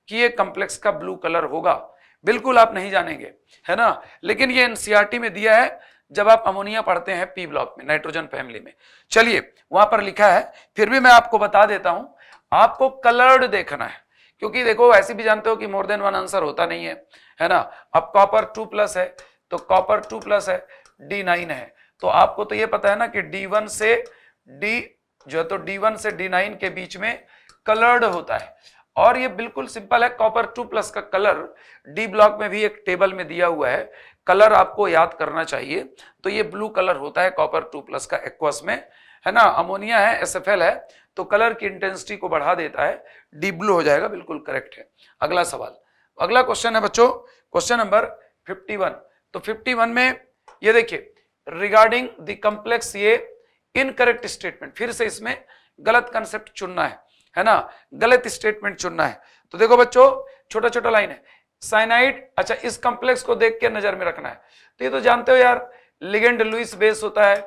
कि ये कॉम्प्लेक्स का ब्लू कलर होगा बिल्कुल आप नहीं जानेंगे है ना लेकिन ये एनसीईआरटी e में दिया है जब आप अमोनिया पढ़ते हैं पी ब्लॉक में नाइट्रोजन फैमिली में चलिए वहां पर लिखा है फिर भी मैं आपको बता देता हूं आपको कलर्ड देखना है क्योंकि देखो ऐसे भी जानते हो कि मोर देन वन आंसर होता नहीं है है ना अब कॉपर टू प्लस है तो कॉपर टू प्लस है डी नाइन है तो आपको तो ये पता है ना कि वन से डी जो है तो वन से नाइन के बीच में कलर्ड होता है और ये बिल्कुल सिंपल है कॉपर टू प्लस का कलर डी ब्लॉक में भी एक टेबल में दिया हुआ है कलर आपको याद करना चाहिए तो ये ब्लू कलर होता है कॉपर टू प्लस का एक्वस में है ना अमोनिया है एस है तो कलर की इंटेंसिटी को बढ़ा देता है डी ब्लू हो जाएगा बिल्कुल करेक्ट है अगला सवाल अगला क्वेश्चन है बच्चों क्वेश्चन नंबर 51 तो 51 में ये देखिए रिगार्डिंग द कंप्लेक्स ये इनकरेक्ट स्टेटमेंट फिर से इसमें गलत कंसेप्ट चुनना है है ना गलत स्टेटमेंट चुनना है तो देखो बच्चों छोटा छोटा लाइन है साइनाइड अच्छा इस कंप्लेक्स को देख के नजर में रखना है तो ये तो जानते हो यार लिगेंड लुइस बेस होता है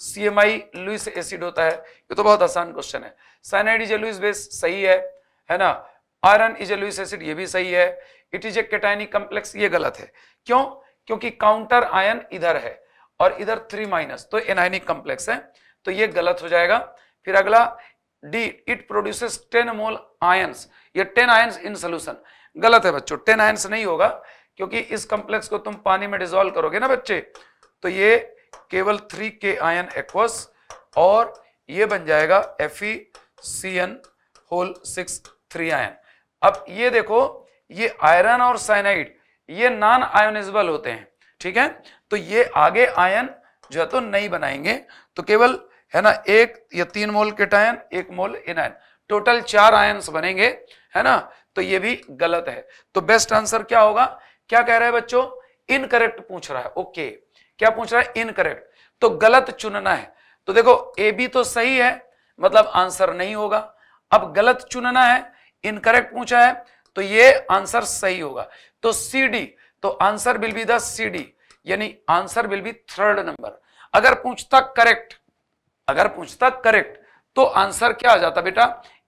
सीएमआई लुइस एसिड होता है ये तो बहुत आसान क्वेश्चन है cyanide is a Lewis base सही है है ना iron is a Lewis acid ये भी सही है it is a cationic complex ये गलत है क्यों क्योंकि काउंटर आयन इधर है और इधर थ्री माइनस तो एनाइनिक कॉम्प्लेक्स है तो ये गलत हो जाएगा फिर अगला D it produces ten mole ions ये टेन आयंस इन सोल्यूशन गलत है बच्चों टेन आयंस नहीं होगा क्योंकि इस कॉम्प्लेक्स को तुम पानी में डिजोल्व करोगे ना बच्चे तो ये केवल थ्री के आयन एक्वस और ये बन जाएगा F C N whole six three ion अब ये देखो ये आयरन और साइनाइड ये नॉन आयोनिजल होते हैं ठीक है तो ये आगे आयन जो है तो नहीं बनाएंगे तो केवल है ना एक या तीन मोल किटायन एक मोल इन आयन टोटल चार आयन बनेंगे है ना तो ये भी गलत है तो बेस्ट आंसर क्या होगा क्या कह रहा है बच्चों इनकरेक्ट पूछ रहा है ओके क्या पूछ रहा है इनकरेक्ट तो गलत चुनना है तो देखो ए बी तो सही है मतलब आंसर नहीं होगा अब गलत चुनना है इनकरेक्ट पूछा है तो ये आंसर सही होगा तो सी डी तो answer will be the C D यानी answer will be third number अगर पूछता करेक्ट अगर पूछता करेक्ट तो आंसर क्या आ जाता बेटा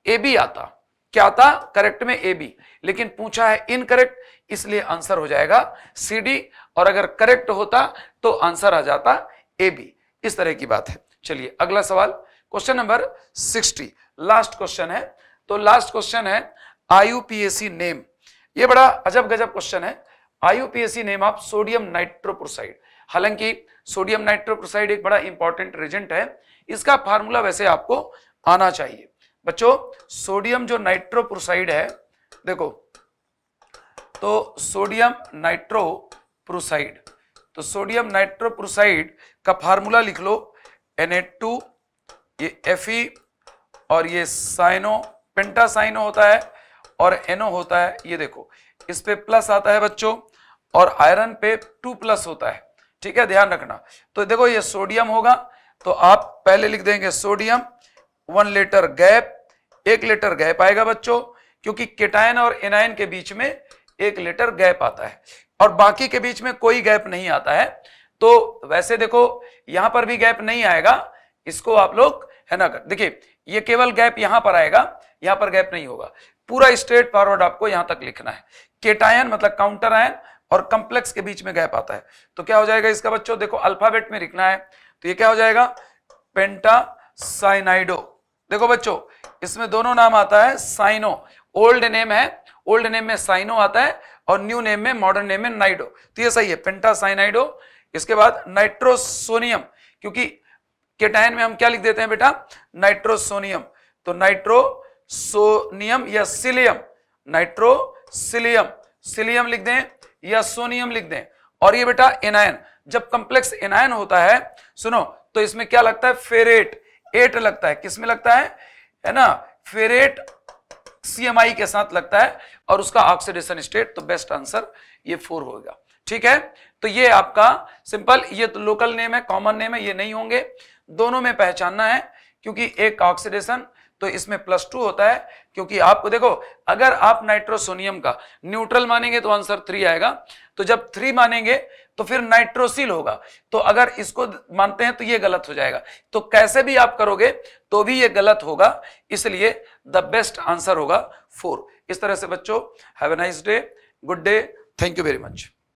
ए बी आता क्या आता करेक्ट में ए बी लेकिन पूछा है इनकरेक्ट इसलिए आंसर हो जाएगा सी डी और अगर करेक्ट होता तो आंसर आ जाता ए बी इस तरह की बात है चलिए अगला सवाल question number sixty last question है तो लास्ट क्वेश्चन है आई नेम ये बड़ा अजब गजब क्वेश्चन है IUPAC name of sodium nitroprusside हालांकि सोडियम नाइट्रोप्रोसाइड एक बड़ा इंपॉर्टेंट रेजेंट है इसका फार्मूला वैसे आपको आना चाहिए बच्चों सोडियम जो नाइट्रोप्रोसाइड है देखो तो सोडियम नाइट्रोप्रोसाइड तो सोडियम नाइट्रोप्रोसाइड का फार्मूला लिख लो टू ये एफ और ये साइनो पेंटासाइनो होता है और एनो होता है ये देखो इस पे प्लस आता है बच्चों और आयरन पे टू प्लस होता है ठीक है ध्यान रखना तो देखो ये सोडियम होगा तो आप पहले लिख देंगे सोडियम वन लीटर गैप एक लीटर गैप आएगा बच्चों क्योंकि केटायन और एनायन के बीच में एक लीटर गैप आता है और बाकी के बीच में कोई गैप नहीं आता है तो वैसे देखो यहां पर भी गैप नहीं आएगा इसको आप लोग है ना देखिए ये केवल गैप यहां पर आएगा यहां पर गैप नहीं होगा पूरा स्ट्रेट फॉरवर्ड आपको यहां तक लिखना है केटायन मतलब काउंटर आयन और कंप्लेक्स के बीच में गैप आता है तो क्या हो जाएगा इसका बच्चों देखो अल्फाबेट में लिखना है तो ये क्या हो जाएगा पेंटा साइनाइडो देखो बच्चों इसमें दोनों नाम आता है साइनो ओल्ड नेम है ओल्ड नेम में साइनो आता है और न्यू नेम में मॉडर्न नेम में नाइडो तो ये सही है पेंटा साइनाइडो इसके बाद नाइट्रोसोनियम क्योंकि केटाइन में हम क्या लिख देते हैं बेटा नाइट्रोसोनियम तो नाइट्रोसोनियम या सिलियम नाइट्रोसिलियम सिलियम लिख दें या सोनियम लिख दें और ये बेटा एनायन जब कंप्लेक्स एनायन होता है सुनो तो इसमें क्या लगता है फेरेट एट लगता है किसमें लगता है है ना फेरेट सीएमआई के साथ लगता है और उसका ऑक्सीडेशन स्टेट तो बेस्ट आंसर ये फोर होगा ठीक है तो ये आपका सिंपल ये तो लोकल नेम है कॉमन नेम है ये नहीं होंगे दोनों में पहचानना है क्योंकि एक ऑक्सीडेशन तो इसमें प्लस टू होता है क्योंकि आपको देखो अगर आप नाइट्रोसोनियम का न्यूट्रल मानेंगे तो आंसर थ्री आएगा तो जब थ्री मानेंगे तो फिर नाइट्रोसिल होगा तो अगर इसको मानते हैं तो ये गलत हो जाएगा तो कैसे भी आप करोगे तो भी ये गलत होगा इसलिए द बेस्ट आंसर होगा फोर इस तरह से बच्चों have a nice day good day thank you very much